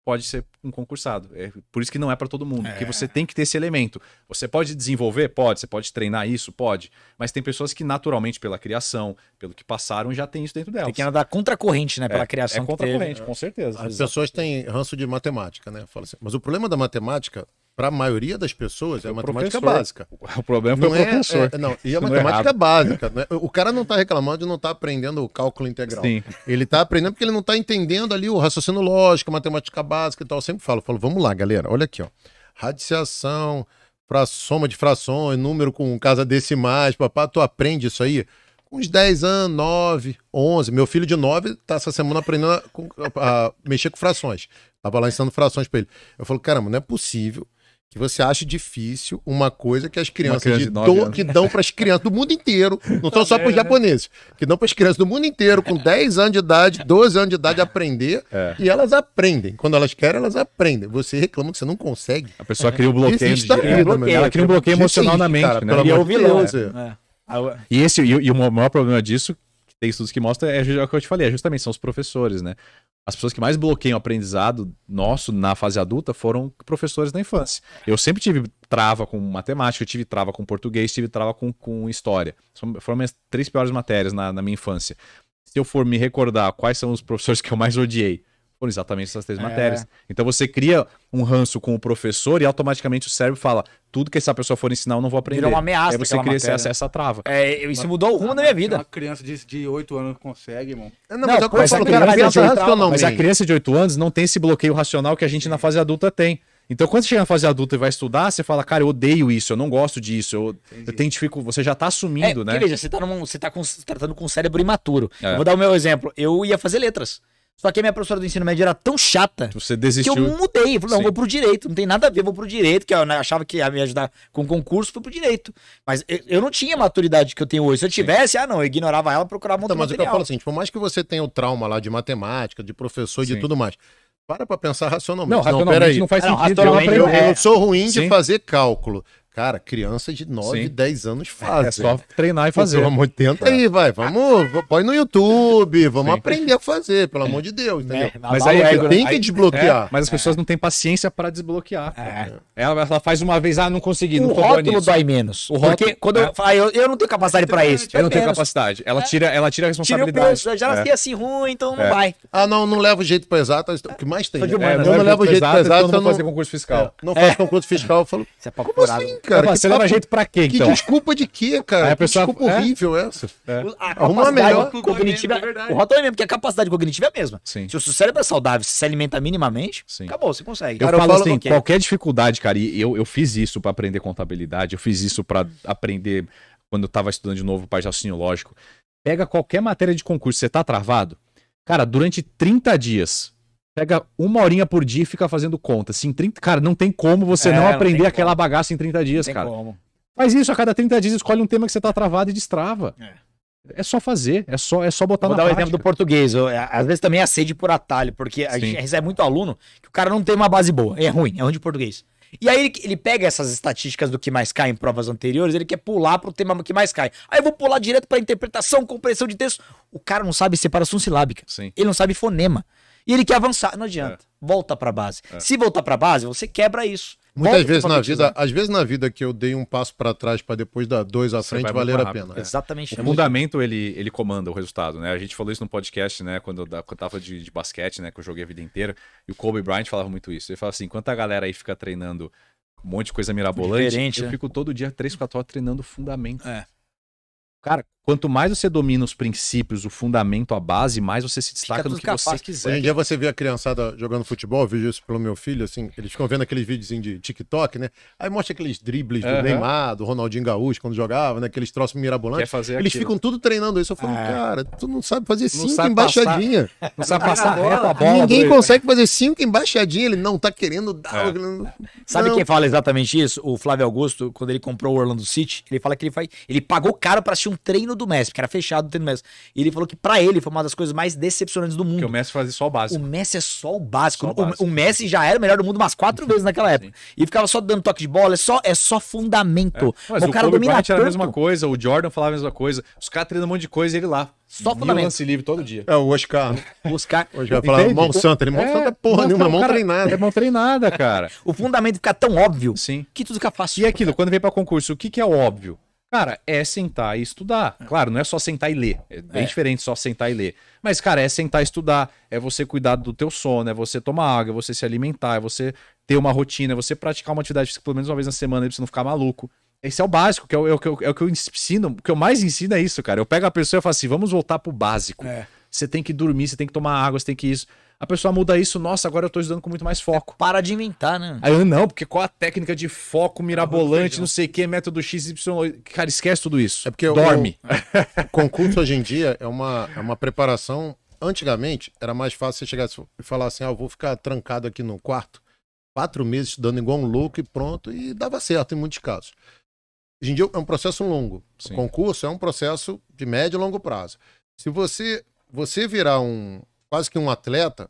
pode ser um concursado. É por isso que não é para todo mundo, é. porque você tem que ter esse elemento. Você pode desenvolver? Pode. Você pode treinar isso? Pode. Mas tem pessoas que naturalmente, pela criação, pelo que passaram, já tem isso dentro delas. Tem que andar contra a corrente, né? Pela é, é criação é contra corrente, com certeza. As exatamente. pessoas têm ranço de matemática, né? Fala assim, mas o problema da matemática para a maioria das pessoas é, é matemática básica. O problema não foi o é, professor. É, não, e a é matemática é básica. Né? O cara não está reclamando de não estar tá aprendendo o cálculo integral. Sim. Ele está aprendendo porque ele não está entendendo ali o raciocínio lógico, matemática básica e tal. Eu sempre falo, falo, vamos lá, galera, olha aqui, ó. Radiciação, para soma de frações, número com casa decimais, papá, tu aprende isso aí uns 10 anos, 9, 11. Meu filho de 9 tá essa semana aprendendo a, a, a mexer com frações. Tava lá ensinando frações para ele. Eu falo, caramba, não é possível que você acha difícil uma coisa que as crianças criança de de do, que dão para as crianças do mundo inteiro, não são só para os né? japoneses, que dão para as crianças do mundo inteiro com 10 anos de idade, 12 anos de idade aprender, é. e elas aprendem. Quando elas querem, elas aprendem. Você reclama que você não consegue. A pessoa cria um bloqueio, de... vida, é, ela cria um bloqueio emocional na mente, cara, né? E é o vilão. Né? É. É. E esse e, e o maior problema disso tem estudos que mostram, é, é o que eu te falei, é justamente são os professores, né? as pessoas que mais bloqueiam o aprendizado nosso na fase adulta foram professores da infância. Eu sempre tive trava com matemática, eu tive trava com português, tive trava com, com história. Foram minhas três piores matérias na, na minha infância. Se eu for me recordar quais são os professores que eu mais odiei, foram exatamente essas três é. matérias. Então você cria um ranço com o professor e automaticamente o cérebro fala: tudo que essa pessoa for ensinar, eu não vou aprender. Virou uma ameaça. Aí você cria essa, essa trava. É, isso mas, mudou o rumo da minha vida. Uma criança de, de 8 anos consegue, irmão. Não, não mas, eu mas, falo, a criança, criança de 8, mas a criança de 8 anos não tem esse bloqueio racional que a gente na fase adulta tem. Então, quando você chega na fase adulta e vai estudar, você fala, cara, eu odeio isso, eu não gosto disso, eu, eu tenho dificuldade. Você já tá assumindo, é, né? Veja, você tá, num, você tá com, tratando com um cérebro imaturo. É. Eu vou dar o meu exemplo. Eu ia fazer letras. Só que a minha professora do ensino médio era tão chata Você desistiu. que eu mudei. Eu falei, não, Sim. vou pro direito, não tem nada a ver, vou pro direito, que eu né, achava que ia me ajudar com concurso, fui pro direito. Mas eu, eu não tinha a maturidade que eu tenho hoje. Se eu tivesse, Sim. ah não, eu ignorava ela, procurava um então, Mas o que eu falo assim, tipo, por mais que você tenha o trauma lá de matemática, de professor, e de tudo mais, para pra pensar racionalmente. Não, racionalmente não, não faz não, sentido. Eu, eu, é. sou ruim de fazer cálculo. Cara, criança de 9, Sim. 10 anos faz. É, é só treinar e fazer. Pelo amor de Deus, tenta é. aí, vai. Vamos, põe no YouTube, vamos Sim. aprender a fazer, pelo amor de Deus. Entendeu? É, mas aí, é tem né? que desbloquear. mas as pessoas não têm paciência para desbloquear. Ela, ela, faz uma vez, ah, não consegui, o não rótulo dói menos. O rótulo, Porque quando eu ah, eu, eu não tenho capacidade para isso. Eu não tenho capacidade. Ela tira, ela tira a responsabilidade. Tira peso, já nasci assim ruim, então não vai. Ah, não, não o jeito para exato. O que mais tem? eu não levo jeito para exato, eu não fazer concurso fiscal. Não faço concurso fiscal, eu falo. Isso é cara? você papo... leva jeito pra quê, então? Que desculpa de quê, cara? Pessoa... desculpa é? horrível é essa. É. Arruma melhor. Cognitiva, é o Rottweiler mesmo, porque a capacidade cognitiva é a mesma. Sim. Se o seu cérebro é saudável, se se alimenta minimamente, Sim. acabou, você consegue. Cara, eu, falo, assim, qualquer dificuldade, cara, e eu, eu fiz isso para aprender contabilidade, eu fiz isso para aprender quando eu tava estudando de novo o raciocínio lógico. Pega qualquer matéria de concurso, você tá travado, cara, durante 30 dias Pega uma horinha por dia e fica fazendo conta. Assim, 30... Cara, não tem como você é, não aprender aquela como. bagaça em 30 dias, não cara. Como. Faz isso, a cada 30 dias escolhe um tema que você tá travado e destrava. É. É só fazer, é só, é só botar Vou na Vou dar o exemplo do português. Eu, às vezes também é sede por atalho, porque a Sim. gente recebe muito aluno que o cara não tem uma base boa. É ruim, é ruim de português. E aí ele, ele, pega essas estatísticas do que mais cai em provas anteriores, ele quer pular pro tema que mais cai. Aí eu vou pular direto pra interpretação, compreensão de texto. O cara não sabe separação silábica. Sim. Ele não sabe fonema. E ele quer avançar. Não adianta. É. Volta para base. É. Se voltar para base, você quebra isso. Muitas vezes na vida, né? às vezes na vida que eu dei um passo para trás para depois dar dois à frente valer a pena. É. Exatamente. O é fundamento ele, ele comanda o resultado, né? A gente falou isso no podcast, né? Quando, eu tava de, de basquete, né? Que eu joguei a vida inteira. E o Kobe Bryant falava muito isso. Ele falava assim: enquanto a galera aí fica treinando um monte de coisa mirabolante, Diferente, eu né? fico todo dia três, quatro horas treinando fundamento. É. Cara, Quanto mais você domina os princípios, o fundamento, a base, mais você se destaca do no que você quiser. Hoje em dia você vê a criançada jogando futebol, eu vejo isso pelo meu filho, assim, eles ficam vendo aqueles vídeos de TikTok, né? Aí mostra aqueles dribles do Neymar, do Ronaldinho Gaúcho, quando jogava, né? Aqueles troços mirabolantes. Quer fazer eles aquilo. ficam tudo treinando isso. Eu falo, é. cara, tu não sabe fazer não cinco sabe embaixadinha. Passar, não sabe passar reto a bola. Ninguém doido. consegue fazer cinco embaixadinha, ele não tá querendo dar. É. Não. Sabe quem fala exatamente isso? O Flávio Augusto, quando ele comprou o Orlando City, ele fala que ele, faz... ele pagou caro para assistir um treino do Messi, que era fechado tendo Messi. E ele falou que para ele foi uma das coisas mais decepcionantes do mundo. Porque o Messi fazia só o básico. O Messi é só o básico. Só o, básico. O, o, Messi já era o melhor do mundo umas quatro vezes naquela época. Sim. E ficava só dando toque de bola, é só, é só fundamento. É. Mas o, o cara Kobe domina era a mesma coisa, o Jordan falava a mesma coisa. Os caras treinam um monte de coisa e ele lá. Só fundamento. lance livre todo dia. É, o Oscar. O Oscar. hoje Oscar falar mão santa. Ele mão é, santa porra nenhuma, mão cara, treinada. É mão treinada, cara. o fundamento fica tão óbvio Sim. que tudo fica fácil. E é aquilo, quando vem pra concurso, o que, que é óbvio? Cara, é sentar e estudar. É. Claro, não é só sentar e ler. É bem é. diferente só sentar e ler. Mas, cara, é sentar e estudar. É você cuidar do teu sono, é você tomar água, é você se alimentar, é você ter uma rotina, é você praticar uma atividade física pelo menos uma vez na semana pra você não ficar maluco. Esse é o básico, que é o, é o, é o que eu ensino. O que eu mais ensino é isso, cara. Eu pego a pessoa e falo assim, vamos voltar pro básico. É você tem que dormir, você tem que tomar água, você tem que isso. A pessoa muda isso, nossa, agora eu tô estudando com muito mais foco. É, para de inventar, né? Aí eu, não, porque qual a técnica de foco mirabolante, não sei o que, método X, Y, Cara, esquece tudo isso. É porque Dorme. O, o concurso hoje em dia é uma, é uma preparação. Antigamente, era mais fácil você chegar e falar assim: ah, eu vou ficar trancado aqui no quarto, quatro meses estudando igual um louco e pronto, e dava certo em muitos casos. Hoje em dia é um processo longo. O concurso é um processo de médio e longo prazo. Se você você virar um quase que um atleta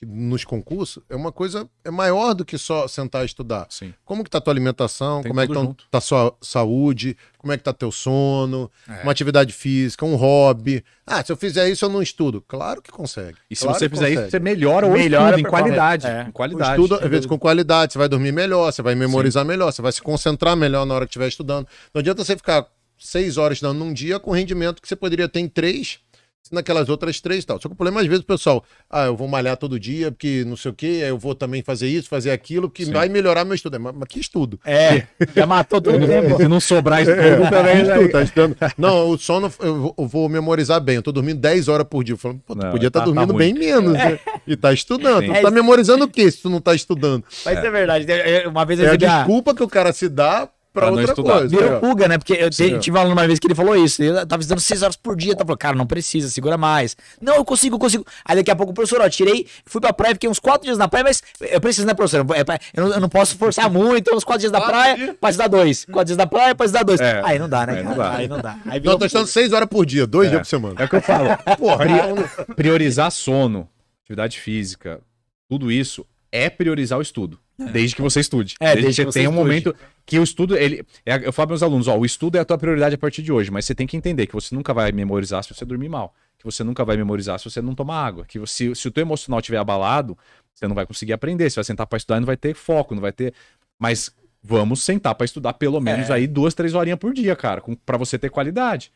nos concursos é uma coisa é maior do que só sentar e estudar. Sim. Como que tá tua alimentação? Tem como é que tão, tá sua saúde? Como é que tá teu sono? É. Uma atividade física, um hobby. Ah, se eu fizer isso eu não estudo. Claro que consegue. E se claro você fizer consegue. isso você melhora o melhora estudo, em qualidade, é. em qualidade. O estudo às vezes com qualidade, você vai dormir melhor, você vai memorizar Sim. melhor, você vai se concentrar melhor na hora que estiver estudando. Não adianta você ficar seis horas estudando num dia com rendimento que você poderia ter em três naquelas outras três e tal. Só que o problema, às vezes, o pessoal, ah, eu vou malhar todo dia, porque não sei o quê, eu vou também fazer isso, fazer aquilo, que Sim. vai melhorar meu estudo. É, mas, mas que estudo? É, já matou todo mundo. Se não sobrar estudo, é, também tá estudo, tá estudando. Não, o sono eu vou memorizar bem. Eu tô dormindo 10 horas por dia. Eu falo, pô, tu não, podia estar tá, tá, tá dormindo tá bem menos. É. Né? E tá estudando. É. Tu tá é memorizando o quê se tu não tá estudando? Mas é, é verdade. Uma vez eu é a desculpa que o cara se dá pra, pra outra coisa. Virou né? fuga, né? Porque eu te, tive um aluno uma vez que ele falou isso. Ele tava estudando seis horas por dia. tava, falando, cara, não precisa, segura mais. Não, eu consigo, eu consigo. Aí daqui a pouco, professor, ó, tirei, fui pra praia, fiquei uns quatro dias na praia, mas eu preciso, né, professor? Eu é não, eu não posso forçar muito, uns quatro dias na praia pode dar dois. Quatro dias na praia pode dar dois. É. Aí não dá, né? Aí não dá. Aí não dá. Aí não, eu tô estudando seis horas por dia, dois é. dias por semana. É o que eu falo. Porra, priorizar sono, atividade física, tudo isso é priorizar o estudo. É. Desde que você estude. É, desde, desde que, que você tenha um momento que o estudo, ele, é, eu falo para meus alunos, ó, o estudo é a tua prioridade a partir de hoje, mas você tem que entender que você nunca vai memorizar se você dormir mal, que você nunca vai memorizar se você não tomar água, que você, se o teu emocional estiver abalado, você não vai conseguir aprender, você vai sentar para estudar e não vai ter foco, não vai ter, mas vamos sentar para estudar pelo menos é. aí duas, três horinhas por dia, cara, para você ter qualidade.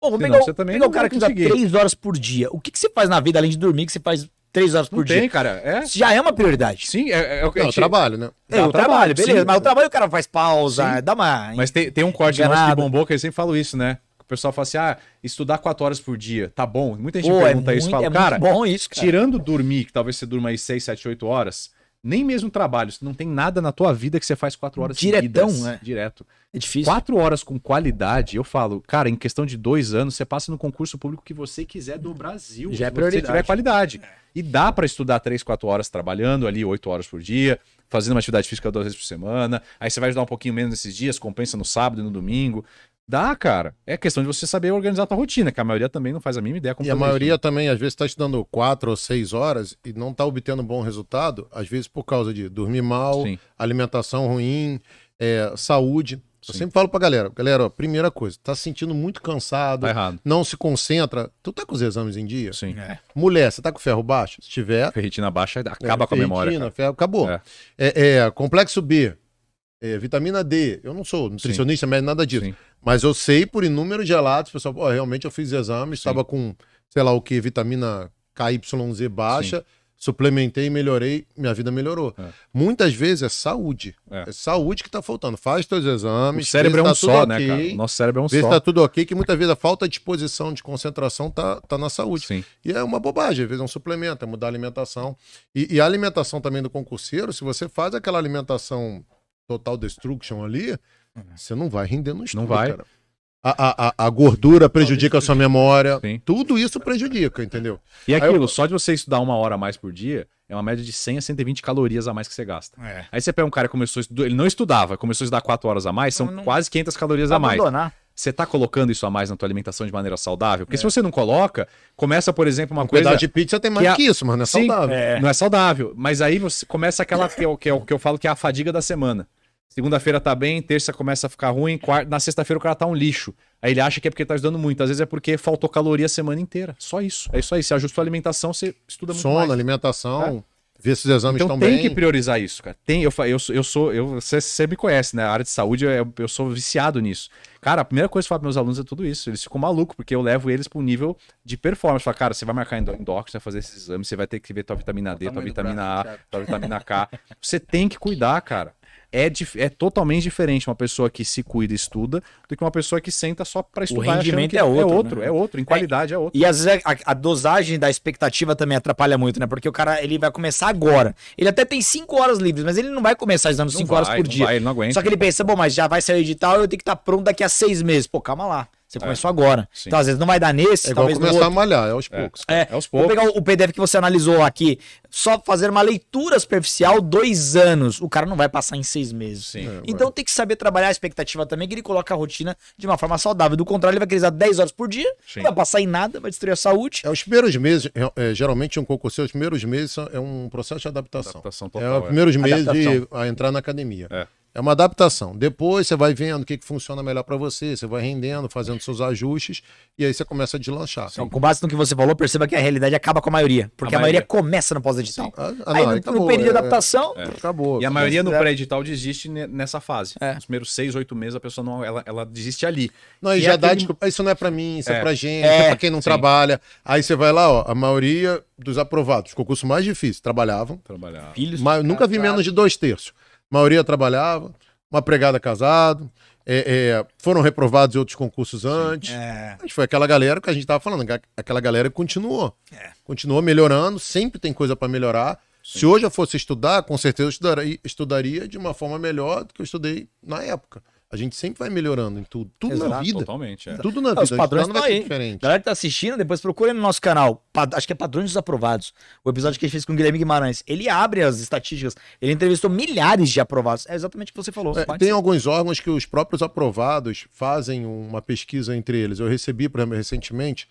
Pô, vou pegar, você também pegar o cara que dá três horas por dia. O que, que você faz na vida além de dormir que você faz três horas por não dia. Tem, cara. É. Já é uma prioridade. Sim, é, é, é o que é, gente... trabalho, né? É, o trabalho, beleza. Sim. Mas o trabalho o cara faz pausa, sim. dá mais. Mas tem, tem um corte enganado. nosso de bombou que eu sempre falo isso, né? O pessoal fala assim: ah, estudar quatro horas por dia, tá bom. Muita gente Pô, é pergunta é isso. Fala, é cara, bom isso, cara. Tirando dormir, que talvez você durma aí seis, sete, oito horas nem mesmo trabalho, você não tem nada na tua vida que você faz quatro horas Diretão, seguidas. Né? É, direto. É difícil. Quatro horas com qualidade, eu falo, cara, em questão de dois anos, você passa no concurso público que você quiser do Brasil. Já é prioridade. Se tiver qualidade. É. E dá para estudar três, quatro horas trabalhando ali, oito horas por dia, fazendo uma atividade física duas vezes por semana. Aí você vai ajudar um pouquinho menos nesses dias, compensa no sábado e no domingo. Dá, cara. É questão de você saber organizar a tua rotina, que a maioria também não faz a mínima ideia como E a maioria isso. também, às vezes, está estudando quatro ou seis horas e não está obtendo um bom resultado, às vezes por causa de dormir mal, Sim. alimentação ruim, é, saúde. Eu Sim. sempre falo pra galera, galera, ó, primeira coisa, tá sentindo muito cansado, tá não se concentra. Tu tá com os exames em dia? Sim. É. Mulher, você tá com ferro baixo? Se tiver. Ferritina baixa é, acaba é, com a memória. Ferritina, ferro, acabou. É. é, é complexo B, é, vitamina D. Eu não sou nutricionista, mas nada disso. Sim. Mas eu sei por inúmeros relatos, pessoal, pô, realmente eu fiz exames, estava com, sei lá o que, vitamina KYZ baixa, Sim. suplementei, melhorei, minha vida melhorou. É. Muitas vezes é saúde. É, é saúde que está faltando. Faz teus exames. O cérebro é um tá só, né, okay, né, cara? Nosso cérebro é um vê só. Vê tá tudo ok, que muitas vezes a falta de disposição, de concentração tá, tá na saúde. Sim. E é uma bobagem. Às vezes é um suplemento, é mudar a alimentação. E, e a alimentação também do concurseiro, se você faz aquela alimentação Total Destruction ali, é. você não vai render no estudo, não vai. cara. A, a, a, gordura prejudica a sua memória. Sim. Tudo isso prejudica, entendeu? E é aquilo, eu... só de você estudar uma hora a mais por dia, é uma média de 100 a 120 calorias a mais que você gasta. É. Aí você pega um cara que começou a estudar, ele não estudava, começou a estudar 4 horas a mais, são não, não... quase 500 calorias a mais. Abandonar você está colocando isso a mais na tua alimentação de maneira saudável? Porque é. se você não coloca, começa, por exemplo, uma um coisa. de pizza tem mais que, é a... que isso, mano, não é Sim, saudável. É. Não é saudável. Mas aí você começa aquela que eu, que eu, que eu falo que é a fadiga da semana. Segunda-feira tá bem, terça começa a ficar ruim, quarta, na sexta-feira o cara tá um lixo. Aí ele acha que é porque tá ajudando muito. Às vezes é porque faltou caloria a semana inteira. Só isso. É isso aí. Você ajusta a alimentação, você estuda muito. Sono, mais. alimentação. É ver se os exames então, estão tem bem. Tem que priorizar isso, cara. Tem, eu, eu, eu sou, eu, você, você me conhece, né? A área de saúde, eu, eu sou viciado nisso. Cara, a primeira coisa que eu falo para meus alunos é tudo isso. Eles ficam malucos, porque eu levo eles para um nível de performance. Fala, cara, você vai marcar endócrino, você vai fazer esses exames, você vai ter que ver tua vitamina D, tua vitamina A, tua vitamina K. Você tem que cuidar, cara é, é totalmente diferente uma pessoa que se cuida e estuda do que uma pessoa que senta só para estudar. O rendimento é, é outro, é outro, né? é outro, em qualidade é, é outro. E às vezes a, a, dosagem da expectativa também atrapalha muito, né? Porque o cara ele vai começar agora. Ele até tem cinco horas livres, mas ele não vai começar estudando cinco horas por dia. Vai, ele não aguenta. Só que ele pensa, bom, mas já vai sair o edital, e eu tenho que estar pronto daqui a seis meses. Pô, calma lá. Você é. começou é. agora. Sim. Então, às vezes, não vai dar nesse. É igual começar a malhar, é aos é. poucos. É, é aos poucos. Vou pegar o PDF que você analisou aqui, só fazer uma leitura superficial, dois anos. O cara não vai passar em seis meses. Sim, então, é, então, vai. tem que saber trabalhar a expectativa também, que ele coloca a rotina de uma forma saudável. Do contrário, ele vai querer 10 horas por dia, Sim. não vai passar em nada, vai destruir a saúde. É, os primeiros meses, é, é geralmente, um concurseiro, os primeiros meses é um processo de adaptação. Adaptação total. É os primeiros meses de, a entrar na academia. É. É uma adaptação. Depois você vai vendo o que, que funciona melhor para você, você vai rendendo, fazendo seus ajustes, e aí você começa a deslanchar. Então, com base no que você falou, perceba que a realidade acaba com a maioria. Porque a, a maioria. maioria. começa no pós-edital. Ah, ah aí no, acabou, no período é, de adaptação. É. Acabou. E a maioria no pré-edital desiste nessa fase. É. Os primeiros seis, oito meses, a pessoa não. Ela, ela desiste ali. Não, e, já é aquele... dá, tipo isso não é para mim, isso é, é pra gente, é, é para quem não Sim. trabalha. Aí você vai lá, ó, a maioria dos aprovados, concurso mais difícil, trabalhavam. Trabalhavam. Filhos. Mas, nunca vi menos de dois terços maioria trabalhava, uma pregada casado, é, é, foram reprovados em outros concursos antes. É. Mas foi aquela galera que a gente estava falando, aquela galera que continuou. É. Continuou melhorando, sempre tem coisa para melhorar. Sim. Se hoje eu fosse estudar, com certeza eu estudaria, estudaria de uma forma melhor do que eu estudei na época. A gente sempre vai melhorando em tudo. Tudo Exato, na vida. Totalmente. É. Tudo na vida. Os padrões estão é tá aí. Diferente. Galera que tá assistindo, depois procure no nosso canal. Acho que é Padrões dos Aprovados. O episódio que a gente fez com o Guilherme Guimarães. Ele abre as estatísticas. Ele entrevistou milhares de aprovados. É exatamente o que você falou. É, tem alguns órgãos que os próprios aprovados fazem uma pesquisa entre eles. Eu recebi, por exemplo, recentemente,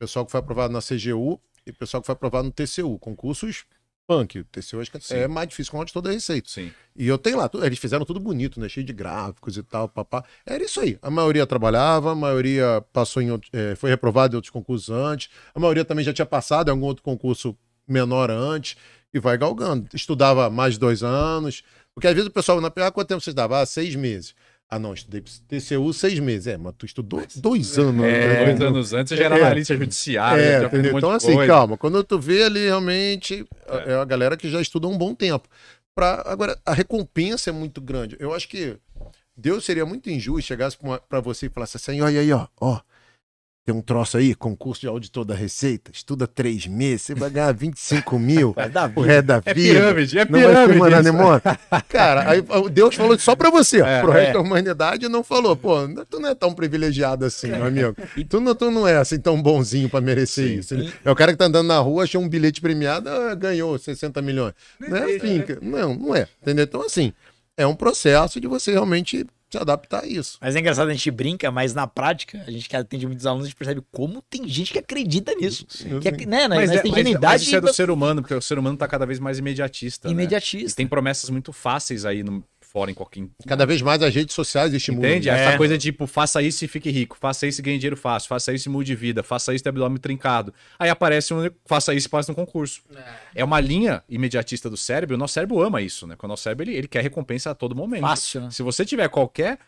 pessoal que foi aprovado na CGU e pessoal que foi aprovado no TCU. Concursos punk. O TCU acho que é Sim. é mais difícil com de toda a receita. Sim. E eu tenho lá, eles fizeram tudo bonito, né? Cheio de gráficos e tal, papá. Era isso aí. A maioria trabalhava, a maioria passou em, é, foi reprovada em outros concursos antes, a maioria também já tinha passado em algum outro concurso menor antes e vai galgando. Estudava mais de dois anos, porque às vezes o pessoal na PA, quanto tempo vocês davam? Ah, seis meses. Ah, não, estudei TCU seis meses. É, mas tu estudou dois é, anos. É, né? dois anos antes, você já era é, analista judiciária. É, Um então, assim, coisa. calma. Quando tu vê ali, realmente, é. é a galera que já estudou um bom tempo. Pra, agora, a recompensa é muito grande. Eu acho que Deus seria muito injusto chegasse para você e falasse assim, olha aí, ó, ó, tem um troço aí, concurso de auditor da Receita, estuda três meses, você vai ganhar 25 mil, é o ré da é vida. É pirâmide, é pirâmide. Não vai ser Cara, aí, Deus falou só pra você, é, pro é. resto é. da humanidade não falou, pô, tu não é tão privilegiado assim, meu amigo. Tu não, tu não é assim tão bonzinho pra merecer Sim. isso. Né? É o cara que tá andando na rua, achou um bilhete premiado, ah, ganhou 60 milhões. Não é, né? assim, né? não, não é, entendeu? Então assim, é um processo de você realmente se adaptar a isso. Mas é engraçado, a gente brinca, mas na prática, a gente que atende muitos alunos, a gente percebe como tem gente que acredita nisso. Sim, que, né, né, mas, na, é, é, mas, mas isso é do ser humano, porque o ser humano está cada vez mais imediatista. Né? Imediatista. Né? tem promessas muito fáceis aí no, fora em qualquer. Cada vez mais as redes sociais estimulam. Entende? É. Essa é. coisa de tipo, faça isso e fique rico, faça isso e ganhe dinheiro fácil, faça isso e mude vida, faça isso e abdômen trincado. Aí aparece um, faça isso e passe um concurso. É. é. uma linha imediatista do cérebro, o nosso cérebro ama isso, né? quando o nosso cérebro ele, ele quer recompensa a todo momento. Fácil, né? Se você tiver qualquer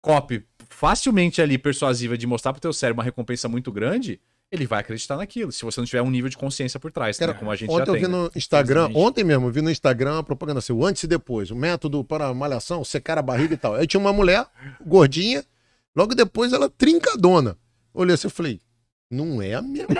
copy facilmente ali persuasiva de mostrar pro teu cérebro uma recompensa muito grande, ele vai acreditar naquilo, se você não tiver um nível de consciência por trás, né, Cara, né? como a gente ontem eu vi né? no Instagram, ontem mesmo, eu vi no Instagram uma propaganda assim, o antes e depois, o método para malhação, secar a barriga e tal. Aí tinha uma mulher gordinha, logo depois ela trincadona. Olhei assim, eu falei, não é a mesma.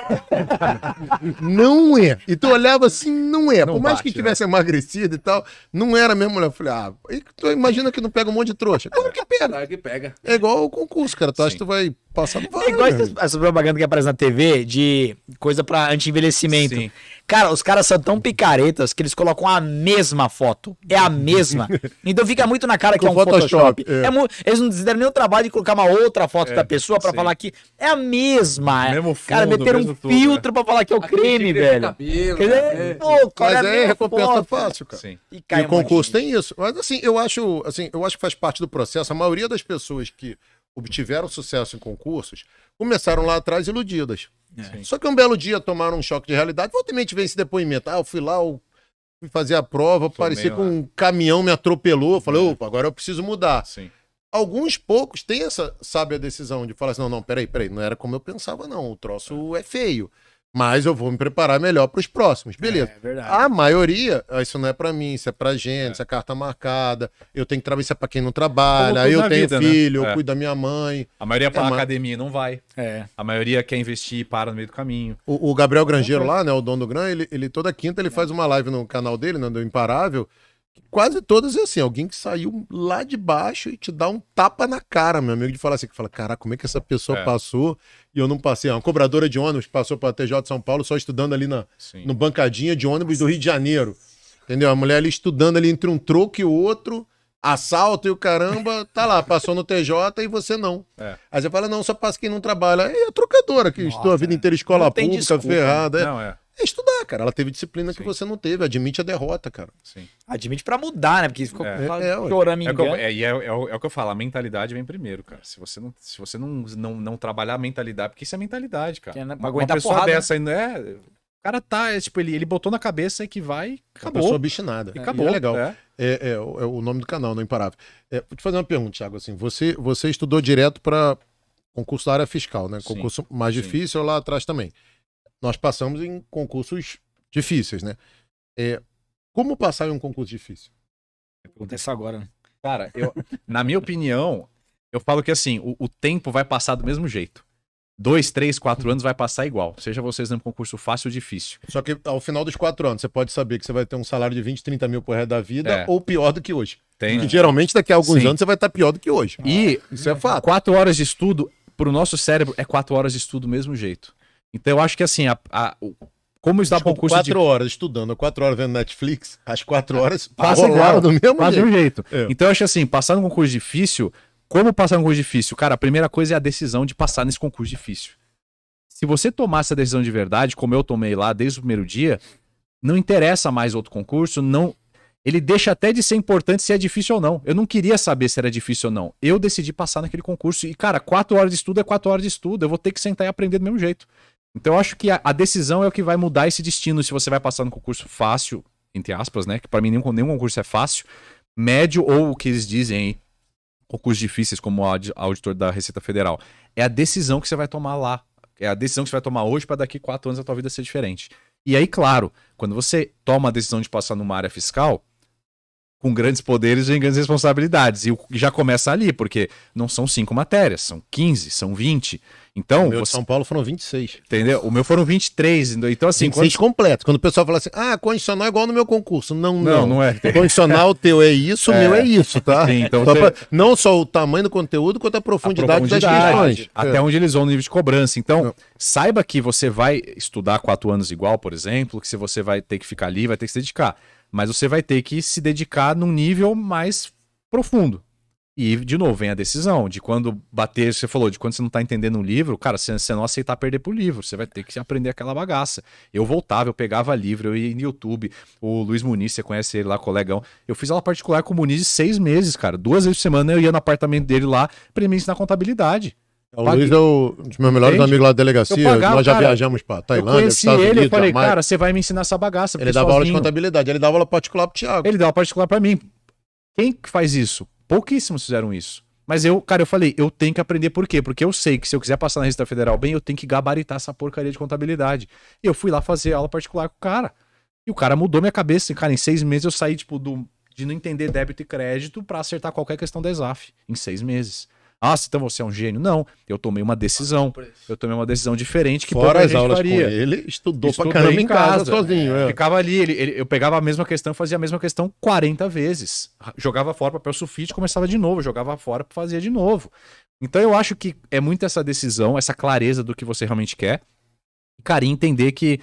não é. E tu olhava assim, não é. Não Por mais bate, que né? tivesse né? emagrecido e tal, não era a mesma mulher. Eu falei, ah, tu imagina que não pega um monte de trouxa. Como que pega. que pega. É igual o concurso, cara. Tu Sim. acha que tu vai Passa no É Igual essa propaganda que aparece na TV de coisa pra anti-envelhecimento. Cara, os caras são tão picaretas que eles colocam a mesma foto. É a mesma. Então fica muito na cara que é um Photoshop. Photoshop. É. É mu- eles não deram nenhum trabalho de colocar uma outra foto É, da pessoa pra sim. falar que é a mesma. Mesmo cara, meter meteram mesmo um tudo, filtro é. pra falar que é o creme, velho. Cabelo, Quer né? dizer, é. pô, é Mas é aí mesma recompensa foto? fácil, cara. Sim. E, cai E o concurso tem isso. Mas assim, eu acho, assim, eu acho que faz parte do processo. A maioria das pessoas que obtiveram sucesso em concursos, começaram lá atrás iludidas. É. Só que um belo dia tomaram um choque de realidade. Volta vem esse depoimento. Ah, eu fui lá, eu fui fazer a prova, Tomei parecia que um caminhão me atropelou. Eu falei, é. opa, agora eu preciso mudar. Sim. Alguns poucos têm essa sábia decisão de falar assim: não, não, peraí, peraí, não era como eu pensava, não. O troço é, é feio mas eu vou me preparar melhor para os próximos. Beleza. É, é a maioria, isso não é para mim, isso é para gente, é. isso é carta marcada, eu tenho que trabalhar, isso é para quem não trabalha, eu tenho vida, né? filho, né? eu é. cuido da minha mãe. A maioria é, para a academia não vai. É. A maioria quer investir e para no meio do caminho. O, o Gabriel Grangeiro lá, né, o dono do Gran, ele, ele toda quinta ele faz uma live no canal dele, né, do Imparável, quase todas é assim, alguém que saiu lá de baixo e te dá um tapa na cara, meu amigo, de falar assim, que fala, cara, como é que essa pessoa é. passou e eu não passei? É uma cobradora de ônibus passou para TJ de São Paulo só estudando ali na no bancadinha de ônibus do Rio de Janeiro, entendeu? A mulher ali estudando ali entre um troco e o outro, assalto e o caramba, tá lá, passou no TJ e você não. É. Aí você fala, não, só passa quem não trabalha. É a trocadora que Nossa, estou a vida é. inteira escola pública, desculpa, né? ferrada. É. Não, é é estudar, cara. Ela teve disciplina Sim. que você não teve. Admite a derrota, cara. Sim. Admite para mudar, né? Porque ficou é. chorando é, é, é é, é, é, é, o que eu falo, a mentalidade vem primeiro, cara. Se você não, se você não, não, não trabalhar a mentalidade, porque isso é mentalidade, cara. É, né? Uma, uma pessoa porrada, né? dessa ainda é. O cara tá, é, tipo, ele, ele botou na cabeça que vai. Acabou. Uma pessoa E é. acabou. é legal. É. É, o nome do canal, não imparável. vou te fazer uma pergunta, Thiago. Assim, você, você estudou direto para concurso da área fiscal, né? Concurso sim, mais sim. difícil lá atrás também nós passamos em concursos difíceis, né? É, como passar em um concurso difícil? Acontece agora, né? Cara, eu, na minha opinião, eu falo que assim, o, o, tempo vai passar do mesmo jeito. Dois, três, quatro anos vai passar igual. Seja vocês num concurso fácil ou difícil. Só que ao final dos quatro anos, você pode saber que você vai ter um salário de 20, 30 mil por resto da vida, é. ou pior do que hoje. Tem. Porque geralmente daqui a alguns Sim. anos você vai estar pior do que hoje. E ah, isso é fato. Quatro horas de estudo, pro nosso cérebro, é quatro horas de estudo do mesmo jeito. Então eu acho que assim, a, a como está tipo, bom curso quatro de... horas estudando, quatro horas vendo Netflix, as quatro ah, horas passa igual, do mesmo jeito. jeito. É. Então eu acho assim, passar num concurso difícil, como passar num concurso difícil? Cara, a primeira coisa é a decisão de passar nesse concurso difícil. Se você tomar essa decisão de verdade, como eu tomei lá desde o primeiro dia, não interessa mais outro concurso, não ele deixa até de ser importante se é difícil ou não. Eu não queria saber se era difícil ou não. Eu decidi passar naquele concurso e cara, quatro horas de estudo é quatro horas de estudo. Eu vou ter que sentar e aprender do mesmo jeito. Então eu acho que a, a, decisão é o que vai mudar esse destino, se você vai passar no concurso fácil, entre aspas, né? Que para mim nenhum, nenhum concurso é fácil, médio ou o que eles dizem aí, concursos difíceis, como o auditor da Receita Federal. É a decisão que você vai tomar lá. É a decisão que você vai tomar hoje para daqui quatro anos a tua vida ser diferente. E aí, claro, quando você toma a decisão de passar numa área fiscal, com grandes poderes vem grandes responsabilidades. E já começa ali, porque não são cinco matérias, são 15, são 20. Então, o meu você... de São Paulo foram 26. Entendeu? O meu foram 23. Então, assim. 26 quando... completo. Quando o pessoal fala assim, ah, condicional é igual no meu concurso. Não, não. Não, não é. Condicional teu é isso, o é. meu é isso, tá? Sim, então você... pra... Não só o tamanho do conteúdo, quanto a profundidade, a profundidade das questões. Até é. onde eles vão no nível de cobrança. Então, não. saiba que você vai estudar quatro anos igual, por exemplo, que se você vai ter que ficar ali, vai ter que se dedicar. Mas você vai ter que se dedicar num nível mais profundo. E, de novo, vem a decisão de quando bater, você falou, de quando você não tá entendendo um livro, cara, se você não aceitar perder pro livro, você vai ter que aprender aquela bagaça. Eu voltava, eu pegava livro, eu ia no YouTube, o Luiz Muniz, você conhece ele lá, colegão. Eu fiz aula particular com o Muniz seis meses, cara. Duas vezes por semana eu ia no apartamento dele lá pra me ensinar contabilidade. É, o Paguei. Luiz é o, um dos meus melhores amigos lá da delegacia. Pagava, nós já cara, viajamos para Tailândia. Eu conheci Estados ele, Unidos, eu falei, cara, você vai me ensinar essa bagaça. Ele dava sozinho. aula de contabilidade, ele dava aula particular pro Thiago. Ele dava aula particular para mim. Quem que faz isso? Pouquíssimos fizeram isso. Mas eu, cara, eu falei, eu tenho que aprender por quê? Porque eu sei que se eu quiser passar na Receita Federal bem, eu tenho que gabaritar essa porcaria de contabilidade. E eu fui lá fazer aula particular com o cara. E o cara mudou minha cabeça. Cara, em seis meses eu saí, tipo, do, de não entender débito e crédito para acertar qualquer questão da ESAF. Em seis meses. Ah, então você é um gênio. Não, eu tomei uma decisão. Ah, eu tomei uma decisão diferente que Fora as aulas faria. com ele, estudou, estudou pra caramba em casa, casa sozinho. É. é. Ficava ali, ele, ele, eu pegava a mesma questão, fazia a mesma questão 40 vezes. Jogava fora papel sulfite, começava de novo, jogava fora, fazia de novo. Então eu acho que é muito essa decisão, essa clareza do que você realmente quer. E, cara, entender que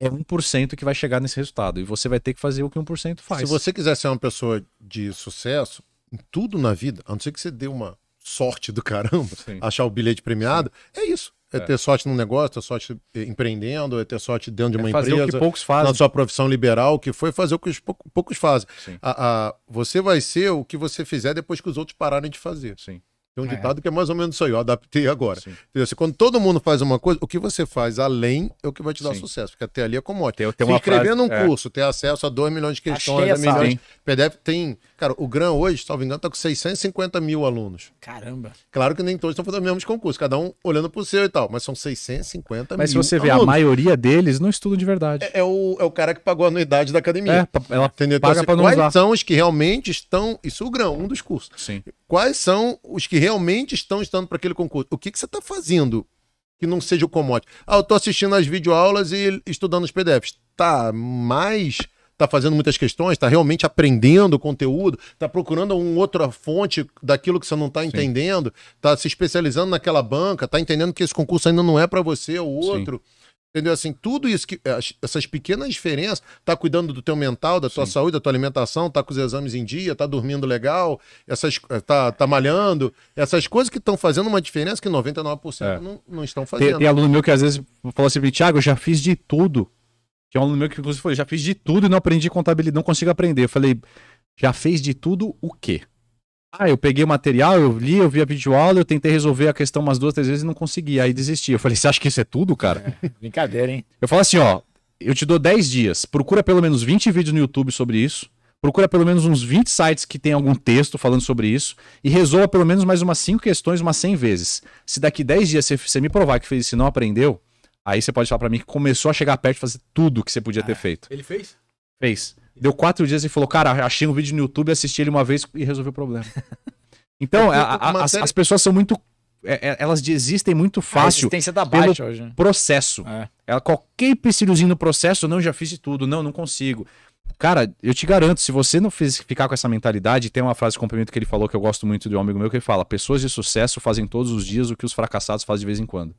é 1% que vai chegar nesse resultado. E você vai ter que fazer o que 1% faz. Se você quiser ser uma pessoa de sucesso, em tudo na vida, a não ser que você dê uma sorte do caramba, Sim. achar o bilhete premiado, Sim. é isso. É, é, ter sorte num negócio, ter sorte eh, empreendendo, é ter sorte dentro de é uma é fazer empresa. O que poucos fazem. Na sua profissão liberal, que foi fazer o que os poucos fazem. A, a, você vai ser o que você fizer depois que os outros pararem de fazer. Sim. Tem um é. ditado que é mais ou menos isso aí, eu adaptei agora. Assim, quando todo mundo faz uma coisa, o que você faz além é o que vai te dar Sim. sucesso, porque até ali é commodity. Tem, tem Se inscrever frase, num é. curso, ter acesso a 2 milhões de questões, a de PDF, tem Cara, o GRAM hoje, salvo engano, está com 650 mil alunos. Caramba. Claro que nem todos estão fazendo os mesmos concursos, cada um olhando para o seu e tal, mas são 650 mas mil. Mas se você vê, a maioria deles não estuda de verdade. É, é, o, é o cara que pagou a anuidade da academia. É, ela entendeu? Então, paga então, assim, não Quais usar. são os que realmente estão. Isso é o GRAM, um dos cursos. Sim. Quais são os que realmente estão estando para aquele concurso? O que, que você está fazendo que não seja o comote? Ah, eu estou assistindo as videoaulas e estudando os PDFs. Tá, mas está fazendo muitas questões, está realmente aprendendo o conteúdo, está procurando uma outra fonte daquilo que você não está entendendo, está se especializando naquela banca, está entendendo que esse concurso ainda não é para você é ou outro. Sim. Entendeu? Assim, tudo isso que. Essas pequenas diferenças, tá cuidando do teu mental, da tua Sim. saúde, da tua alimentação, tá com os exames em dia, tá dormindo legal, essas, eh, tá, tá malhando, essas coisas que estão fazendo uma diferença que 99% é. não, não estão fazendo. Tem, tem aluno meu que às vezes fala assim, Tiago eu já fiz de tudo. Que é um aluno meu que inclusive falou, já fiz de tudo e não aprendi contabilidade, não consigo aprender. Eu falei, já fez de tudo o quê? Ah, eu peguei o material, eu li, eu vi a videoaula, eu tentei resolver a questão umas duas, três vezes e não consegui. Aí desisti. Eu falei, você acha que isso é tudo, cara? É, brincadeira, hein? Eu falo assim, ó, eu te dou 10 dias. Procura pelo menos 20 vídeos no YouTube sobre isso. Procura pelo menos uns 20 sites que tem algum texto falando sobre isso. E resolva pelo menos mais umas 5 questões umas 100 vezes. Se daqui 10 dias você me provar que fez isso e não aprendeu, Aí você pode falar para mim que começou a chegar perto de fazer tudo que você podia ah, ter é. feito. Ele fez? Fez. Deu quatro dias e falou, cara, achei um vídeo no YouTube, assisti ele uma vez e resolveu o problema. Então, é a, a, as, as, pessoas são muito. É, é elas desistem muito fácil. A existência da baixa hoje. Né? processo. É. Ela, qualquer empecilhozinho no processo, não, já fiz de tudo, não, não consigo. Cara, eu te garanto, se você não fiz, ficar com essa mentalidade, tem uma frase de cumprimento que ele falou que eu gosto muito de um amigo meu que ele fala: pessoas de sucesso fazem todos os dias o que os fracassados fazem de vez em quando.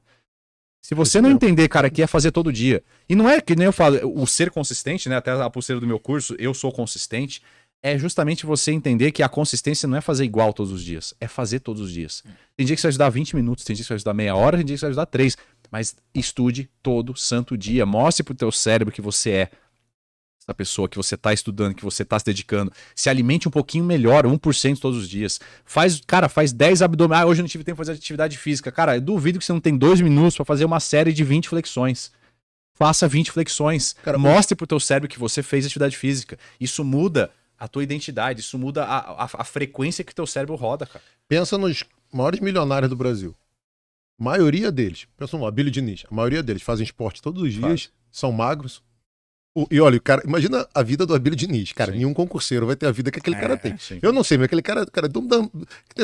Se você não entender, cara, que é fazer todo dia. E não é que nem eu falo, o ser consistente, né? Até a pulseira do meu curso, eu sou consistente. É justamente você entender que a consistência não é fazer igual todos os dias, é fazer todos os dias. Tem dia que você vai ajudar 20 minutos, tem dia que você vai ajudar meia hora, tem dia que você vai ajudar três. Mas estude todo santo dia. Mostre pro teu cérebro que você é essa pessoa que você está estudando, que você está se dedicando, se alimente um pouquinho melhor, 1% todos os dias. Faz, cara, faz 10 abdominais. Ah, hoje eu não tive tempo de fazer atividade física. Cara, eu duvido que você não tem dois minutos para fazer uma série de 20 flexões. Faça 20 flexões. Cara, Mostre pro teu cérebro que você fez atividade física. Isso muda a tua identidade, isso muda a, a, a frequência que teu cérebro roda, cara. Pensa nos maiores milionários do Brasil. A maioria deles, pensa no Abílio Diniz, a maioria deles fazem esporte todos os dias, são magros, o, e olha, cara, imagina a vida do Abílio Diniz, cara. Sim. Nenhum concurseiro vai ter a vida que aquele é, cara tem. Sim. Eu não sei, mas aquele cara, cara,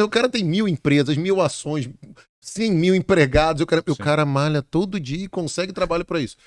o cara tem mil empresas, mil ações, 100 mil empregados. O cara, o cara malha todo dia e consegue trabalho para isso.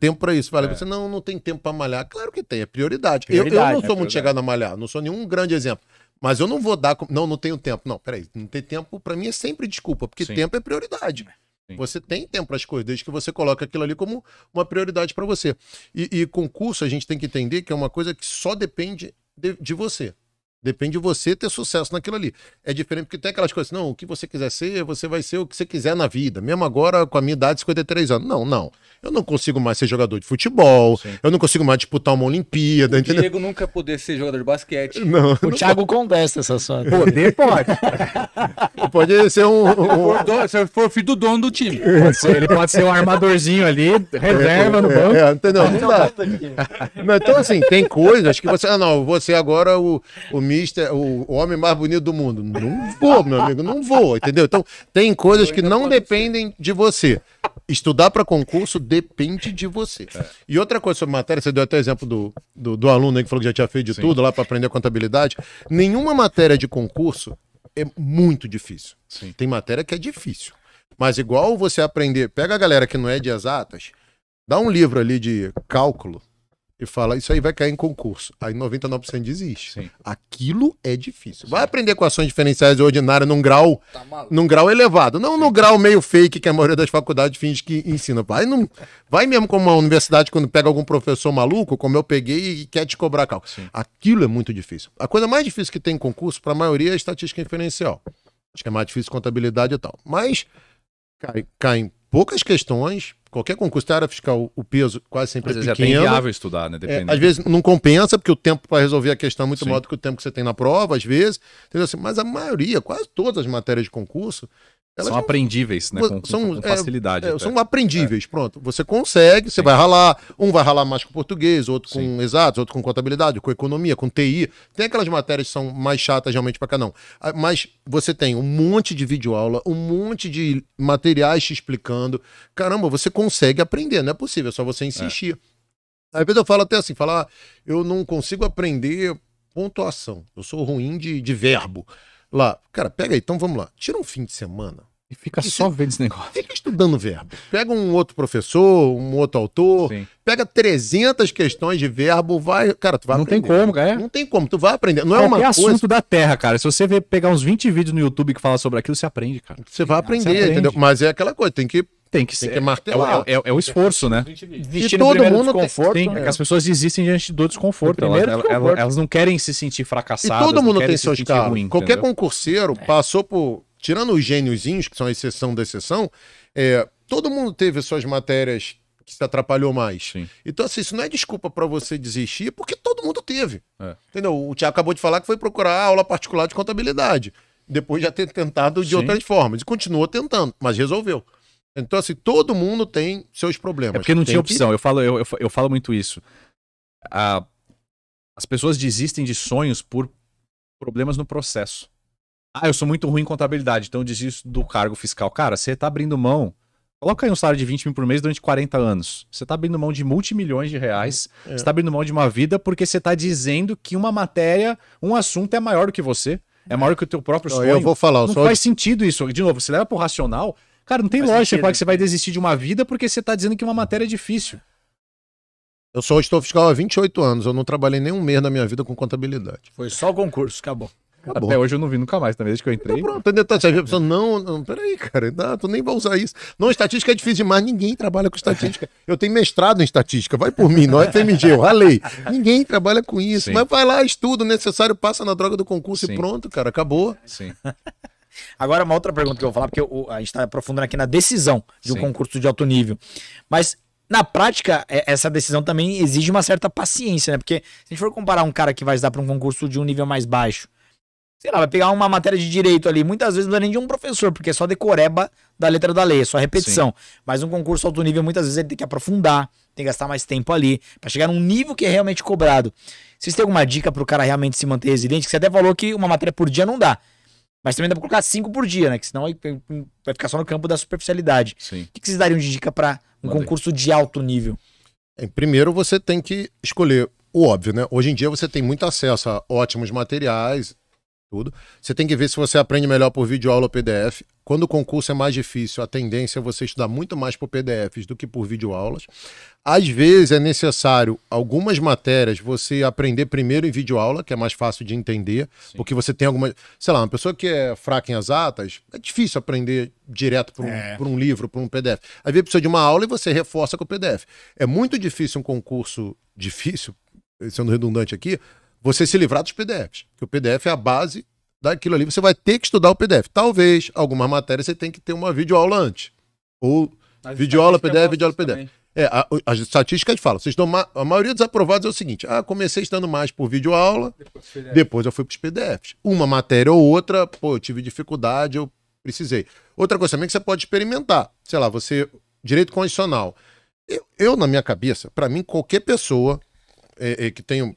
Tempo para isso. Fala, é. você não, não tem tempo para malhar. Claro que tem, é prioridade. prioridade eu, eu, não é sou muito chegado a malhar, não sou nenhum grande exemplo. Mas eu não vou dar. Não, não tenho tempo. Não, peraí, não ter tempo, para mim é sempre desculpa, porque tempo é prioridade. É. Você tem tempo para as coisas, desde que você coloca aquilo ali como uma prioridade para você. E, e concurso, a gente tem que entender que é uma coisa que só depende de, de você. Depende de você ter sucesso naquilo ali. É diferente porque tem aquelas coisas, não, o que você quiser ser, você vai ser o que você quiser na vida. Mesmo agora com a minha idade, 53 anos. Não, não. Eu não consigo mais ser jogador de futebol, Sim. eu não consigo mais disputar uma Olimpíada. O entendeu? Diego nunca poder ser jogador de basquete. Não, o não Thiago conversa essa sua. Poder pode. pode ser um. um... Se for filho do dono do time. Pode ser, ele pode ser um armadorzinho ali, reserva é, no banco. É, é, entendeu? Não, não, não, então, assim, tem coisas que você. Ah, não, você agora o, o mister, o, o, homem mais bonito do mundo. Não vou, meu amigo, não vou, entendeu? Então, tem coisas que não dependem de você. Estudar para concurso depende de você. É. E outra coisa sobre matéria, você deu até exemplo do, do, do aluno que falou que já tinha feito de Sim. tudo lá para aprender contabilidade. Nenhuma matéria de concurso é muito difícil. Sim. Tem matéria que é difícil. Mas igual você aprender, pega a galera que não é de exatas, dá um livro ali de cálculo, e fala, isso aí vai cair em concurso. Aí 99% desiste. Sim. Aquilo é difícil. Vai aprender equações diferenciais ordinárias num grau, tá num grau elevado. Não no grau meio fake que a maioria das faculdades finge que ensina. Vai, não, vai mesmo como uma universidade quando pega algum professor maluco, como eu peguei, e quer te cobrar cálculo. Aquilo é muito difícil. A coisa mais difícil que tem em concurso, para a maioria, é a estatística inferencial. Acho que é mais difícil contabilidade e tal. Mas caem cai poucas questões qualquer concurso, área fiscal, o peso quase sempre é às é vezes pequeno. É até inviável estudar, né? É, Dependendo. É, às vezes não compensa, porque o tempo para resolver a questão é muito Sim. maior do que o tempo que você tem na prova, às vezes. Entendeu? Assim, mas a maioria, quase todas as matérias de concurso, elas são aprendíveis, né? Com, são, com, é, facilidade. É, são aprendíveis, é. pronto. Você consegue, você Sim. vai ralar. Um vai ralar mais com português, outro Sim. com exatos, outro com contabilidade, com economia, com TI. Tem aquelas matérias que são mais chatas realmente para cá não Mas você tem um monte de videoaula, um monte de materiais te explicando. Caramba, você consegue aprender, não é possível, é só você é. insistir. É. Às vezes eu falo até assim, falar, ah, eu não consigo aprender pontuação. Eu sou ruim de, de verbo lá, cara, pega aí, então vamos lá, tira um fim de semana. E fica e só vendo esse negócio. Fica estudando verbo. Pega um outro professor, um outro autor, Sim. pega 300 questões de verbo, vai, cara, tu vai Não aprender. tem como, cara. É? Não tem como, tu vai aprender. Não é Qualquer é uma assunto da terra, cara. Se você pegar uns 20 vídeos no YouTube que fala sobre aquilo, você aprende, cara. Você vai ah, aprender, você aprende. entendeu? Mas é aquela coisa, tem que tem que ser. Tem que martelar. É, é, é o é é esforço, né? E todo mundo desconforto, né? Né? tem. Né? É que as pessoas desistem diante do desconforto. Elas, elas, não querem se sentir fracassadas. E todo mundo tem se seus carros. Qualquer entendeu? concurseiro é. passou por. Tirando os gêniozinhos, que são a exceção da exceção, é, todo mundo teve suas matérias que se atrapalhou mais. Sim. Então, assim, isso não é desculpa para você desistir, porque todo mundo teve. É. Entendeu? O Tiago acabou de falar que foi procurar aula particular de contabilidade, depois de já ter tentado de Sim. outras formas. E continuou tentando, mas resolveu. Então, assim, todo mundo tem seus problemas. É porque não tem tinha opção. Que... Eu, falo, eu, eu, eu, falo muito isso. A, as pessoas desistem de sonhos por problemas no processo. Ah, eu sou muito ruim em contabilidade, então eu desisto do cargo fiscal. Cara, você tá abrindo mão. Coloca aí um salário de 20 mil por mês durante 40 anos. Você tá abrindo mão de multimilhões de reais. É. Você tá abrindo mão de uma vida porque você tá dizendo que uma matéria, um assunto é maior do que você. É, é. maior que o teu próprio sonho. Eu vou falar. Não só... faz sentido isso. De novo, você leva pro racional, Cara, não tem Faz lógica sentido, que você vai desistir de uma vida porque você tá dizendo que uma matéria é difícil. Eu sou auditor fiscal há 28 anos, eu não trabalhei nem um mês na minha vida com contabilidade. Foi só o concurso, acabou. acabou. Até hoje eu não vi nunca mais também, desde que eu entrei. Então, pronto, ainda tá, pensando, não, não, peraí, cara, não, tu nem vai usar isso. Não, estatística é difícil demais, ninguém trabalha com estatística. Eu tenho mestrado em estatística, vai por mim, não é FMG, eu ralei. Ninguém trabalha com isso, Sim. mas vai lá, estuda o necessário, passa na droga do concurso Sim. e pronto, cara, acabou. Sim. Agora, uma outra pergunta que eu vou falar, porque eu, a gente está aprofundando aqui na decisão de um Sim. concurso de alto nível. Mas, na prática, é, essa decisão também exige uma certa paciência, né? Porque se a gente for comparar um cara que vai estudar para um concurso de um nível mais baixo, sei lá, vai pegar uma matéria de direito ali, muitas vezes não é nem de um professor, porque é só decoreba da letra da lei, é só repetição. Sim. Mas um concurso alto nível, muitas vezes ele tem que aprofundar, tem que gastar mais tempo ali, para chegar num nível que é realmente cobrado. Vocês têm alguma dica para o cara realmente se manter resiliente? Que você até falou que uma matéria por dia não dá. Mas também dá pra colocar cinco por dia, né? Que senão vai ficar só no campo da superficialidade. Sim. O que vocês dariam de dica para um concurso de alto nível? Primeiro você tem que escolher o óbvio, né? Hoje em dia você tem muito acesso a ótimos materiais, tudo. Você tem que ver se você aprende melhor por vídeo aula ou PDF. Quando o concurso é mais difícil, a tendência é você estudar muito mais por PDFs do que por videoaulas. Às vezes é necessário, algumas matérias, você aprender primeiro em videoaula, que é mais fácil de entender, Sim. porque você tem algumas. Sei lá, uma pessoa que é fraca em as atas é difícil aprender direto por um, é. por um livro, por um PDF. Às vezes precisa de uma aula e você reforça com o PDF. É muito difícil um concurso difícil, sendo redundante aqui, você se livrar dos PDFs, que o PDF é a base daquilo ali, você vai ter que estudar o PDF. Talvez algumas matérias você tenha que ter uma videoaula antes. Ou videoaula PDF, videoaula PDF. Também. É, as estatísticas falam, vocês estão, a maioria dos aprovados é o seguinte: ah, comecei estando mais por videoaula, depois, depois eu fui para os PDFs. Uma matéria ou outra, pô, eu tive dificuldade, eu precisei. Outra coisa também que você pode experimentar, sei lá, você, direito condicional. Eu, eu na minha cabeça, para mim, qualquer pessoa é, é, que tem um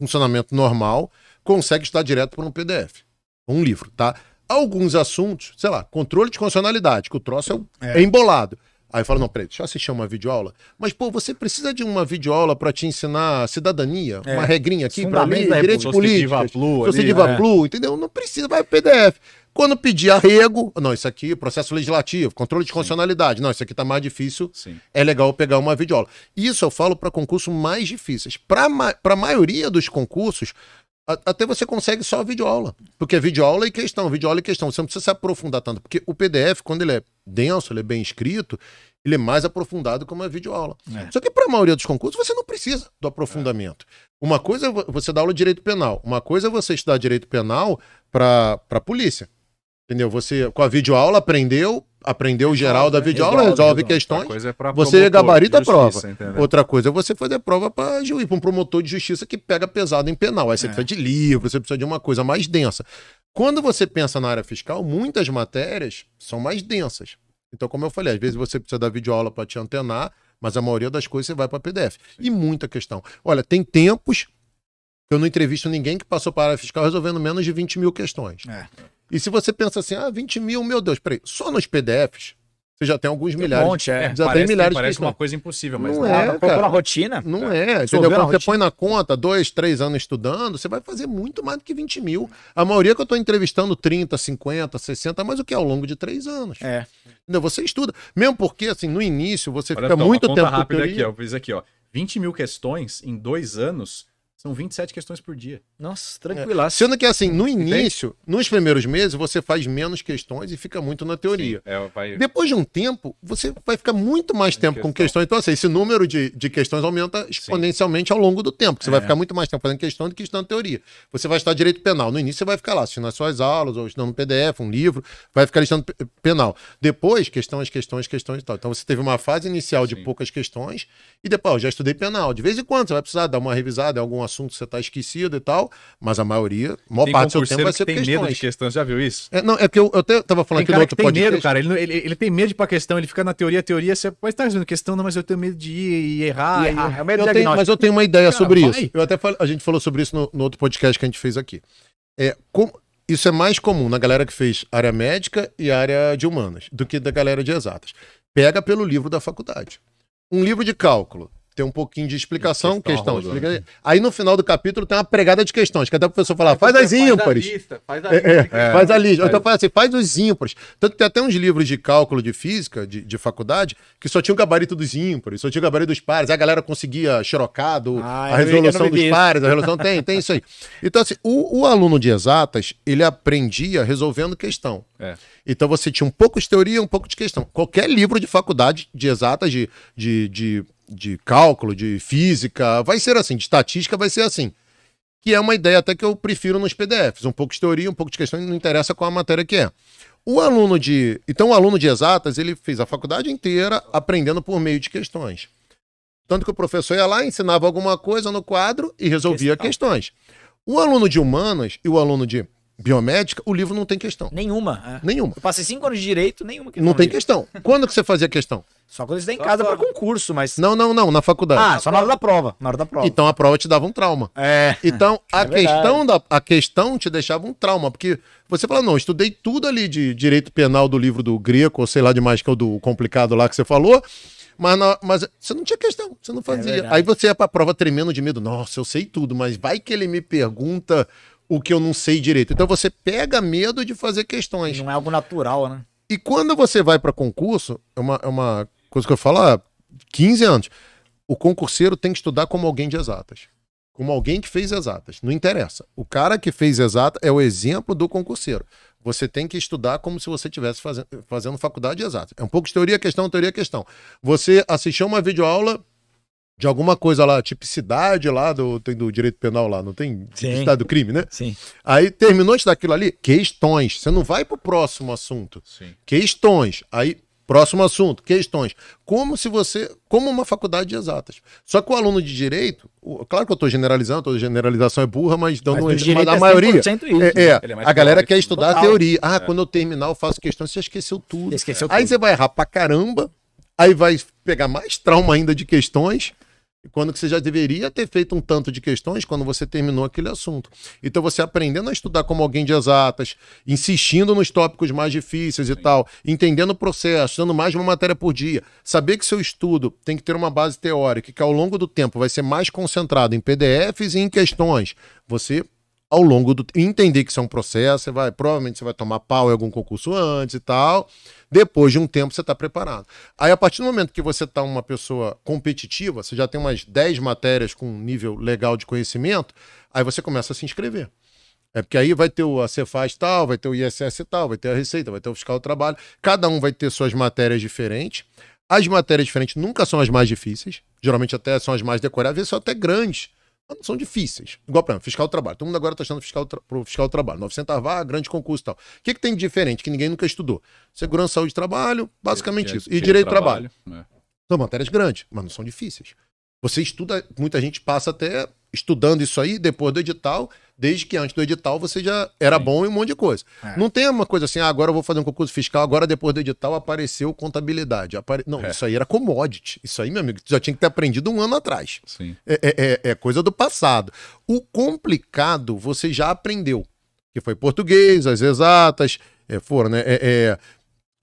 funcionamento normal consegue estudar direto por um PDF. Um livro, tá? Alguns assuntos, sei lá, controle de constitucionalidade, que o troço é, é. é. embolado. Aí fala, não, peraí, deixa eu assistir uma videoaula. Mas, pô, você precisa de uma videoaula para te ensinar cidadania, é. uma regrinha aqui para mim, direitos é, políticos, sociedivaplu, é. Plu, entendeu? Não precisa, vai PDF. Quando pedir arrego, não, isso aqui, processo legislativo, controle de constitucionalidade, não, isso aqui tá mais difícil, Sim. é legal pegar uma videoaula. Isso eu falo para concursos mais difíceis. Para ma a maioria dos concursos, até você consegue só a videoaula. Porque é videoaula e questão, videoaula e questão. Você não precisa se aprofundar tanto, porque o PDF, quando ele é denso, ele é bem escrito, ele é mais aprofundado que uma videoaula. É. Só que para a maioria dos concursos você não precisa do aprofundamento. É. Uma coisa é você dar aula de direito penal, uma coisa é você estudar direito penal para a polícia. Entendeu? Você, com a videoaula, aprendeu, aprendeu geral da né? videoaula, resolve questões. Coisa é você gabarita a prova. Entendeu? Outra coisa é você fazer prova para juiz, para um promotor de justiça que pega pesado em penal. Aí você é. precisa de livro, você precisa de uma coisa mais densa. Quando você pensa na área fiscal, muitas matérias são mais densas. Então, como eu falei, às vezes você precisa da videoaula para te antenar, mas a maioria das coisas você vai para PDF. E muita questão. Olha, tem tempos que eu não entrevisto ninguém que passou para a área fiscal resolvendo menos de 20 mil questões. É. E se você pensa assim, ah, 20 mil, meu Deus, peraí, só nos PDFs você já tem alguns tem milhares. Um monte, é. Já parece, tem milhares parece de uma coisa impossível, mas não, não é. Colocou na rotina. Não é. Entendeu? Quando você põe na conta dois, três anos estudando, você vai fazer muito mais do que 20 mil. A maioria que eu estou entrevistando, 30, 50, 60, mas o que? É ao longo de três anos. É. Entendeu? Você estuda. Mesmo porque, assim, no início, você Olha, fica então, muito tempo. Rápido aqui, ó, eu fiz aqui, ó. 20 mil questões em dois anos são 27 questões por dia. Nossa, tranquila. É. Sendo que assim, no início, nos primeiros meses, você faz menos questões e fica muito na teoria. Sim, é, vai... Depois de um tempo, você vai ficar muito mais tempo questão. com questões. Então, assim, esse número de, de questões aumenta exponencialmente Sim. ao longo do tempo. Você é. vai ficar muito mais tempo fazendo questão do que estudando teoria. Você vai estudar direito penal. No início, você vai ficar lá assistindo as suas aulas, ou estudando um PDF, um livro, vai ficar estudando penal. Depois, questões, questões, questões e tal. Então, você teve uma fase inicial Sim. de poucas questões, e depois, ó, já estudei penal. De vez em quando, você vai precisar dar uma revisada, algum assunto que você está esquecido e tal, mas a maioria, a maior tem parte do seu tempo vai ser que tem questões. medo de questão, já viu isso? É, não, é porque eu, eu até estava falando aqui que no outro que tem medo, cara, ele, ele, ele tem medo de ir questão, ele fica na teoria, teoria, você pode estar resolvendo questão, não, mas eu tenho medo de ir e errar. E errar. E... É medo eu tenho, mas eu tenho uma ideia cara, sobre vai. isso. Eu até falo, a gente falou sobre isso no, no outro podcast que a gente fez aqui. É, como, isso é mais comum na galera que fez área médica e área de humanas do que da galera de exatas. Pega pelo livro da faculdade. Um livro de cálculo tem um pouquinho de explicação, questão. questão explica... Aí no final do capítulo tem uma pregada de questões, que até o professor fala, é faz, as ímpares. Faz a lista, faz a lista. É, é, é, faz a lista. Então faz assim, faz os ímpares. Tanto que tem até uns livros de cálculo de física, de, de faculdade, que só tinha o gabarito dos ímpares, só tinha o gabarito dos pares. Aí a galera conseguia xerocado ah, a resolução dos pares, a resolução tem, tem isso aí. Então assim, o, o aluno de exatas, ele aprendia resolvendo questão. É. Então você tinha um pouco de teoria, um pouco de questão. Qualquer livro de faculdade de exatas, de, de, de de cálculo, de física, vai ser assim, de estatística vai ser assim. Que é uma ideia até que eu prefiro nos PDFs, um pouco de teoria, um pouco de questão, não interessa qual a matéria que é. O aluno de, então o aluno de exatas, ele fez a faculdade inteira aprendendo por meio de questões. Tanto que o professor ia lá, ensinava alguma coisa no quadro e resolvia Questão. questões. O aluno de humanas e o aluno de biomédica, o livro não tem questão. Nenhuma. É. Nenhuma. Eu passei cinco anos de direito, nenhuma questão. Não tem questão. Quando que você fazia questão? Só quando você está em casa para concurso, mas. Não, não, não, na faculdade. Ah, só na hora da prova. Na hora da prova. Então a prova te dava um trauma. É. Então é a, é questão, da, a questão te deixava um trauma, porque você fala, não, estudei tudo ali de direito penal do livro do Greco, ou sei lá demais, que é o do complicado lá que você falou. Mas, na, mas você não tinha questão, você não é fazia. É Aí você ia para a prova tremendo de medo. Nossa, eu sei tudo, mas vai que ele me pergunta o que eu não sei direito. Então você pega medo de fazer questões. Não é algo natural, né? E quando você vai para concurso, é uma, é uma coisa que eu falo há ah, 15 anos. O concurseiro tem que estudar como alguém de exatas. Como alguém que fez exatas. Não interessa. O cara que fez exata é o exemplo do concurseiro. Você tem que estudar como se você estivesse fazendo, fazendo faculdade exata. É um pouco de teoria, questão, teoria, questão. Você assistiu uma videoaula de alguma coisa lá, tipicidade lá do, tem do direito penal lá, não tem Sim. estado do crime, né? Sim. Aí terminou de daquilo ali, questões. Você não vai para o próximo assunto. Sim. Questões. Aí Próximo assunto, questões. Como se você, como uma faculdade de exatas. Só que o aluno de direito, o, claro que eu estou generalizando, toda generalização é burra, mas dando mas, um, mas a é maioria. Isso, é, é, né? é a galera quer estudar total. a teoria. Ah, é. quando eu terminar eu faço questão, você esqueceu tudo. Esqueceu Aí tudo. você vai errar pra caramba, aí vai pegar mais trauma ainda de questões quando que você já deveria ter feito um tanto de questões quando você terminou aquele assunto. Então você aprendendo a estudar como alguém de exatas, insistindo nos tópicos mais difíceis e Sim. tal, entendendo o processo, dando mais de uma matéria por dia, saber que seu estudo tem que ter uma base teórica que ao longo do tempo vai ser mais concentrado em PDFs e em questões. Você ao longo do entender que isso é um processo, você vai provavelmente você vai tomar pau em algum concurso antes e tal depois de um tempo, você está preparado. Aí, a partir do momento que você está uma pessoa competitiva, você já tem umas 10 matérias com um nível legal de conhecimento, aí você começa a se inscrever. É porque aí vai ter o Cefaz tal, vai ter o ISS tal, vai ter a Receita, vai ter o Fiscal do Trabalho. Cada um vai ter suas matérias diferentes. As matérias diferentes nunca são as mais difíceis, geralmente até são as mais decoráveis, são até grandes são difíceis. Igual, para fiscal do trabalho. Todo mundo agora está achando fiscal o fiscal do trabalho. 900 vagas, grande concurso e tal. O que, que tem de diferente que ninguém nunca estudou? Segurança, saúde e trabalho, basicamente é, isso. É, e é, direito do trabalho. Né? São matérias grandes, mas não são difíceis. Você estuda, muita gente passa até estudando isso aí depois do edital, desde que antes do edital você já era Sim. bom em um monte de coisa. É. Não tem uma coisa assim, ah, agora eu vou fazer um concurso fiscal, agora depois do edital apareceu contabilidade. Apare... Não, é. isso aí era commodity. Isso aí, meu amigo, já tinha que ter aprendido um ano atrás. Sim. É, é, é, é coisa do passado. O complicado você já aprendeu, que foi português, as exatas, é, foram, né? É,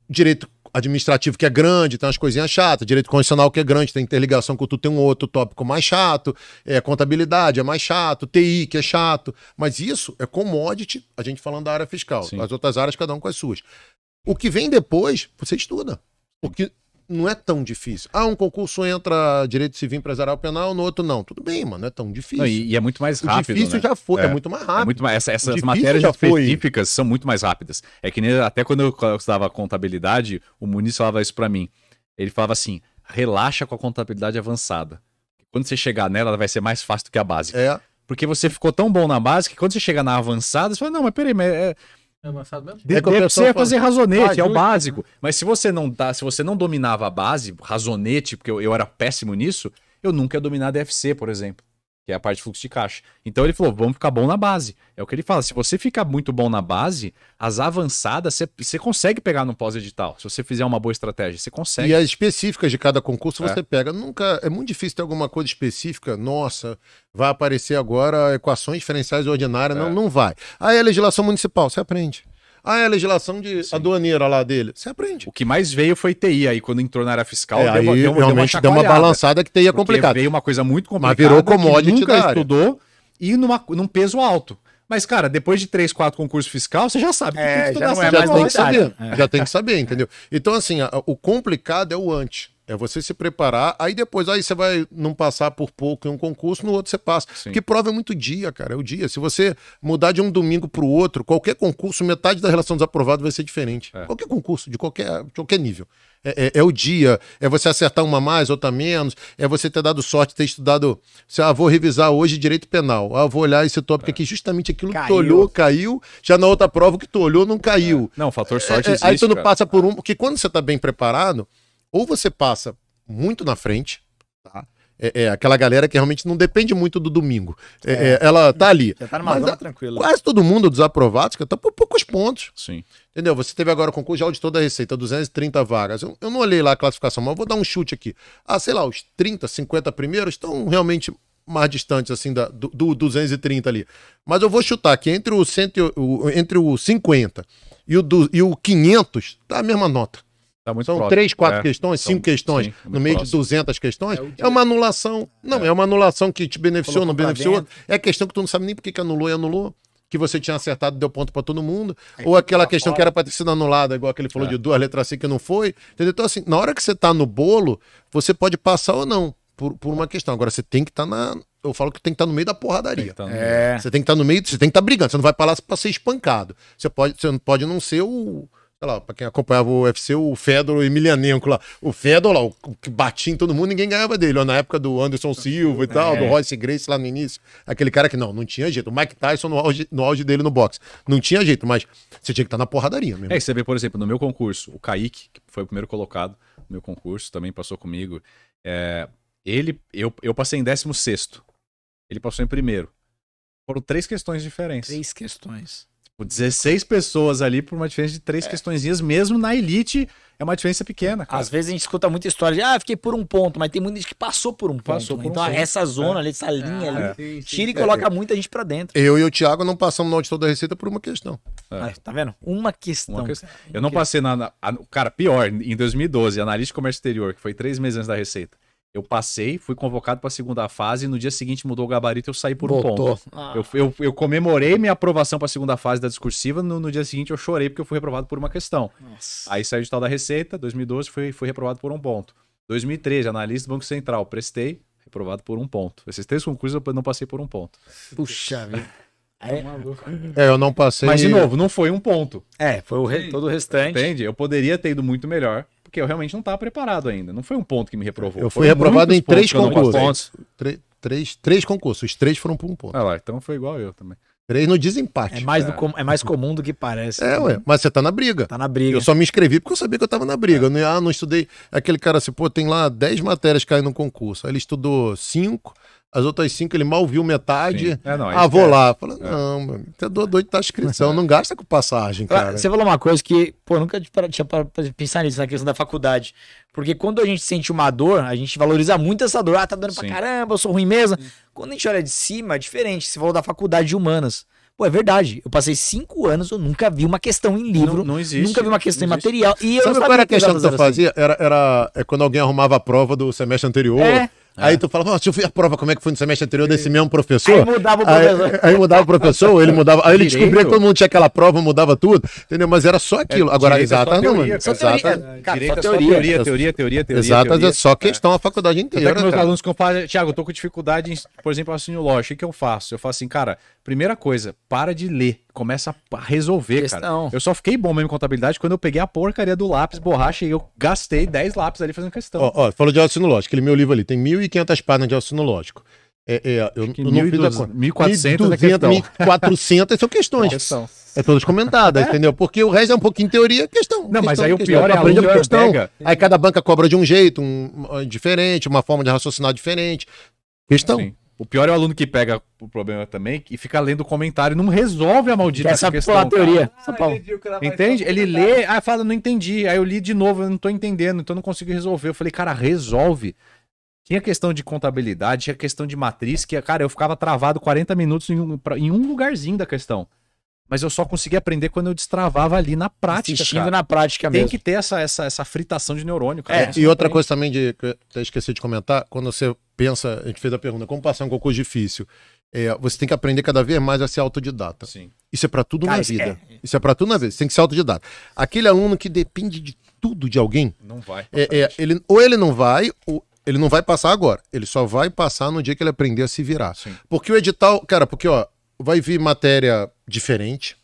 direito administrativo que é grande, tem umas coisinhas chatas, direito constitucional que é grande, tem interligação com tu tem um outro tópico mais chato, é, contabilidade é mais chato, TI que é chato, mas isso é commodity, a gente falando da área fiscal, Sim. as outras áreas cada um com as suas. O que vem depois, você estuda. Porque não é tão difícil. Ah, um concurso entra direito civil empresarial penal, no outro não. Tudo bem, mano, não é tão difícil. Não, e, e, é muito mais rápido. O difícil né? já foi, é. é. muito mais é rápido. É muito mais, essa, essas matérias específicas foi. são muito mais rápidas. É que nem até quando eu, estudava contabilidade, o Muniz falava isso para mim. Ele falava assim: relaxa com a contabilidade avançada. Quando você chegar nela, ela vai ser mais fácil do que a básica. É. Porque você ficou tão bom na básica que quando você chegar na avançada, você fala: não, mas peraí, mas. É é avançado mesmo? você é, ia fazer razonete, ah, é o básico. Mas se você não tá, se você não dominava a base, razonete, porque eu, eu era péssimo nisso, eu nunca ia dominar DFC, por exemplo que é a parte de fluxo de caixa. Então ele falou, vamos ficar bom na base. É o que ele fala, se você ficar muito bom na base, as avançadas você consegue pegar no pós-edital, se você fizer uma boa estratégia, você consegue. E as específicas de cada concurso é. você pega. Nunca, é muito difícil ter alguma coisa específica, nossa, vai aparecer agora equações diferenciais ordinárias, é. não, não vai. Aí a legislação municipal, você aprende. Ah, é a legislação de Sim. aduaneira lá dele. Você aprende. O que mais veio foi TI aí, quando entrou na área fiscal. É, aí deu, realmente deu uma, deu uma balançada que TI é complicado. veio uma coisa muito complicada. Mas virou commodity nunca estudou e numa, num peso alto. Mas, cara, depois de três, quatro concursos fiscal, você já sabe que é, tem que estudar. não é já tem que saber. É. Já tem que saber, entendeu? Então, assim, a, o complicado é o antes. É você se preparar, aí depois aí você vai não passar por pouco em um concurso, no outro você passa. Sim. Porque prova é muito dia, cara, é o dia. Se você mudar de um domingo para o outro, qualquer concurso, metade da relação dos aprovados vai ser diferente. É. Qualquer concurso, de qualquer, de qualquer nível. É, é, é, o dia, é você acertar uma mais, outra menos, é você ter dado sorte, ter estudado. Se, ah, vou revisar hoje direito penal. Ah, vou olhar esse tópico é. aqui, justamente aquilo caiu. que tu olhou, caiu. Já na outra prova o que tu olhou, não caiu. É. Não, o fator é, sorte é, existe, Aí tu não cara. passa por um. Porque quando você está bem preparado ou você passa muito na frente, tá? É, é, aquela galera que realmente não depende muito do domingo. É, é, é ela tá ali. tá numa zona tranquila. Quase todo mundo dos aprovados, que tá por poucos pontos. Sim. Entendeu? Você teve agora o concurso de toda da Receita, 230 vagas. Eu, eu não olhei lá a classificação, mas eu vou dar um chute aqui. Ah, sei lá, os 30, 50 primeiros estão realmente mais distantes, assim, da, do, do 230 ali. Mas eu vou chutar que entre o, cento, o, entre o 50 e o, do, e o 500, tá a mesma nota. Tá muito São próximo. três, quatro é. questões, então, cinco questões, sim, no meio próximo. de 200 questões. É, é uma anulação. Não, é. é. uma anulação que te beneficiou, Colocou não beneficiou. é É questão que tu não sabe nem por que anulou e anulou. Que você tinha acertado deu ponto para todo mundo. Aí ou aquela questão fora. que era para ter sido anulada, igual aquele falou é. de duas letras C que não foi. Entendeu? Então, assim, na hora que você tá no bolo, você pode passar ou não por, por uma questão. Agora, você tem que estar tá na. Eu falo que tem que estar tá no meio da porradaria. Tá É. Você tem que estar tá no meio, você tem que estar tá brigando. Você não vai para lá para ser espancado. Você pode, você pode não ser o lá, pra quem acompanhava o UFC, o Fedor, o Emilianenko lá. O Fedor lá, o que batia em todo mundo, ninguém ganhava dele. Ó, na época do Anderson Silva e tal, é. do Royce Grace lá no início. Aquele cara que não, não tinha jeito. O Mike Tyson no auge, no auge dele no boxe. Não tinha jeito, mas você tinha que estar na porradaria mesmo. É, você vê, por exemplo, no meu concurso, o Kaique, que foi o primeiro colocado no meu concurso, também passou comigo. É, ele, eu, eu passei em 16 sexto. Ele passou em primeiro. Foram três questões diferentes Três questões. Tipo, 16 pessoas ali por uma diferença de três é. questõezinhas, mesmo na elite, é uma diferença pequena. Cara. Às vezes a gente escuta muita história de, ah, fiquei por um ponto, mas tem muita gente que passou por um passou ponto. Por um então, ponto. essa zona é. ali, essa linha é. ali, é. tira e coloca muita gente para dentro. Eu e o Thiago não passamos no auditor da Receita por uma questão. Ah, tá vendo? Uma questão. Uma questão. Eu não passei na. na cara, pior, em 2012, analista de comércio exterior, que foi três meses antes da Receita. Eu passei, fui convocado para a segunda fase, no dia seguinte mudou o gabarito, eu saí por Botou. um ponto. Ah. Eu, eu, eu, comemorei minha aprovação para a segunda fase da discursiva, no, no, dia seguinte eu chorei porque eu fui reprovado por uma questão. Nossa. Aí saiu o edital da Receita, 2012 fui, fui reprovado por um ponto. 2013, analista do Banco Central, prestei, reprovado por um ponto. Esses três concursos eu não passei por um ponto. Puxa vida. É, tá é. é, eu não passei. Mas, de novo, não foi um ponto. É, foi o re... todo o restante. Entende? Eu poderia ter ido muito melhor porque eu realmente não estava preparado ainda. Não foi um ponto que me reprovou. Eu fui reprovado em três concursos. Três, três, concursos. Os três foram por um ponto. Ah lá, então foi igual eu também. Três no desempate. É mais, é. Com, é mais comum do que parece. É, né? ué, mas você tá na briga. Tá na briga. Eu só me inscrevi porque eu sabia que eu tava na briga. É. Eu não, ah, não estudei. Aquele cara assim, pô, tem lá dez matérias caindo no concurso. Aí ele estudou cinco, as outras cinco ele mal viu metade. É, não, ah, vou é, lá. Falei, é. não, mano, você é doido tá inscrição, não gasta com passagem, cara. Você falou uma coisa que, pô, nunca tinha para pensar nisso, na questão da faculdade. Porque quando a gente sente uma dor, a gente valoriza muito essa dor. Ah, tá dando pra caramba, eu sou ruim mesmo. Sim. Quando a gente olha de cima, é diferente. Você falou da faculdade de humanas. Pô, é verdade. Eu passei cinco anos, eu nunca vi uma questão em livro. Não, não existe. Nunca vi uma questão em material. E Sabe eu não sabia qual era a questão que eu assim. fazia? Assim. Era, era é quando alguém arrumava a prova do semestre anterior. É. É. Aí tu fala, se eu fui a prova, como é que foi no semestre anterior desse mesmo professor? Aí mudava o professor. Aí, aí mudava o professor, ele mudava. Aí ele descobria que todo mundo tinha aquela prova, mudava tudo, entendeu? Mas era só aquilo. É, Agora, é exatas não, mano. Só teoria, cara, é, é só teoria. Teoria, teoria, teoria, teoria. Exatas é só questão é. a faculdade inteira. Até que meus cara. alunos que eu falo, Tiago, eu tô com dificuldade em, por exemplo, assim, lógico, o que eu faço? Eu faço assim, cara, primeira coisa, para de ler começa a resolver, questão. cara. Eu só fiquei bom mesmo em contabilidade quando eu peguei a porcaria do lápis, borracha e eu gastei 10 lápis ali fazendo questão. Ó, ó falou de raciocínio sinológico. aquele meu livro ali tem 1.500 páginas de raciocínio sinológico. É, é, eu, não fiz a conta. 1.400 1.400 é são questões. É todas comentadas, é. entendeu? Porque o resto é um pouquinho teoria, é questão. Não, questão, mas aí o pior é a aluno questão. Pega. Aí cada banca cobra de um jeito um, diferente, uma forma de raciocinar diferente. Questão. Sim. O pior é o aluno que pega o problema também e fica lendo o comentário não resolve a maldita Essa questão. Essa é teoria. Ah, ele Entende? É ele lê, ah, fala, não entendi. Aí eu li de novo, eu não tô entendendo, então não consigo resolver. Eu falei, cara, resolve. Tinha questão de contabilidade, tinha questão de matriz, que, cara, eu ficava travado 40 minutos em um, em um lugarzinho da questão. Mas eu só conseguia aprender quando eu destravava ali na prática. Assistindo cara. na prática mesmo. Tem que ter essa, essa, essa fritação de neurônio, cara. É, e outra coisa também de, que eu esqueci de comentar, quando você pensa, a gente fez a pergunta, como passar um concurso difícil? É, você tem que aprender cada vez mais a ser autodidata. Sim. Isso é para tudo cara, na vida. É, é. Isso é para tudo na vida. Você tem que ser autodidata. Aquele aluno que depende de tudo de alguém. Não vai. É, é ele, ou ele não vai, ou ele não vai passar agora. Ele só vai passar no dia que ele aprender a se virar. Sim. Porque o edital, cara, porque ó, vai vir matéria diferente.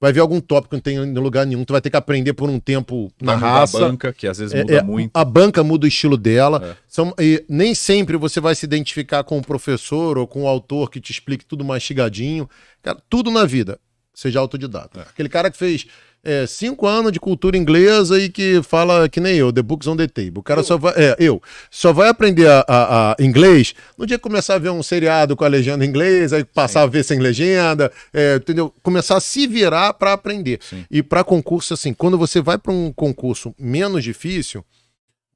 Vai vir algum tópico que não tem lugar nenhum. Tu vai ter que aprender por um tempo na raça. A banca, que às vezes é, muda é, muito. A banca muda o estilo dela. É. São, nem sempre você vai se identificar com o professor ou com o autor que te explique tudo mastigadinho. Cara, tudo na vida. Seja autodidata. É. Aquele cara que fez é, cinco anos de cultura inglesa e que fala que nem eu, The Books on the Table. O cara eu. só vai. É, eu. Só vai aprender a, a, a, inglês no dia que começar a ver um seriado com a legenda inglesa, aí passar Sim. a ver sem legenda, é, entendeu? Começar a se virar para aprender. Sim. E para concurso, assim, quando você vai para um concurso menos difícil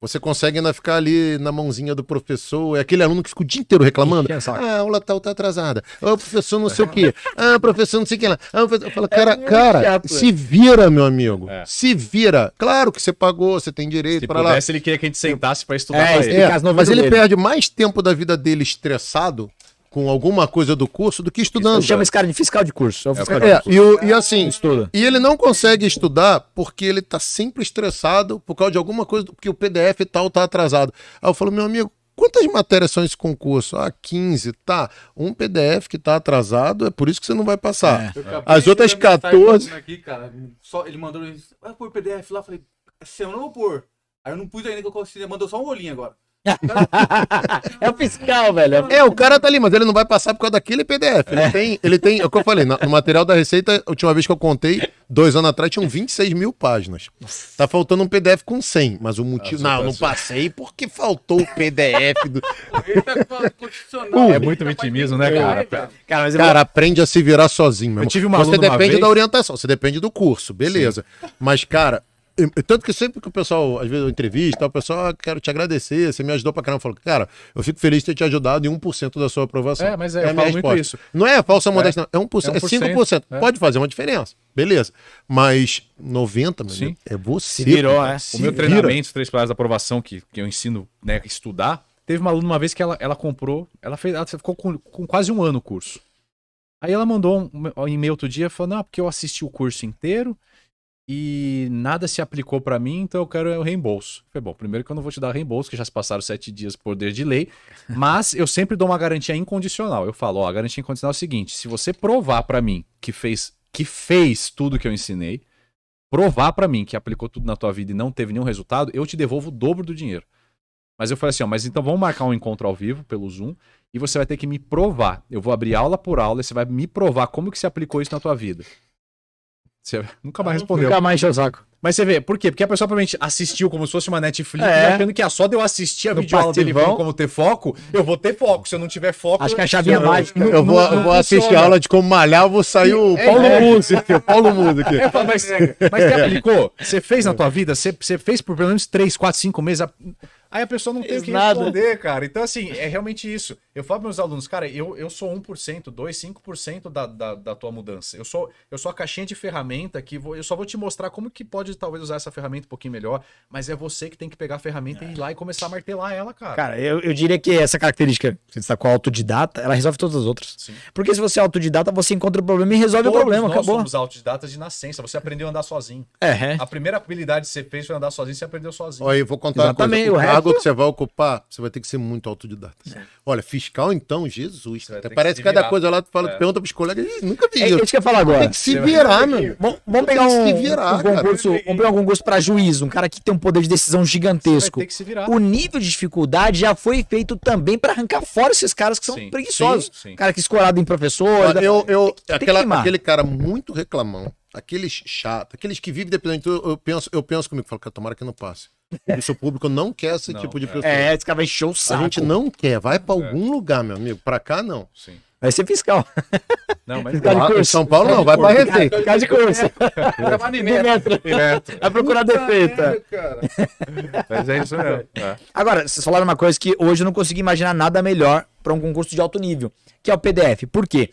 você consegue ainda ficar ali na mãozinha do professor, é aquele aluno que fica o dia inteiro reclamando. Ah, a aula tal tá atrasada. Ah, o professor não sei o quê. Ah, o professor não sei o que lá. Ah, professor... Eu falo, é cara, cara, se é. vira, meu amigo. É. Se vira. Claro que você pagou, você tem direito para lá. Se pudesse, ele queria que a gente sentasse para estudar é, É, mas ele dele. perde mais tempo da vida dele estressado com alguma coisa do curso do que estudando. Chama esse cara de fiscal de curso. É, é, é E, assim, Estuda. e ele não consegue estudar porque ele está sempre estressado por causa de alguma coisa, porque o PDF e tal está atrasado. Aí eu falo, meu amigo, Quantas matérias são esse concurso? Ah, 15, tá. Um PDF que tá atrasado, é por isso que você não vai passar. É. As outras 14. Aqui, cara, só, ele mandou, Vai ah, pôr o PDF lá, falei, essa é semana eu não vou pôr. Aí eu não pus ainda que eu consegui, mandou só um rolinho agora. é o fiscal, velho. É, é, o cara tá ali, mas ele não vai passar por causa daquele PDF. Ele, né? é. tem, ele tem, é o que eu falei, no material da Receita, a última vez que eu contei, dois anos atrás, tinham 26 mil páginas. Tá faltando um PDF com 100, mas o motivo. Ah, não, não passei porque faltou o PDF. Do... Tá é muito vitimismo, né, cara? É, cara, mas cara aprende a se virar sozinho, Mesmo. Eu tive uma Você depende uma da orientação, você depende do curso, beleza. Sim. Mas, cara, tanto que sempre que o pessoal, às vezes, eu entrevista, o pessoal, ah, quero te agradecer, você me ajudou pra caramba. Eu falo, cara, eu fico feliz de ter te ajudado em 1% da sua aprovação. É, mas é, é eu falo resposta. muito isso. Não é falsa é. modéstia, é, não. É 1%, é 1%, é 5%. É. Pode fazer uma diferença. Beleza. Mas 90, meu Sim. é você. virou, é. o meu treinamento, os três pilares da aprovação que, que eu ensino, né, estudar, teve uma aluna uma vez que ela, ela comprou, ela fez, ela ficou com, com quase um ano o curso. Aí ela mandou um, e-mail outro dia falando, não ah, porque eu assisti o curso inteiro, e nada se aplicou para mim, então eu quero o reembolso. Foi bom, primeiro que eu não vou te dar reembolso, que já se passaram sete dias por poder de lei, mas eu sempre dou uma garantia incondicional. Eu falo, ó, a garantia incondicional é o seguinte: se você provar para mim que fez, que fez tudo que eu ensinei, provar para mim que aplicou tudo na tua vida e não teve nenhum resultado, eu te devolvo o dobro do dinheiro. Mas eu falei assim, ó, mas então vamos marcar um encontro ao vivo pelo Zoom e você vai ter que me provar. Eu vou abrir aula por aula e você vai me provar como que se aplicou isso na tua vida. Você nunca ah, mais respondeu. Nunca mais Josaco. Mas você vê, por quê? Porque a pessoa provavelmente assistiu como se fosse uma Netflix, é. achando que é só de eu assistir a videoaula dele vão como ter foco, eu vou ter foco. Se eu não tiver foco... Acho que a chavinha eu, mágica. Eu, eu, vou, não, eu vou assistir a aula de como malhar, eu vou sair o é, é. Paulo é. aqui, o Paulo Mundo aqui. mas, mas você aplicou? Você fez na tua vida? Você, você fez por pelo menos 3, 4, 5 meses... A... Aí a pessoa não tem o que nada. responder, cara. Então, assim, é realmente isso. Eu falo para meus alunos, cara, eu, eu sou 1%, 2%, 5% da, da, da tua mudança. Eu sou, eu sou a caixinha de ferramenta que vou, eu só vou te mostrar como que pode talvez usar essa ferramenta um pouquinho melhor, mas é você que tem que pegar a ferramenta é. e ir é. lá e começar a martelar ela, cara. Cara, eu, eu diria que essa característica que você destacou, tá autodidata, ela resolve todas as outras. Sim. Porque se você é autodidata, você encontra o problema e resolve Todos o problema, nós acabou. somos autodidatas de nascença, você aprendeu a andar sozinho. É, é. A primeira habilidade que você fez foi andar sozinho, você aprendeu sozinho. Olha, eu vou contar Exatamente, uma coisa. O, o cargo que você vai ocupar, você vai ter que ser muito autodidata. É. Olha, fiscal, então, Jesus. Até parece que cada coisa lá, tu fala, é. tu pergunta pros colegas, nunca vi. É isso que eu ia falar agora. Tem que se virar, meu. Vamos pegar um, se virar, um concurso, vamos pegar algum gosto pra juiz, um cara que tem um poder de decisão gigantesco. Tem que se virar. O nível de dificuldade já foi feito também pra arrancar fora esses caras que são sim, preguiçosos. Sim, sim. Cara que é escorado em professor. Eu, eu, tem, aquela, tem aquele cara muito reclamão, aqueles chato, aqueles que vivem dependendo, eu penso, eu penso comigo, falo, cara, tomara que não passe. Isso o público não quer esse não, tipo de pessoa. É, esse cara vai encher o saco. A gente não quer, vai para é. algum é. lugar, meu amigo. Para cá, não. Sim. Vai ser fiscal. Não, mas fiscal de Em São Paulo não, vai para Receita. Fiscal de curso. Vai procurar defeita. Mas é isso mesmo. É. Agora, vocês falaram uma coisa que hoje eu não consegui imaginar nada melhor para um concurso de alto nível, que é o PDF. Por quê? Porque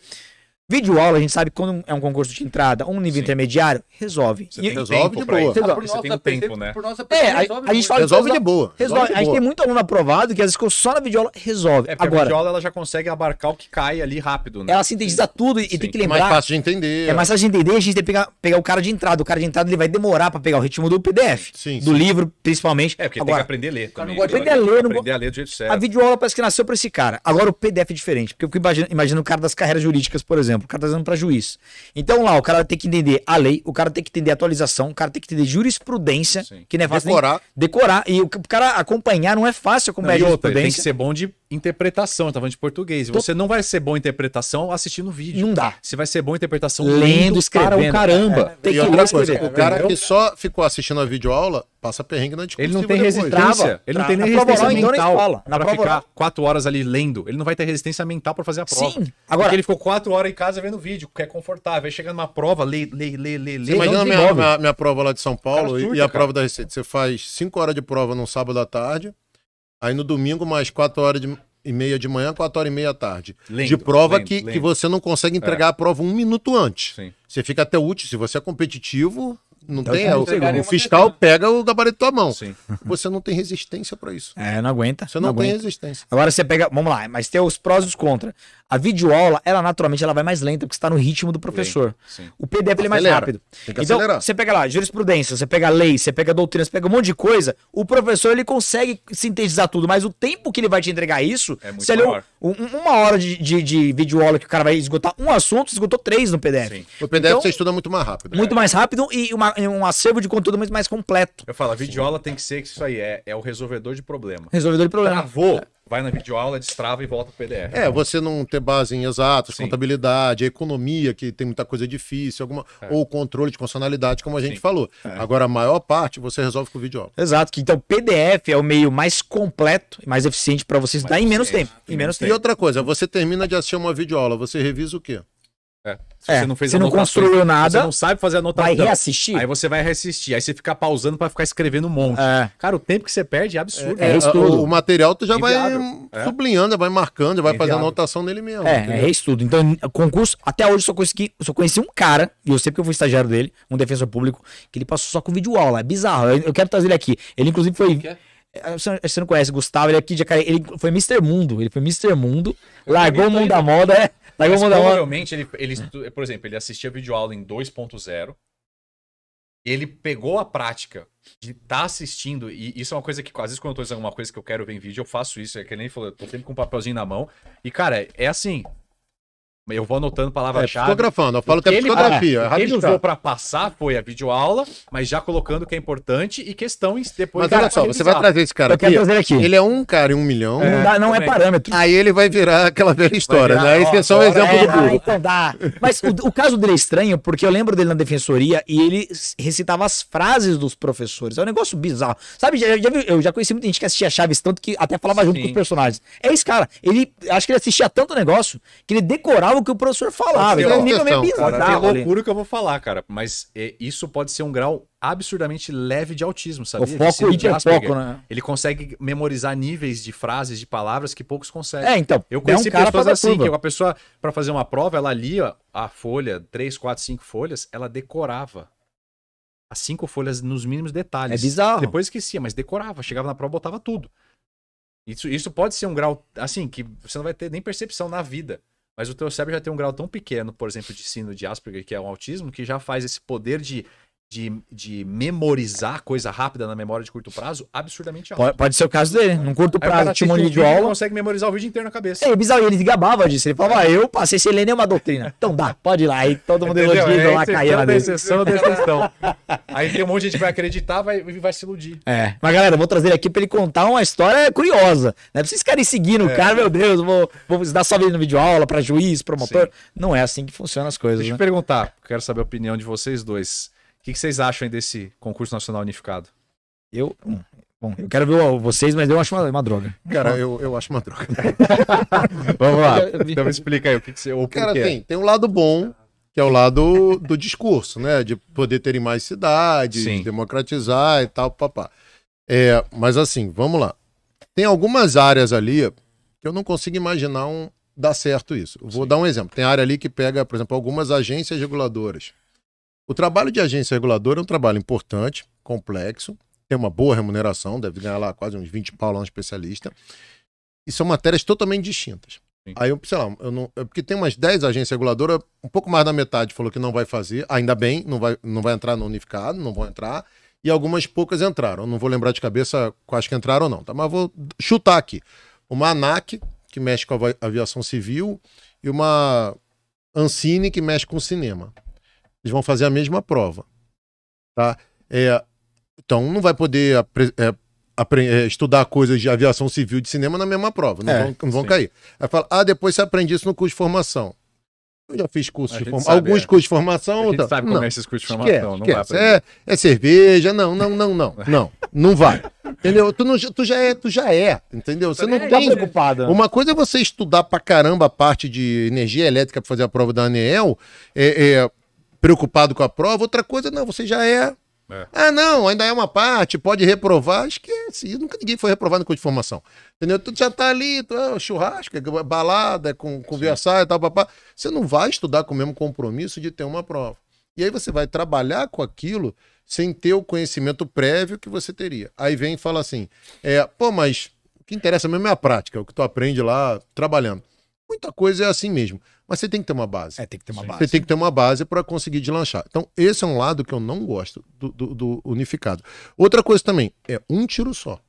Vídeo aula, a gente sabe quando é um concurso de entrada, um nível Sim. intermediário, resolve. Você tem resolve de boa. Resolve. Ah, por você tem um tempo, né? Por nossa, é, a, a, gente fala resolve de boa. Resolve. A gente tem muito aluno aprovado que às vezes só na videoaula resolve. É, Agora, a videoaula ela já consegue abarcar o que cai ali rápido, né? Ela sintetiza Sim. tudo e Sim. tem que é lembrar. É mais fácil de entender. É mais fácil de entender, a gente tem que pegar, pegar o cara de entrada. O cara de entrada ele vai demorar para pegar o ritmo do PDF, do livro, principalmente. É, porque Agora, tem que aprender a ler. Também. Não aprender a ler, não aprender a ler do jeito certo. A videoaula parece que nasceu para esse cara. Agora o PDF é diferente, porque eu imagino o cara das carreiras jurídicas, por exemplo exemplo, o cara tá dizendo para juiz. Então lá, o cara tem que entender a lei, o cara tem que entender a atualização, o cara tem que entender jurisprudência, Sim. que não é fácil decorar. decorar. E o cara acompanhar não é fácil como é. outra, Tem que ser bom de interpretação, eu tava falando de português. Tô... Você não vai ser bom em interpretação assistindo vídeo. Não dá. Você vai ser bom em interpretação lendo, lendo escrevendo. Cara, caramba. É, é. tem que outra coisa, o cara que só ficou assistindo a videoaula passa perrengue na discussão. Ele não tem depois. resistência. Trava, ele não tem nem resistência então, mental então na pra prova ficar quatro horas ali lendo. Ele não vai ter resistência mental para fazer a prova. Sim. Agora, Porque ele ficou quatro horas em casa casa vendo vídeo, que é confortável. Aí chega numa prova, lê, lê, lê, lê, lê. Imagina minha, minha, minha, prova lá de São Paulo surta, e a cara. prova da Receita. Você faz 5 horas de prova num sábado à tarde, aí no domingo mais 4 horas de, e meia de manhã, 4 horas e meia à tarde. Lindo, de prova lindo, que, lindo. que você não consegue é. entregar é. a prova um minuto antes. Sim. Você fica até útil. Se você é competitivo, não então, tem. É, o, o fiscal pega o gabarito da mão. Sim. Você não tem resistência para isso. É, não aguenta. Você não, não tem resistência. Agora você pega. Vamos lá, mas tem os prós e os contra. A videoaula, ela naturalmente ela vai mais lenta, porque está no ritmo do professor. Sim. O PDF ele é mais rápido. Então, acelerar. você pega lá jurisprudência, você pega lei, você pega doutrina, você pega um monte de coisa. O professor ele consegue sintetizar tudo, mas o tempo que ele vai te entregar isso, é muito se ele, um, uma hora de, de, de videoaula que o cara vai esgotar um assunto, esgotou três no PDF. Sim. O PDF então, você estuda muito mais rápido. Muito é. mais rápido e uma, um acervo de conteúdo muito mais completo. Eu falo, a videoaula tem que ser que isso aí é, é o resolvedor de problema. Resolvedor de problema. Travou. É vai na videoaula, destrava e volta pro PDF. É, você não ter base em exatos, Sim. contabilidade, economia, que tem muita coisa difícil, alguma é. ou controle de funcionalidade, como a gente Sim. falou. É. Agora, a maior parte você resolve com videoaula. Exato, que então PDF é o meio mais completo e mais eficiente para você estudar em menos tempo. Em menos tempo. E outra coisa, você termina de assistir uma videoaula, você revisa o quê? É. Se é, você não fez você não construiu nada, você não sabe fazer anotação. Vai então, reassistir. Aí você vai reassistir. Aí você fica pausando para ficar escrevendo um monte. É. Cara, o tempo que você perde é absurdo. É, é, é o, o, material tu já Inviável. vai sublinhando, vai marcando, já vai fazendo anotação nele mesmo. É, é reestudo. Então, concurso, até hoje eu só consegui, só conheci um cara, e eu sei porque eu fui estagiário dele, um defensor público, que ele passou só com vídeo aula. É bizarro. Eu, eu quero trazer ele aqui. Ele, inclusive, foi. Você não conhece, Gustavo, ele aqui de ele foi Mr. Mundo, ele foi Mr. Mundo, largou o mundo da moda, é, mas, Mas provavelmente uma... ele, ele por exemplo, ele assistia videoaula em 2.0. Ele pegou a prática de estar tá assistindo, e isso é uma coisa que, às vezes, quando eu tô dizendo alguma coisa que eu quero ver em vídeo, eu faço isso. É que nem falou, eu tô sempre com um papelzinho na mão. E, cara, é assim: eu vou anotando palavra-chave. É, psicografando, eu falo que é psicografia. Ele, é, ele usou para passar foi a videoaula, mas já colocando o que é importante e questão depois. Mas olha só, você vai trazer esse cara aqui, trazer aqui. Ele é um cara em um milhão. É, não, dá, não é parâmetro. Aí ele vai virar aquela velha história, virar, né? Esse é só um exemplo é, do burro. Então dá. Mas o, o, caso dele é estranho, porque eu lembro dele na defensoria e ele recitava as frases dos professores. É um negócio bizarro. Sabe, já, já, eu já conheci muita gente que assistia Chaves, tanto que até falava Sim. junto com os personagens. É esse cara. Ele acho que ele assistia tanto negócio que ele decorava o que o professor fala. Ah, é nível meio bizarro. Cara, loucura o que eu vou falar, cara. Mas é, isso pode ser um grau absurdamente leve de autismo, sabe? O foco, tipo de foco, né? Ele consegue memorizar níveis de frases, de palavras que poucos conseguem. É, então. Eu é conheci um pessoas assim, curva. que uma pessoa, para fazer uma prova, ela lia a folha, três, quatro, cinco folhas, ela decorava as cinco folhas nos mínimos detalhes. É bizarro. Depois esquecia, mas decorava. Chegava na prova, botava tudo. Isso, isso pode ser um grau, assim, que você não vai ter nem percepção na vida. Mas o teu cérebro já tem um grau tão pequeno, por exemplo, de sino de Asperger, que é um autismo, que já faz esse poder de de, de memorizar coisa rápida na memória de curto prazo absurdamente alto. Pode, pode ser o caso dele, num curto Aí prazo, tinha um vídeo aula. consegue memorizar o vídeo inteiro na cabeça. É bizarro, ele gabava disso. Ele falava, ah, eu passei sem ler nenhuma doutrina. Então dá, pode ir lá. Aí todo mundo Entendeu? elogia, é, lá caía na exceção exceção. Aí tem um monte de gente que vai acreditar vai, vai se iludir. É. Mas galera, vou trazer ele aqui pra ele contar uma história curiosa. Não é pra vocês ficarem seguindo o é. cara, meu Deus, vou, vou dar só vídeo no vídeo aula pra juiz, promotor. Sim. Não é assim que funcionam as coisas. Deixa né? eu perguntar, quero saber a opinião de vocês dois. O que, que vocês acham desse concurso nacional unificado? Eu. Hum. Bom, eu quero ver vocês, mas eu acho uma, uma droga. Cara, eu, eu acho uma droga. Vamos lá. Então me explica aí o que, que você. O Cara, tem, tem um lado bom, que é o lado do discurso, né? De poder terem mais cidades, de democratizar e tal, papá. É, mas assim, vamos lá. Tem algumas áreas ali que eu não consigo imaginar um, dar certo isso. Vou Sim. dar um exemplo. Tem área ali que pega, por exemplo, algumas agências reguladoras. O trabalho de agência reguladora é um trabalho importante, complexo, tem uma boa remuneração, deve ganhar lá quase uns 20 pau lá um especialista. E são matérias totalmente distintas. Sim. Aí eu, sei lá, eu não, é porque tem umas 10 agências reguladoras, um pouco mais da metade falou que não vai fazer, ainda bem, não vai, não vai entrar no unificado, não vão entrar, e algumas poucas entraram. Não vou lembrar de cabeça quais que entraram ou não, tá? Mas vou chutar aqui. Uma ANAC, que mexe com a aviação civil, e uma Ancine, que mexe com o cinema eles vão fazer a mesma prova. Tá? É, então, não vai poder apre, é, apre, é, estudar coisas de aviação civil de cinema na mesma prova. Não é, vão, não vão cair. Aí fala, ah, depois você aprende isso no curso de formação. Eu já fiz curso de formação. Alguns é. cursos de formação. A gente tá... sabe como é não. é esses cursos de formação. Esquece, não esquece. É, é, cerveja, não, não, não, não. não, não vai. Entendeu? Tu, não, tu, já é, tu já é, entendeu? Você não é, tem. preocupada. Uma coisa é você estudar pra caramba a parte de energia elétrica pra fazer a prova da ANEEL, é, é preocupado com a prova, outra coisa, não, você já é. é. Ah, não, ainda é uma parte, pode reprovar. Esquece. Nunca ninguém foi reprovado no curso de formação. Entendeu? Tu já tá ali, tu, é churrasco, é balada, é com, conversar e tal, papá. Você não vai estudar com o mesmo compromisso de ter uma prova. E aí você vai trabalhar com aquilo sem ter o conhecimento prévio que você teria. Aí vem e fala assim: é, pô, mas o que interessa mesmo é a prática, o que tu aprende lá trabalhando. Muita coisa é assim mesmo. Mas você tem que ter uma base. É, tem que ter uma Sim. base. Você tem que ter uma base para conseguir deslanchar. Então, esse é um lado que eu não gosto do, do, do, unificado. Outra coisa também, é um tiro só.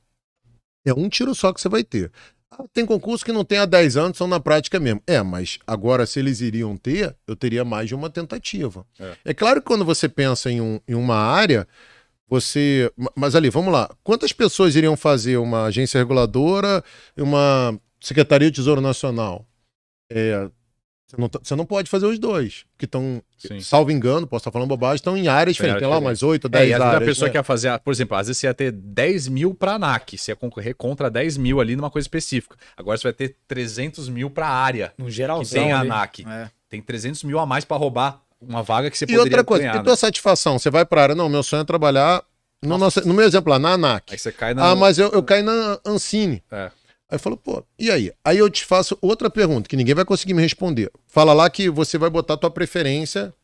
É um tiro só que você vai ter. Ah, tem concurso que não tem há 10 anos, são na prática mesmo. É, mas agora, se eles iriam ter, eu teria mais de uma tentativa. É, é claro que quando você pensa em, um, em uma área, você. Mas ali, vamos lá. Quantas pessoas iriam fazer uma agência reguladora, uma Secretaria do Tesouro Nacional? É, você não, tá, você não, pode fazer os dois, que estão, salvo engano, posso estar tá falando bobagem, estão em áreas diferentes. Tem lá umas 8, 10 é, áreas. a pessoa né? quer fazer, por exemplo, às vezes você ia ter 10 mil para a ANAC, você ia concorrer contra 10 mil ali numa coisa específica. Agora você vai ter 300 mil para a área. No geral, tem a ANAC. É. Tem 300 mil a mais para roubar uma vaga que você poderia E outra coisa, ganhar, e tua né? satisfação? Você vai para área, não, meu sonho é trabalhar, no, nosso, no meu exemplo lá, na ANAC. Aí você cai na... Ah, mas eu, eu caí na Ancine. É. Aí falou, pô, e aí? Aí eu te faço outra pergunta que ninguém vai conseguir me responder. Fala lá que você vai botar a tua preferência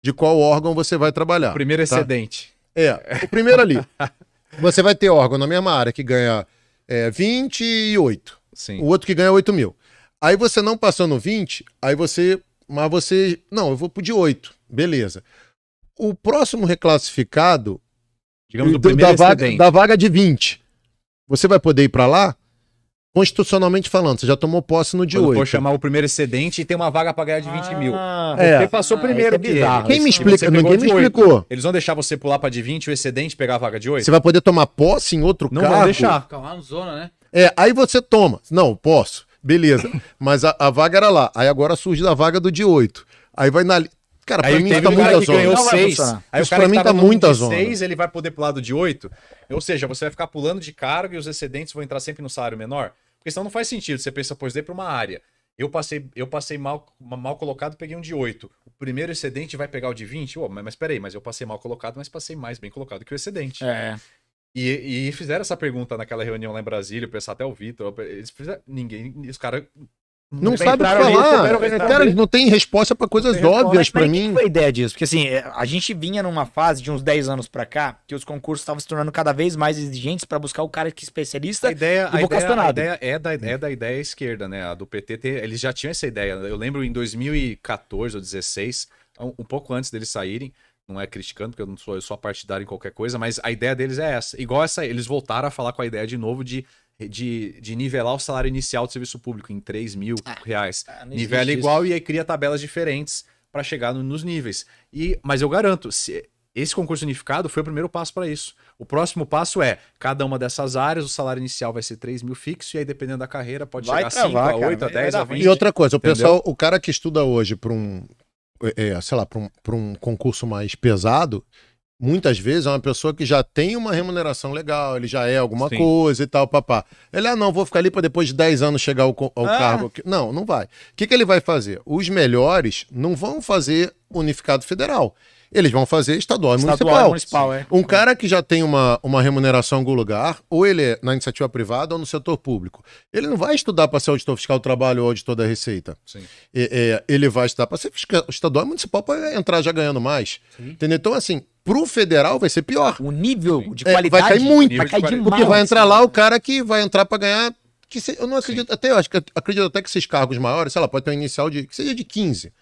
de qual órgão você vai trabalhar. O primeiro tá? excedente. Tá? É, o primeiro ali. você vai ter órgão na mesma área que ganha é, 28. Sim. O outro que ganha 8 mil. Aí você não passou no 20, aí você. Mas você. Não, eu vou pro de 8. Beleza. O próximo reclassificado. Digamos, do, do primeiro da, excedente. vaga, da vaga de 20. Você vai poder ir para lá? Constitucionalmente falando, você já tomou posse no dia 8. Eu Vou chamar o primeiro excedente e tem uma vaga para ganhar de 20 ah, mil. É. Você ah, é. passou primeiro, ah, é Quem me explica? Ninguém me explicou. Eles vão deixar você pular para de 20 o excedente pegar a vaga de 8? Você vai poder tomar posse em outro Não cargo? Não vão deixar. Ficar lá no zona, né? É, aí você toma. Não, posso. Beleza. Mas a, a vaga era lá. Aí agora surge da vaga do dia 8. Aí vai na. Cara, pra aí mim tá muita zona. Ganhou Aí o cara pra mim tá muita zona. Seis, ele vai poder pular do de oito. Ou seja, você vai ficar pulando de cargo e os excedentes vão entrar sempre no salário menor. Porque senão não faz sentido. Você pensa, pois dei para uma área. Eu passei, eu passei mal, mal colocado, peguei um de 8. O primeiro excedente vai pegar o de 20? Oh, mas, peraí, mas eu passei mal colocado, mas passei mais bem colocado que o excedente. É. E, e fizeram essa pergunta naquela reunião lá em Brasília, o pessoal até o Vitor, eles fizeram, ninguém, os caras não Bem, sabe o que falar. cara, eles não tem resposta para coisas óbvias para mim. Qual a ideia disso? Porque assim, é, a gente vinha numa fase de uns 10 anos para cá que os concursos estavam se tornando cada vez mais exigentes para buscar o cara que é especialista a ideia, e A ideia, é da, é da ideia esquerda, né? A do PT, ter, eles já tinham essa ideia. Eu lembro em 2014 ou 2016, um, um pouco antes deles saírem, não é criticando, porque eu não sou, eu sou partidário em qualquer coisa, mas a ideia deles é essa. Igual essa, eles voltaram a falar com a ideia de novo de de, de nivelar o salário inicial do serviço público em 3 mil ah, reais. Ah, Nivela igual isso. e aí cria tabelas diferentes para chegar no, nos níveis. E, mas eu garanto, se, esse concurso unificado foi o primeiro passo para isso. O próximo passo é, cada uma dessas áreas, o salário inicial vai ser 3 mil fixo, e aí dependendo da carreira pode vai chegar travar, a 5, a 8, cara. a 10, a 20. E outra coisa, o pessoal, o cara que estuda hoje para um, é, é, sei lá, para um, um concurso mais pesado, muitas vezes é uma pessoa que já tem uma remuneração legal, ele já é alguma Sim. coisa e tal, papá. Ele, ah, não, vou ficar ali para depois de 10 anos chegar ao, ao ah. cargo. Não, não vai. O que, que ele vai fazer? Os melhores não vão fazer unificado federal. Eles vão fazer estadual, estadual e municipal. é. Um cara que já tem uma, uma remuneração em algum lugar, ou ele é na iniciativa privada ou no setor público, ele não vai estudar para ser auditor fiscal do trabalho ou auditor da Receita. É, é, ele vai estudar para ser fiscal, estadual e municipal para entrar já ganhando mais. Sim. Entendeu? Então, assim, Pro federal vai ser pior. O nível de qualidade é, vai cair muito. Vai cair demais. Porque vai entrar lá o cara que vai entrar para ganhar. Que se, eu não acredito, Sim. até acho que acredito até que esses cargos maiores, sei lá, pode ter um inicial de que seja de 15.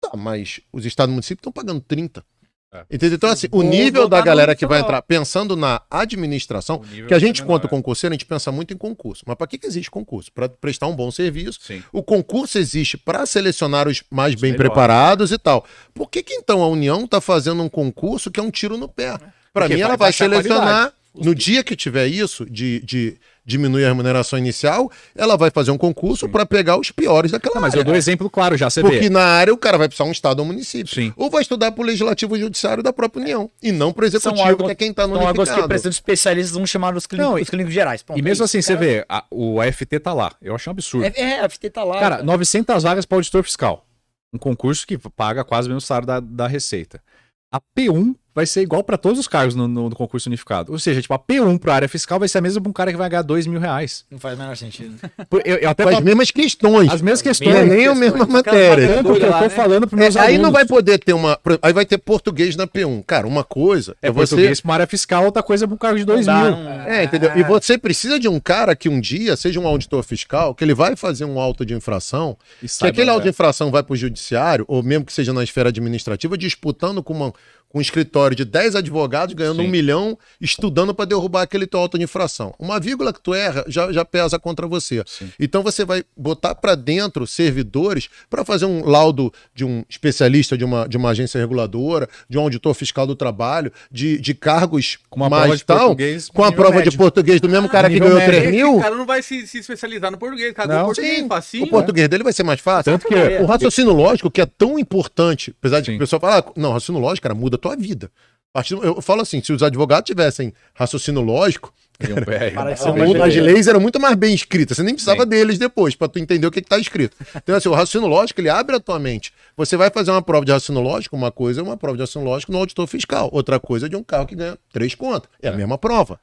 Tá, mas os estados e municípios estão pagando 30. É. Entendeu? Então, assim, o nível da galera que vai entrar pensando na administração, que a gente, é quanto concurseiro, a gente pensa muito em concurso. Mas para que, que existe concurso? Para prestar um bom serviço. Sim. O concurso existe para selecionar os mais os bem melhores. preparados e tal. Por que, que então a União está fazendo um concurso que é um tiro no pé? Para mim, ela vai, vai selecionar. No dia que tiver isso, de, de diminui a remuneração inicial, ela vai fazer um concurso para pegar os piores daquela área. Mas eu dou um exemplo claro já, você Porque vê. na área o cara vai precisar um estado ou um município. Sim. Ou vai estudar para o legislativo ou judiciário da própria União. E não para o executivo, órgãos, que é quem está no São órgãos que precisam de especialistas, vamos chamar os clínicos, não, os clínicos gerais. Pronto, e mesmo é assim, você vê, a, o AFT tá lá. Eu acho um absurdo. É, é a FT tá lá. Cara, cara. 900 vagas para auditor fiscal. Um concurso que paga quase o mesmo salário da, da Receita. A P1 vai ser igual para todos os cargos no, no, no, concurso unificado. Ou seja, tipo, a P1 para área fiscal vai ser a mesma para um cara que vai ganhar 2 mil reais. Não faz o menor sentido. Eu, eu até faz as mesmas questões. As mesmas questões. É nem a mesma matéria. Tanto que eu tô né? falando para é, meus é, Aí não vai poder ter uma... Aí vai ter português na P1. Cara, uma coisa... É, é português para área fiscal, outra coisa é para um cargo de 2 mil. Um... É, entendeu? E você precisa de um cara que um dia seja um auditor fiscal, que ele vai fazer um auto de infração, e que aquele auto de é. infração vai para o judiciário, ou mesmo que seja na esfera administrativa, disputando com uma com um escritório de 10 advogados ganhando Sim. um milhão, estudando para derrubar aquele teu auto de infração. Uma vírgula que tu erra já, já pesa contra você. Sim. Então você vai botar para dentro servidores para fazer um laudo de um especialista de uma, de uma agência reguladora, de um auditor fiscal do trabalho, de, de cargos com uma mais tal, com a prova médio. de português do mesmo ah, cara que ganhou 3 mil. O cara não vai se, se especializar no português, cara não. português Sim, é facinho. O é. português dele vai ser mais fácil. Tanto que o raciocínio lógico que é tão importante, apesar de Sim. que o pessoal falar, ah, não, raciocínio lógico, cara, muda da tua vida. Eu falo assim, se os advogados tivessem raciocínio lógico, Cara, um é. as leis eram muito mais bem escritas. Você nem precisava Sim. deles depois para tu entender o que está escrito. Então, assim, o raciocínio lógico ele abre a tua mente. Você vai fazer uma prova de raciocínio lógico, uma coisa é uma prova de raciocínio lógico no auditor fiscal, outra coisa é de um carro que ganha três contas. É, é. a mesma prova.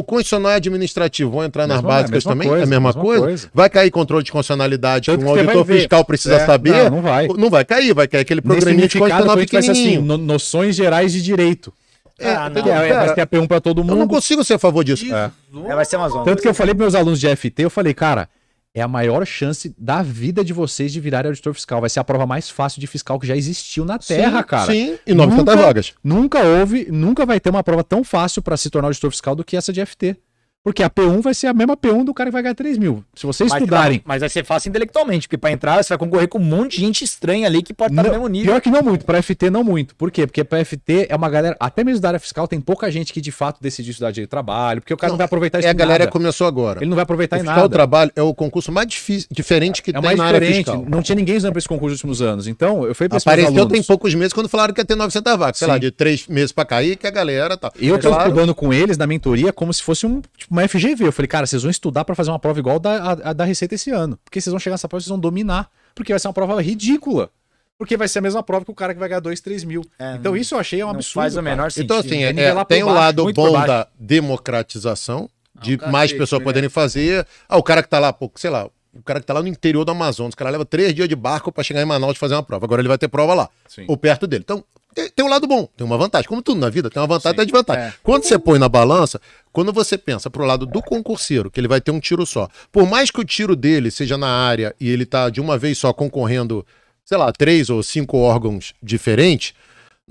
O constitucional é administrativo, vão entrar nas é básicas é também? Coisa, é a mesma, mesma coisa? coisa? Vai cair controle de constitucionalidade que um auditor fiscal precisa é, saber? Não, não vai. Não vai cair, vai cair aquele programinha de constitucional pequenininho. Vai ser assim, no, noções gerais de direito. É, ah, não. É, é vai ter P1 pra todo mundo. Eu não consigo ser a favor disso. É. é vai ser uma zona. Tanto que eu falei pros meus alunos de FT, eu falei, cara, é a maior chance da vida de vocês de virarem auditor fiscal. Vai ser a prova mais fácil de fiscal que já existiu na Terra, sim, cara. Sim, e 900 nunca, vagas. Nunca houve, nunca vai ter uma prova tão fácil para se tornar auditor fiscal do que essa de FT. Porque a P1 vai ser a mesma P1 do cara que vai ganhar 3 mil. Se vocês mas, estudarem. Mas vai ser fácil intelectualmente, porque para entrar você vai concorrer com um monte de gente estranha ali que pode estar não, no mesmo nível. Pior que não muito, para FT não muito. Por quê? Porque para FT é uma galera, até mesmo da área fiscal, tem pouca gente que de fato decidiu estudar direito de trabalho, porque o cara não, não vai aproveitar é isso. É a galera nada. começou agora. Ele não vai aproveitar é o em fiscal nada. O trabalho é o concurso mais difícil, diferente que é, tem mais na área fiscal. Não tinha ninguém usando para esse concurso nos últimos anos. Então, eu fui para Apareceu tem poucos meses quando falaram que ia ter 900 vagas, sei lá, de três meses para cair, que a galera tá. Eu é, tô claro. estudando com eles na mentoria como se fosse um. Tipo, uma FGV. Eu falei, cara, vocês vão estudar para fazer uma prova igual da, a, a da Receita esse ano. Porque vocês vão chegar nessa prova e vocês vão dominar. Porque vai ser uma prova ridícula. Porque vai ser a mesma prova que o cara que vai ganhar 2, 3 mil. É, então isso eu achei um absurdo. Faz o menor sentido. Então, assim, é, é, tem o um lado bom da democratização, de ah, mais pessoas né? poderem fazer. Ah, o cara que tá lá, pô, sei lá, o cara que tá lá no interior do Amazonas, o cara leva três dias de barco para chegar em Manaus e fazer uma prova. Agora ele vai ter prova lá, Sim. ou perto dele. Então, tem, tem um lado bom, tem uma vantagem. Como tudo na vida, tem uma vantagem e desvantagem. É. Quando você põe na balança, quando você pensa pro lado do concurseiro, que ele vai ter um tiro só, por mais que o tiro dele seja na área e ele tá de uma vez só concorrendo, sei lá, três ou cinco órgãos diferentes,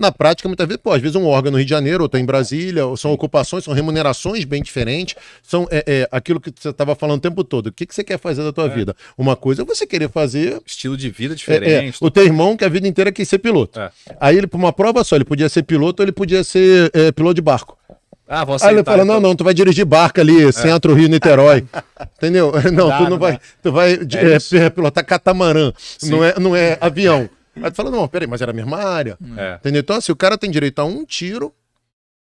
na prática, muitas vezes, pô, às vezes um órgão no Rio de Janeiro, outro em Brasília, são ocupações, são remunerações bem diferentes, são é, é aquilo que você estava falando o tempo todo. O que, que você quer fazer da tua é. vida? Uma coisa é você querer fazer. Estilo de vida é, é, diferente. É, o teu irmão, que a vida inteira quis ser piloto. É. Aí ele, por uma prova só, ele podia ser piloto ou ele podia ser piloto de barco. Ah, você Aí ele fala: então. não, não, tu vai dirigir barca ali, é. centro, Rio, Niterói. Entendeu? Não, dá, tu não vai. Tu vai é é, pilotar catamarã, não é, não é avião. Aí tu fala, não, peraí, mas era a mesma área. É. Entendeu? Então, assim, o cara tem direito a um tiro,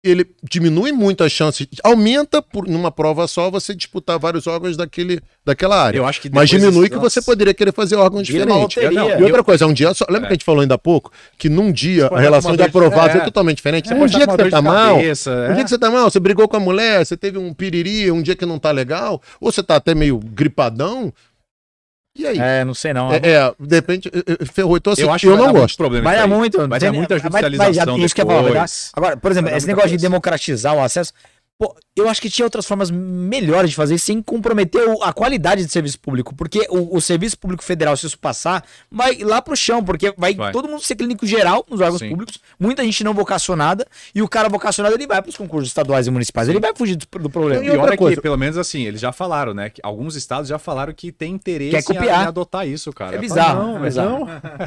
ele diminui muito a chance, aumenta por numa prova só você disputar vários órgãos daquele, daquela área. Eu acho que mas diminui que você poderia querer fazer órgãos diferentes. E outra coisa, é um dia só. Lembra é. que a gente falou ainda há pouco que num dia a relação de aprovado é. é totalmente diferente. É, um dia tá que você tá mal, um dia é. que você tá mal, você brigou com a mulher, você teve um piriri, um dia que não tá legal, ou você tá até meio gripadão, e aí? É, não sei não. É, é depende. Ferrou. Então, assim, eu acho eu não gosto. Problema mas é muito. Vai ter muita judicialização. isso que é Agora, por exemplo, esse negócio de democratizar o acesso. Pô, eu acho que tinha outras formas melhores de fazer sem comprometer o, a qualidade do serviço público. Porque o, o, serviço público federal, se isso passar, vai lá pro chão, porque vai, vai. todo mundo ser clínico geral nos órgãos Sim. públicos, muita gente não vocacionada, e o cara vocacionado ele vai pros concursos estaduais e municipais, ele vai fugir do, do problema. E, e olha coisa. que, pelo menos assim, eles já falaram, né? Que alguns estados já falaram que tem interesse Quer copiar. Em, em adotar isso, cara. É bizarro. Falo, não, é bizarro. Não.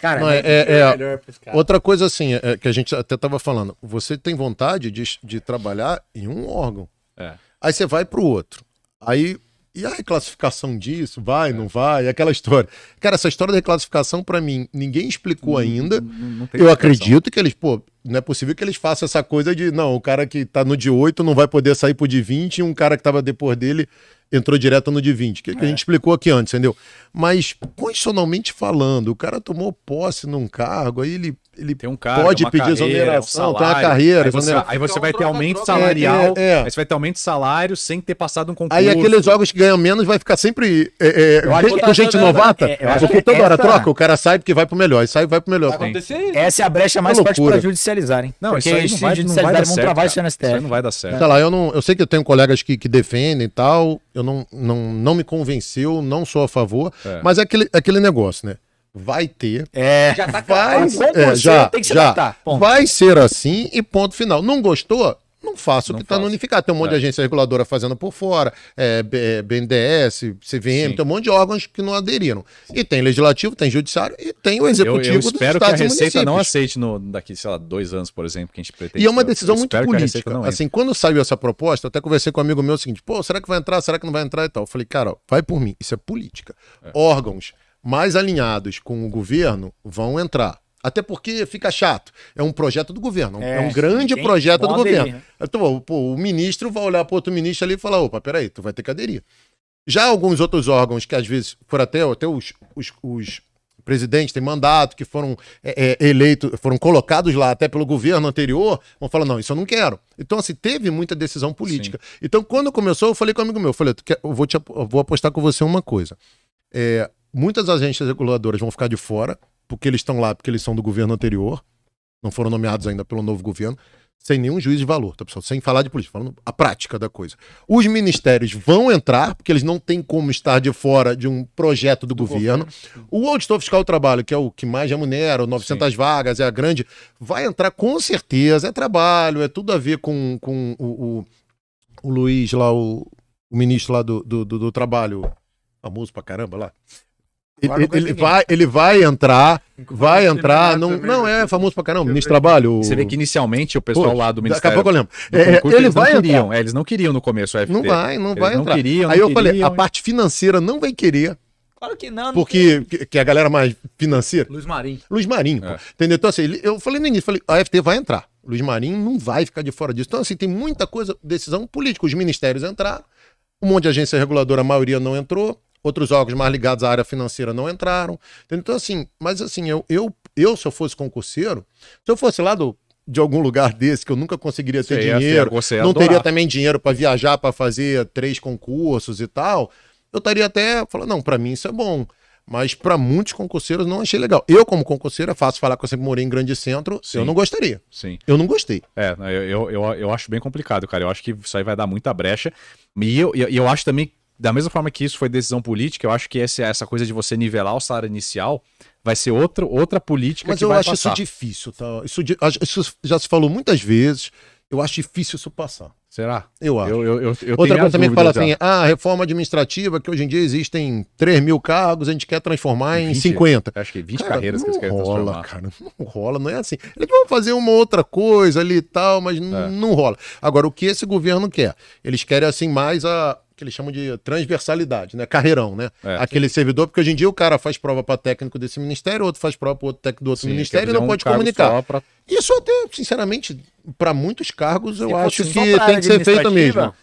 Cara, Não, é, é, melhor outra coisa assim, é, que a gente até tava falando, você tem vontade de, de trabalhar em um órgão. É. Aí você vai para o outro. Aí e a reclassificação disso, vai, é. não vai, aquela história. Cara, essa história da reclassificação, para mim, ninguém explicou não, ainda. Não, não eu acredito que eles, pô, não é possível que eles façam essa coisa de, não, o cara que tá no de 8 não vai poder sair pro de 20 e um cara que tava depois dele entrou direto no de 20, que, é. que a é. gente explicou aqui antes, entendeu? Mas, constitucionalmente falando, o cara tomou posse num cargo, aí ele ele tem um cara, pode pedir carreira, é exoneração, um salário, tem uma carreira. Aí você, aí você vai ter então, aumento salarial, é, é, aí você vai ter aumento de salário sem ter passado um concurso. Aí aqueles jogos que ganham menos vai ficar sempre é, é com gente novata, é, porque toda essa... hora troca, o cara sai porque vai pro melhor, e sai vai pro melhor. Vai essa é a né? brecha mais forte pra judicializar, Não, porque isso aí não vai, não vai dar vão travar isso Isso aí não vai dar certo. Sei lá, eu, não, eu sei que eu tenho colegas que, que defendem e tal, eu não, não, não me convenceu, não sou a favor, é. mas é aquele, aquele negócio, né? vai ter. É, já tá vai, é, é já, tem que se já. adaptar. Ponto. Vai ser assim e ponto final. Não gostou? Não faço o que está no unificado. Tem um monte é. de agência reguladora fazendo por fora, é, BNDES, é, CVM, Sim. tem um monte de órgãos que não aderiram. E tem legislativo, tem judiciário e tem o executivo eu, eu espero que a Receita não aceite no, daqui, sei lá, dois anos, por exemplo, que a gente pretende. E é uma decisão muito política. Assim, quando saiu essa proposta, eu até conversei com um amigo meu o seguinte: pô, será que vai entrar? Será que não vai entrar e tal? Eu falei, cara, vai por mim. Isso é política. É. Órgãos mais alinhados com o governo vão entrar. Até porque fica chato. É um projeto do governo. É, é, é um grande projeto do governo. Né? Então, pô, o ministro vai olhar para outro ministro ali e falar: opa, peraí, tu vai ter que aderir. Já alguns outros órgãos que às vezes foram até, até os, os, os presidentes têm mandato, que foram é, é eleitos, foram colocados lá até pelo governo anterior, vão falar, não, isso eu não quero. Então, assim, teve muita decisão política. Sim. Então, quando começou, eu falei com um amigo meu, eu falei, eu vou, te, eu vou apostar com você uma coisa. É, muitas agências reguladoras vão ficar de fora, porque eles estão lá, porque eles são do governo anterior, não foram nomeados ainda pelo novo governo, sem nenhum juiz de valor, tá, pessoal? Sem falar de política, falando a prática da coisa. Os ministérios vão entrar, porque eles não têm como estar de fora de um projeto do, do governo. governo. O auditor fiscal do trabalho, que é o que mais remunera, 900 Sim. vagas, é a grande, vai entrar com certeza, é trabalho, é tudo a ver com, com o, o, o Luiz lá, o, o ministro lá do, do, do, do trabalho, famoso pra caramba lá. Ele, ele vai, ele vai entrar, vai entrar. Não, não é famoso pra caramba, ministro do Trabalho. Você vê que inicialmente o pessoal lá do Ministério. Daqui a pouco eu lembro. É, é, concurso, ele eles vai não queriam, é, eles não queriam no começo o FT. Não vai, não eles vai não entrar. Queriam, Aí eu queriam, falei, a parte financeira não vai querer. Claro que não. não porque que, que é a galera mais financeira. Luiz Marinho. Luiz Marinho, é. entendeu? Então, assim, eu falei no início, falei, a FT vai entrar. Luiz Marinho não vai ficar de fora disso. Então, assim, tem muita coisa, decisão política. Os ministérios entraram, um monte de agência reguladora, a maioria não entrou. Outros jogos mais ligados à área financeira não entraram. Então, assim, mas assim, eu, eu, eu se eu fosse concurseiro, se eu fosse lá do de algum lugar desse que eu nunca conseguiria ter dinheiro, não teria também dinheiro para viajar para fazer três concursos e tal, eu estaria até falando, não, para mim isso é bom. Mas para muitos concurseiros não achei legal. Eu, como concurseiro, é fácil falar que eu sempre morei em grande centro. Sim. Eu não gostaria. Sim. Eu não gostei. É, eu, eu, eu, eu acho bem complicado, cara. Eu acho que isso aí vai dar muita brecha. E eu, eu, eu acho também da mesma forma que isso foi decisão política, eu acho que essa, essa coisa de você nivelar o salário inicial vai ser outro, outra política Mas que vai passar. Mas eu acho isso difícil, tá? Isso, isso, já se falou muitas vezes, eu acho difícil isso passar. Será? Eu acho. Eu, eu, eu, eu Outra coisa também é que fala assim, ah, reforma administrativa, que hoje em dia existem 3 mil cargos, a gente quer transformar 20, em 50. Acho que 20 cara, carreiras que eles querem rola, transformar. Cara, não rola, não é assim. Eles vão fazer uma outra coisa ali e tal, mas é. não rola. Agora, o que esse governo quer? Eles querem, assim, mais a que eles chamam de transversalidade, né? Carreirão, né? É, Aquele sim. servidor, porque hoje em dia o cara faz prova para técnico desse ministério, outro faz prova para outro técnico do outro sim, ministério e não um pode comunicar. Só pra isso até, sinceramente, para muitos cargos eu acho que tem que ser feito mesmo.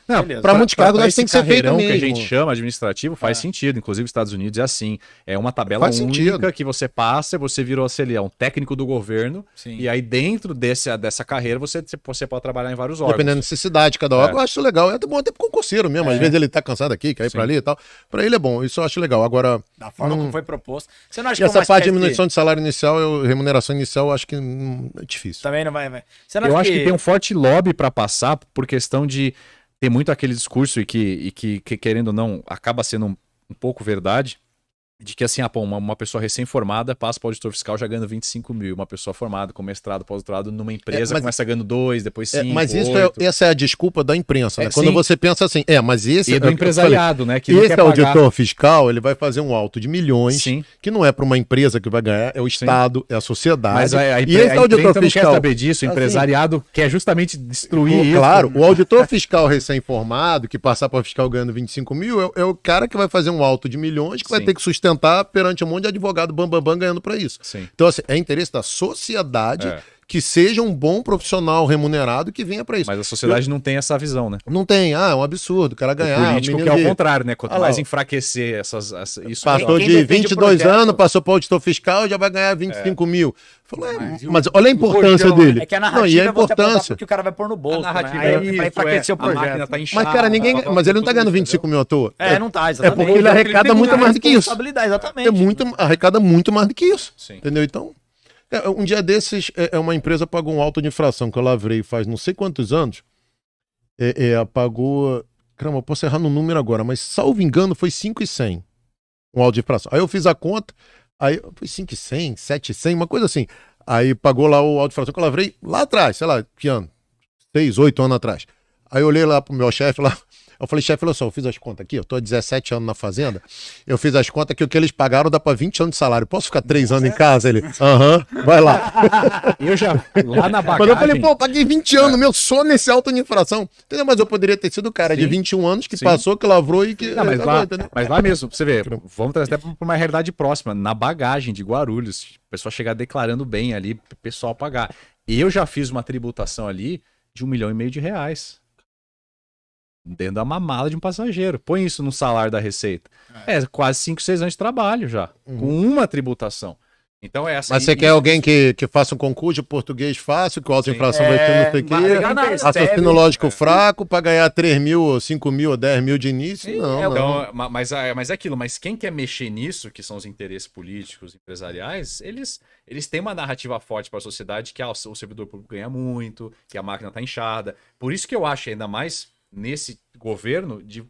para muitos cargos acho que tem que ser feito mesmo. que a gente chama administrativo faz é. sentido, inclusive Estados Unidos é assim, é uma tabela faz única sentido. que você passa, você virou se ele é um técnico do governo Sim. e aí dentro desse, dessa carreira você, você pode trabalhar em vários órgãos. Dependendo da necessidade cada órgão, é. eu acho legal. É bom até pro concurseiro mesmo, é. às vezes ele tá cansado aqui, quer ir para ali e tal. Para ele é bom, isso eu acho legal. Agora da forma não... Hum, como foi proposto. Você não acha e que é essa parte de diminuição de salário inicial, eu, remuneração inicial, eu acho que hum, difícil. Também não vai, vai. Eu que... acho que tem um forte lobby para passar por questão de ter muito aquele discurso e que, e que, que, querendo ou não, acaba sendo um, um pouco verdade de que assim, ah, pô, uma, uma pessoa recém-formada passa para o auditor fiscal já ganhando 25 mil, uma pessoa formada com mestrado, pós-doutorado numa é, empresa é, mas, começa ganhando dois, depois é, cinco, é, Mas isso é, oito. é, essa é a desculpa da imprensa, né? É, Quando sim. você pensa assim, é, mas esse... E do é, empresariado, falei, né? Que esse auditor pagar... fiscal, ele vai fazer um alto de milhões, sim. que não é para uma empresa que vai ganhar, é o Estado, sim. é a sociedade. Mas a, a, impre... e esse a auditor fiscal... não quer saber disso, o assim, empresariado assim, quer justamente destruir isso. Claro, o auditor fiscal recém-formado, que passar para o fiscal ganhando 25 mil, é, o cara que vai fazer um alto de milhões, que vai ter que sustentar sustentar perante um monte de advogado bambambam bam, bam, ganhando para isso. Sim. Então, assim, é interesse da sociedade. É que seja um bom profissional remunerado que venha para isso. Mas a sociedade eu... não tem essa visão, né? Não tem. Ah, é um absurdo. O cara ganhar. O político é o contrário, né? Quanto ah, mais enfraquecer essas, essa, isso. Passou de 22 anos, passou para o auditor fiscal, já vai ganhar 25 é. mil. Falei, é, mas, mas, olha a importância né? dele. É que a narrativa não, e a é importância. que o cara vai pôr no bolso. Né? É a narrativa né? aí, vai enfraquecer é, o projeto. Tá inchada, mas, cara, ninguém, tá, mas ele não tá ganhando 25 mil à toa. É, é não tá, exatamente. É porque ele arrecada muito mais do que isso. Exatamente. É muito, arrecada muito mais do que isso. Entendeu? Então. É, um dia desses, é, é, uma empresa pagou um alto de infração que eu lavrei faz não sei quantos anos. É, é, pagou. Caramba, eu posso errar no número agora, mas salvo engano foi 5,100 um alto de infração. Aí eu fiz a conta, aí foi 5,100, 7,100, uma coisa assim. Aí pagou lá o alto de infração que eu lavrei lá atrás, sei lá, que ano? 6, 8 anos atrás. Aí eu olhei lá pro meu chefe lá, eu falei, chefe, olha só, eu fiz as contas aqui, eu tô há 17 anos na fazenda, eu fiz as contas que o que eles pagaram dá para 20 anos de salário. Posso ficar 3 anos é? em casa? Ele, aham, vai lá. Eu já, lá na bagagem... Mas eu falei, pô, eu paguei 20 anos, é. meu só nesse alto de infração. Entendeu? Mas eu poderia ter sido o cara Sim. de 21 anos que Sim. passou, que lavrou e que... Não, mas, lá, né? mas lá mesmo, pra você ver, vamos trazer até pra uma realidade próxima, na bagagem de Guarulhos, o pessoal chegar declarando bem ali, o pessoal pagar. Eu já fiz uma tributação ali de um milhão e meio de reais dentro da mamada de um passageiro. Põe isso no salário da Receita. É, quase 5, 6 anos de trabalho já, uhum. com uma tributação. Então é essa. Assim mas você e, quer e... alguém que, que faça um concurso de português fácil, que o alto inflação vai ter no sei o lógico fraco, para ganhar 3 mil, 5 mil ou 10 mil de início? Sim, não, é, não. Então, mas, ah, mas é aquilo, mas quem quer mexer nisso, que são os interesses políticos, empresariais, eles, eles têm uma narrativa forte para a sociedade que ah, o servidor público ganha muito, que a máquina está inchada. Por isso que eu acho ainda mais nesse governo de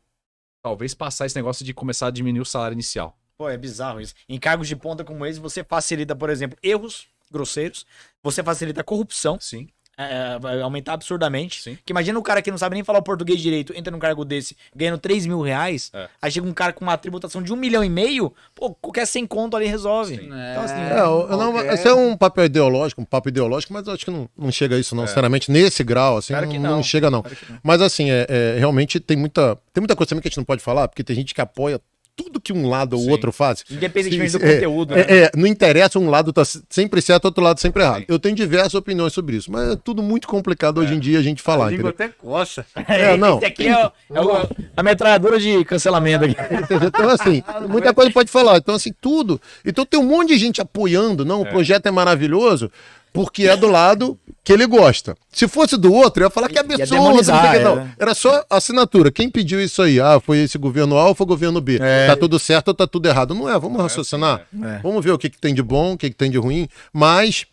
talvez passar esse negócio de começar a diminuir o salário inicial. Pô, é bizarro isso. Em cargos de ponta como esse, você facilita, por exemplo, erros grosseiros, você facilita a corrupção. Sim. É, é, vai aumentar absurdamente. Sim. Porque imagina o cara que não sabe nem falar o português direito, entra num cargo desse, ganhando 3 mil reais, é. aí chega um cara com uma tributação de um milhão e meio, pô, qualquer 100 conto ali resolve. então, é, assim, é, eu, eu não, Esse é um papel ideológico, um papo ideológico, mas eu acho que não, não chega a isso, não, é. sinceramente, nesse grau, assim, claro não, não. não, chega, não. Claro não. Mas assim, é, realmente tem muita, tem muita coisa também que a gente não pode falar, porque tem gente que apoia tudo que um lado ou Sim. outro faz. Independentemente do é, conteúdo, é, né? é, não interessa, um lado está sempre certo, outro lado sempre errado. Sim. Eu tenho diversas opiniões sobre isso, mas é tudo muito complicado é. hoje em dia a gente falar. eu língua até coxa. É, não. aqui é, o, é o, a metralhadora de cancelamento aqui. Então, assim, muita coisa pode falar. Então, assim, tudo. Então tem um monte de gente apoiando, não, o projeto é maravilhoso porque é do lado que ele gosta. Se fosse do outro, eu ia falar que absurdo. É. Não Era só assinatura. Quem pediu isso aí? Ah, foi esse governo A ou foi o governo B? É. Tá tudo certo ou tá tudo errado? Não é, vamos é assim, raciocinar. É. é. Vamos ver o que, que tem de bom, o que, que tem de ruim. Mas,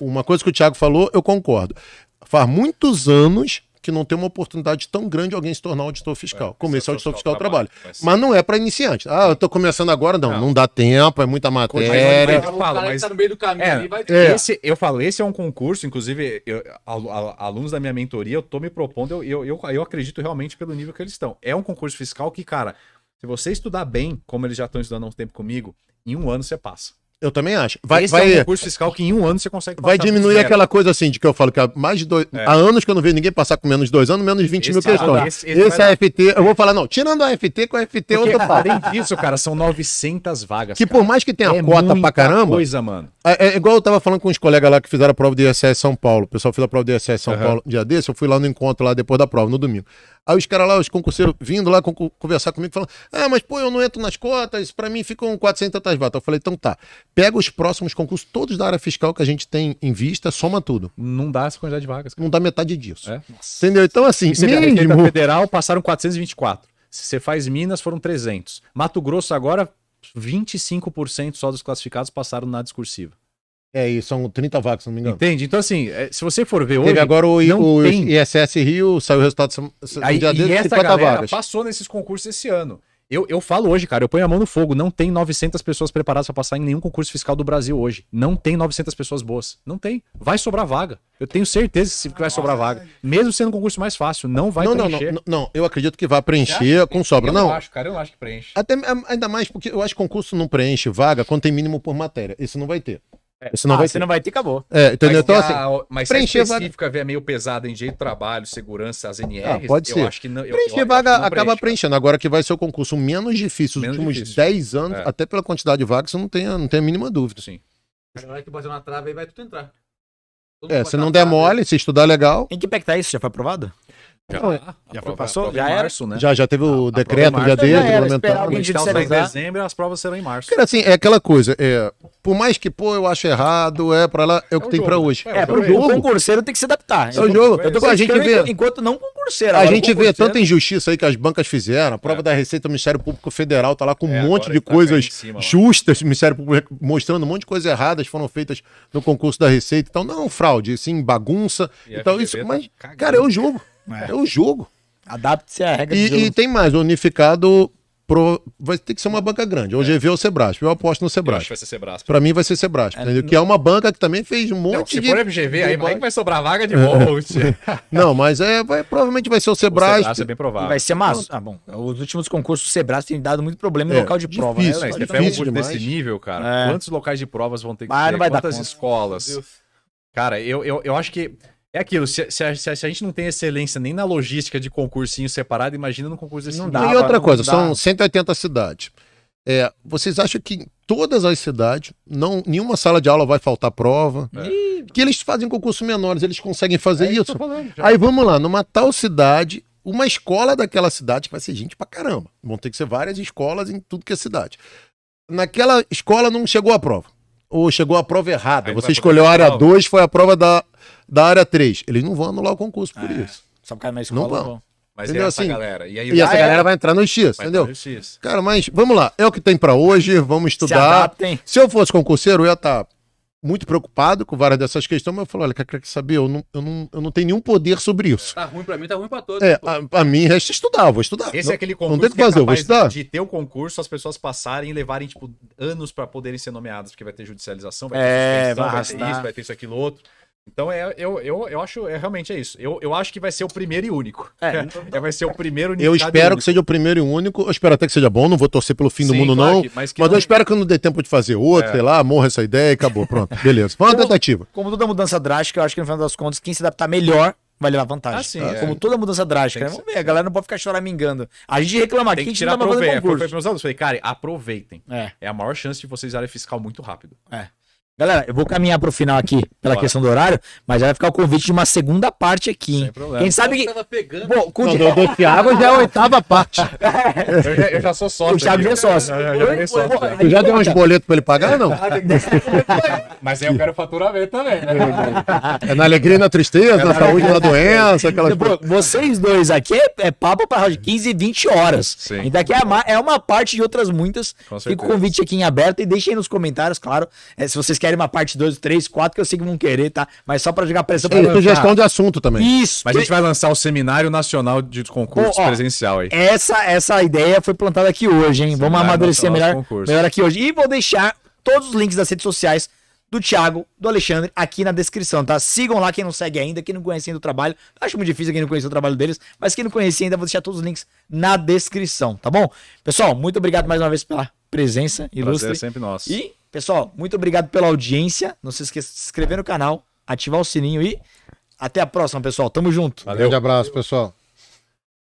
uma coisa que o Thiago falou, eu concordo. Faz muitos anos que não tem uma oportunidade tão grande de alguém se tornar auditor fiscal. É, o é auditor fiscal trabalha. Mas, mas não é para iniciante. Ah, eu estou começando agora, não, não. Não dá tempo, é muita matéria. eu falo, tá no meio do caminho é, é. Esse, eu falo, esse é um concurso, inclusive, eu, al, al, alunos da minha mentoria, eu estou me propondo, eu, eu, eu acredito realmente pelo nível que eles estão. É um concurso fiscal que, cara, se você estudar bem, como eles já estão estudando há um tempo comigo, em um ano você passa. Eu também acho. Vai, Esse é vai, é um recurso fiscal que em um ano você consegue Vai diminuir aquela coisa assim, de que eu falo que há mais de dois. É. Há anos que eu não vejo ninguém passar com menos de dois anos, menos de 20 esse mil tá questões. Esse, esse, esse AFT, é eu vou falar, não, tirando a AFT com a AFT, outro papo. Além disso, cara, são 900 vagas. Que cara. por mais que tenha é cota pra caramba. coisa, mano. É, é, igual eu tava falando com uns colegas lá que fizeram a prova do ISS São Paulo. O pessoal fez a prova do ISS São uhum. Paulo dia desse. Eu fui lá no encontro lá depois da prova, no domingo. Aí os caras lá, os concurseiros, vindo lá conversar comigo, falando: Ah, mas pô, eu não entro nas cotas, pra mim ficam 400 vagas. Eu falei: então tá Pega os próximos concursos, todos da área fiscal que a gente tem em vista, soma tudo. Não dá essa quantidade de vagas. Cara. Não dá metade disso. É? Entendeu? Então, assim, e você mínimo... Vê, federal passaram 424. Se você faz Minas, foram 300. Mato Grosso agora, 25% só dos classificados passaram na discursiva. É, e são 30 vagas, se não me engano. Entende? Então, assim, é, se você for ver hoje. Teve agora o, o tem... ISS Rio, saiu o resultado. Aí, um dia e desse, essa galera vagas. passou nesses concursos esse ano. Eu, eu falo hoje, cara, eu ponho a mão no fogo. Não tem 900 pessoas preparadas para passar em nenhum concurso fiscal do Brasil hoje. Não tem 900 pessoas boas. Não tem. Vai sobrar vaga. Eu tenho certeza que vai sobrar vaga. Mesmo sendo um concurso mais fácil, não vai não, preencher. Não, não, não. Eu acredito que vai preencher com sobra, eu não. Eu acho, cara, eu acho que preenche. Até, ainda mais porque eu acho que concurso não preenche vaga quando tem mínimo por matéria. Isso não vai ter. É, você não, ah, vai, você ter. não vai ter, acabou. É, entendeu? Mas, então, assim, é a, mas preencher a específica vaga... é meio pesada em jeito de trabalho, segurança, as NRs, ah, pode ser. eu acho que não. preencher eu, eu vaga não acaba preenche, preenchendo. Agora que vai ser o concurso menos difícil dos menos últimos difícil. 10 anos, é. até pela quantidade de vagas, você não tem, não tem a mínima dúvida. Sim. A galera que bota na trava aí vai tudo entrar. Todo é, se não der mole, se estudar legal. Em que pé que tá isso? Já foi aprovado? Já, já prova, passou? Já era? março, né? né? Já, já teve o ah, decreto, já deu, regulamentar. de em dezembro, as provas serão em março. Cara, assim, é aquela coisa, é, por mais que, pô, eu acho errado, é pra lá, é o que é tem jogo, pra hoje. É, é pro jogo. O concurseiro tem que se adaptar. É o jogo. Eu tô a gente vê, enquanto não concurseiro. A gente vê tanta injustiça aí que as bancas fizeram, a prova é. da Receita o Ministério Público Federal tá lá com um é, monte de tá coisas cima, justas, o Ministério Público mostrando um monte de coisas erradas foram feitas no concurso da Receita. Então, não fraude, sim, bagunça então Isso, tá mas, cara, é o jogo. É, o é jogo. Adapte-se à regra e, do jogo. E tem mais, o unificado Pro... vai ter que ser uma banca grande. Ou é. GV ou Sebrasp. Eu aposto no Sebrasp. vai ser Sebrasp. Pra mim vai ser Sebrasp. É, Que é uma banca que também fez um monte se de. Se for FGV, aí, aí vai sobrar vaga de monte. É. não, mas é, vai, provavelmente vai ser o Sebrasp. O Sebrasp é bem provável. E vai ser mais. Ah, bom. Os últimos concursos do Sebrasp têm dado muito problema no é, local de difícil, prova. Né? Não, se tiver um curso desse nível, cara, é. quantos locais de provas vão ter que mas ter? Não vai Quantas dar conta. escolas? Cara, eu, eu, eu acho que é aquilo, se, se, a, se, a, gente não tem excelência nem na logística de concursinho separado, imagina no concurso desse Não dá. E outra coisa, são 180 cidades. É, vocês acham que em todas as cidades, não, nenhuma sala de aula vai faltar prova? É. Que eles fazem concurso menores, eles conseguem fazer é isso? Falando, Aí vamos lá, numa tal cidade, uma escola daquela cidade vai ser gente pra caramba. Vão ter que ser várias escolas em tudo que é cidade. Naquela escola não chegou a prova. Ou chegou a prova errada. Aí Você escolheu a área 2, foi a prova da da área 3. Eles não vão anular o concurso por é. isso. Só porque causa da escola, não vão. Mas é entendeu? essa assim, galera. E, aí, e essa é... galera vai entrar no X, vai entendeu? No X. Cara, mas vamos lá. É o que tem para hoje. Vamos estudar. Se, Se eu fosse concurseiro, eu ia estar tá muito preocupado com várias dessas questões, mas eu falo, olha, quer, quer saber, eu não, eu, não, eu não tenho nenhum poder sobre isso. Tá ruim para mim, tá ruim para todos. É, para mim resta estudar, vou estudar. Esse é não, é aquele concurso não tem que, fazer, que é eu vou estudar. de ter o um concurso, as pessoas passarem e levarem, tipo, anos para poderem ser nomeadas, porque vai ter judicialização, vai ter é, vai, vai ter isso, vai ter isso, aquilo, outro. Então é, eu, eu, eu acho, é, realmente é isso. Eu, eu acho que vai ser o primeiro e único. É, é vai ser o primeiro Eu espero que seja o primeiro e único. Eu espero até que seja bom, não vou torcer pelo fim Sim, do mundo, claro não. Que, mas, que mas não... eu espero que não dê tempo de fazer outro, é. sei lá, morra essa ideia e acabou. Pronto, beleza. Foi uma tentativa. Como toda mudança drástica, eu acho que no final das contas, quem se adaptar melhor vai levar vantagem. Assim, tá? é. Como toda mudança drástica. Né? Vamos ver, a galera não pode ficar choramingando. A gente reclama aqui, a gente não tá fazendo concurso. Foi, foi, falei, cara, aproveitem. É. é a maior chance de vocês darem fiscal muito rápido. É. Galera, eu vou caminhar pro final aqui pela Bora. questão do horário, mas já vai ficar o convite de uma segunda parte aqui, hein? Sem problema. Quem sabe que. Tava Bom, com... Não, do Doce já é a oitava parte. eu, já, eu, já, sou sócio. O Thiago já é sócio. Eu, já, deu uns boletos pra ele pagar ou não? mas aí eu quero faturamento também, né? É na alegria e na tristeza, na, é saúde e na doença, aquelas Bro, Vocês dois aqui é papo pra 15, 20 horas. Sim. E daqui é uma parte de outras muitas. Fica o convite aqui em aberto e deixem nos comentários, claro, é, se vocês querem uma parte 2, 3, 4, que eu sei que vão querer, tá? Mas só pra jogar pressão pra lançar. sugestão de assunto também. Isso. Mas a gente vai lançar o Seminário Nacional de Concursos Bom, ó, Presencial aí. Essa, essa ideia foi plantada aqui hoje, hein? Vamos amadurecer melhor, melhor aqui hoje. E vou deixar todos os links das redes sociais do Thiago, do Alexandre, aqui na descrição, tá? Sigam lá quem não segue ainda, quem não conhece ainda o trabalho. Acho muito difícil quem não conhece o trabalho deles, mas quem não conhece ainda, vou deixar todos os links na descrição, tá bom? Pessoal, muito obrigado mais uma vez pela presença ilustre. Prazer é sempre nosso. E Pessoal, muito obrigado pela audiência. Não se esqueça de se inscrever no canal, ativar o sininho e até a próxima, pessoal. Tamo junto. Valeu. Um grande abraço, pessoal.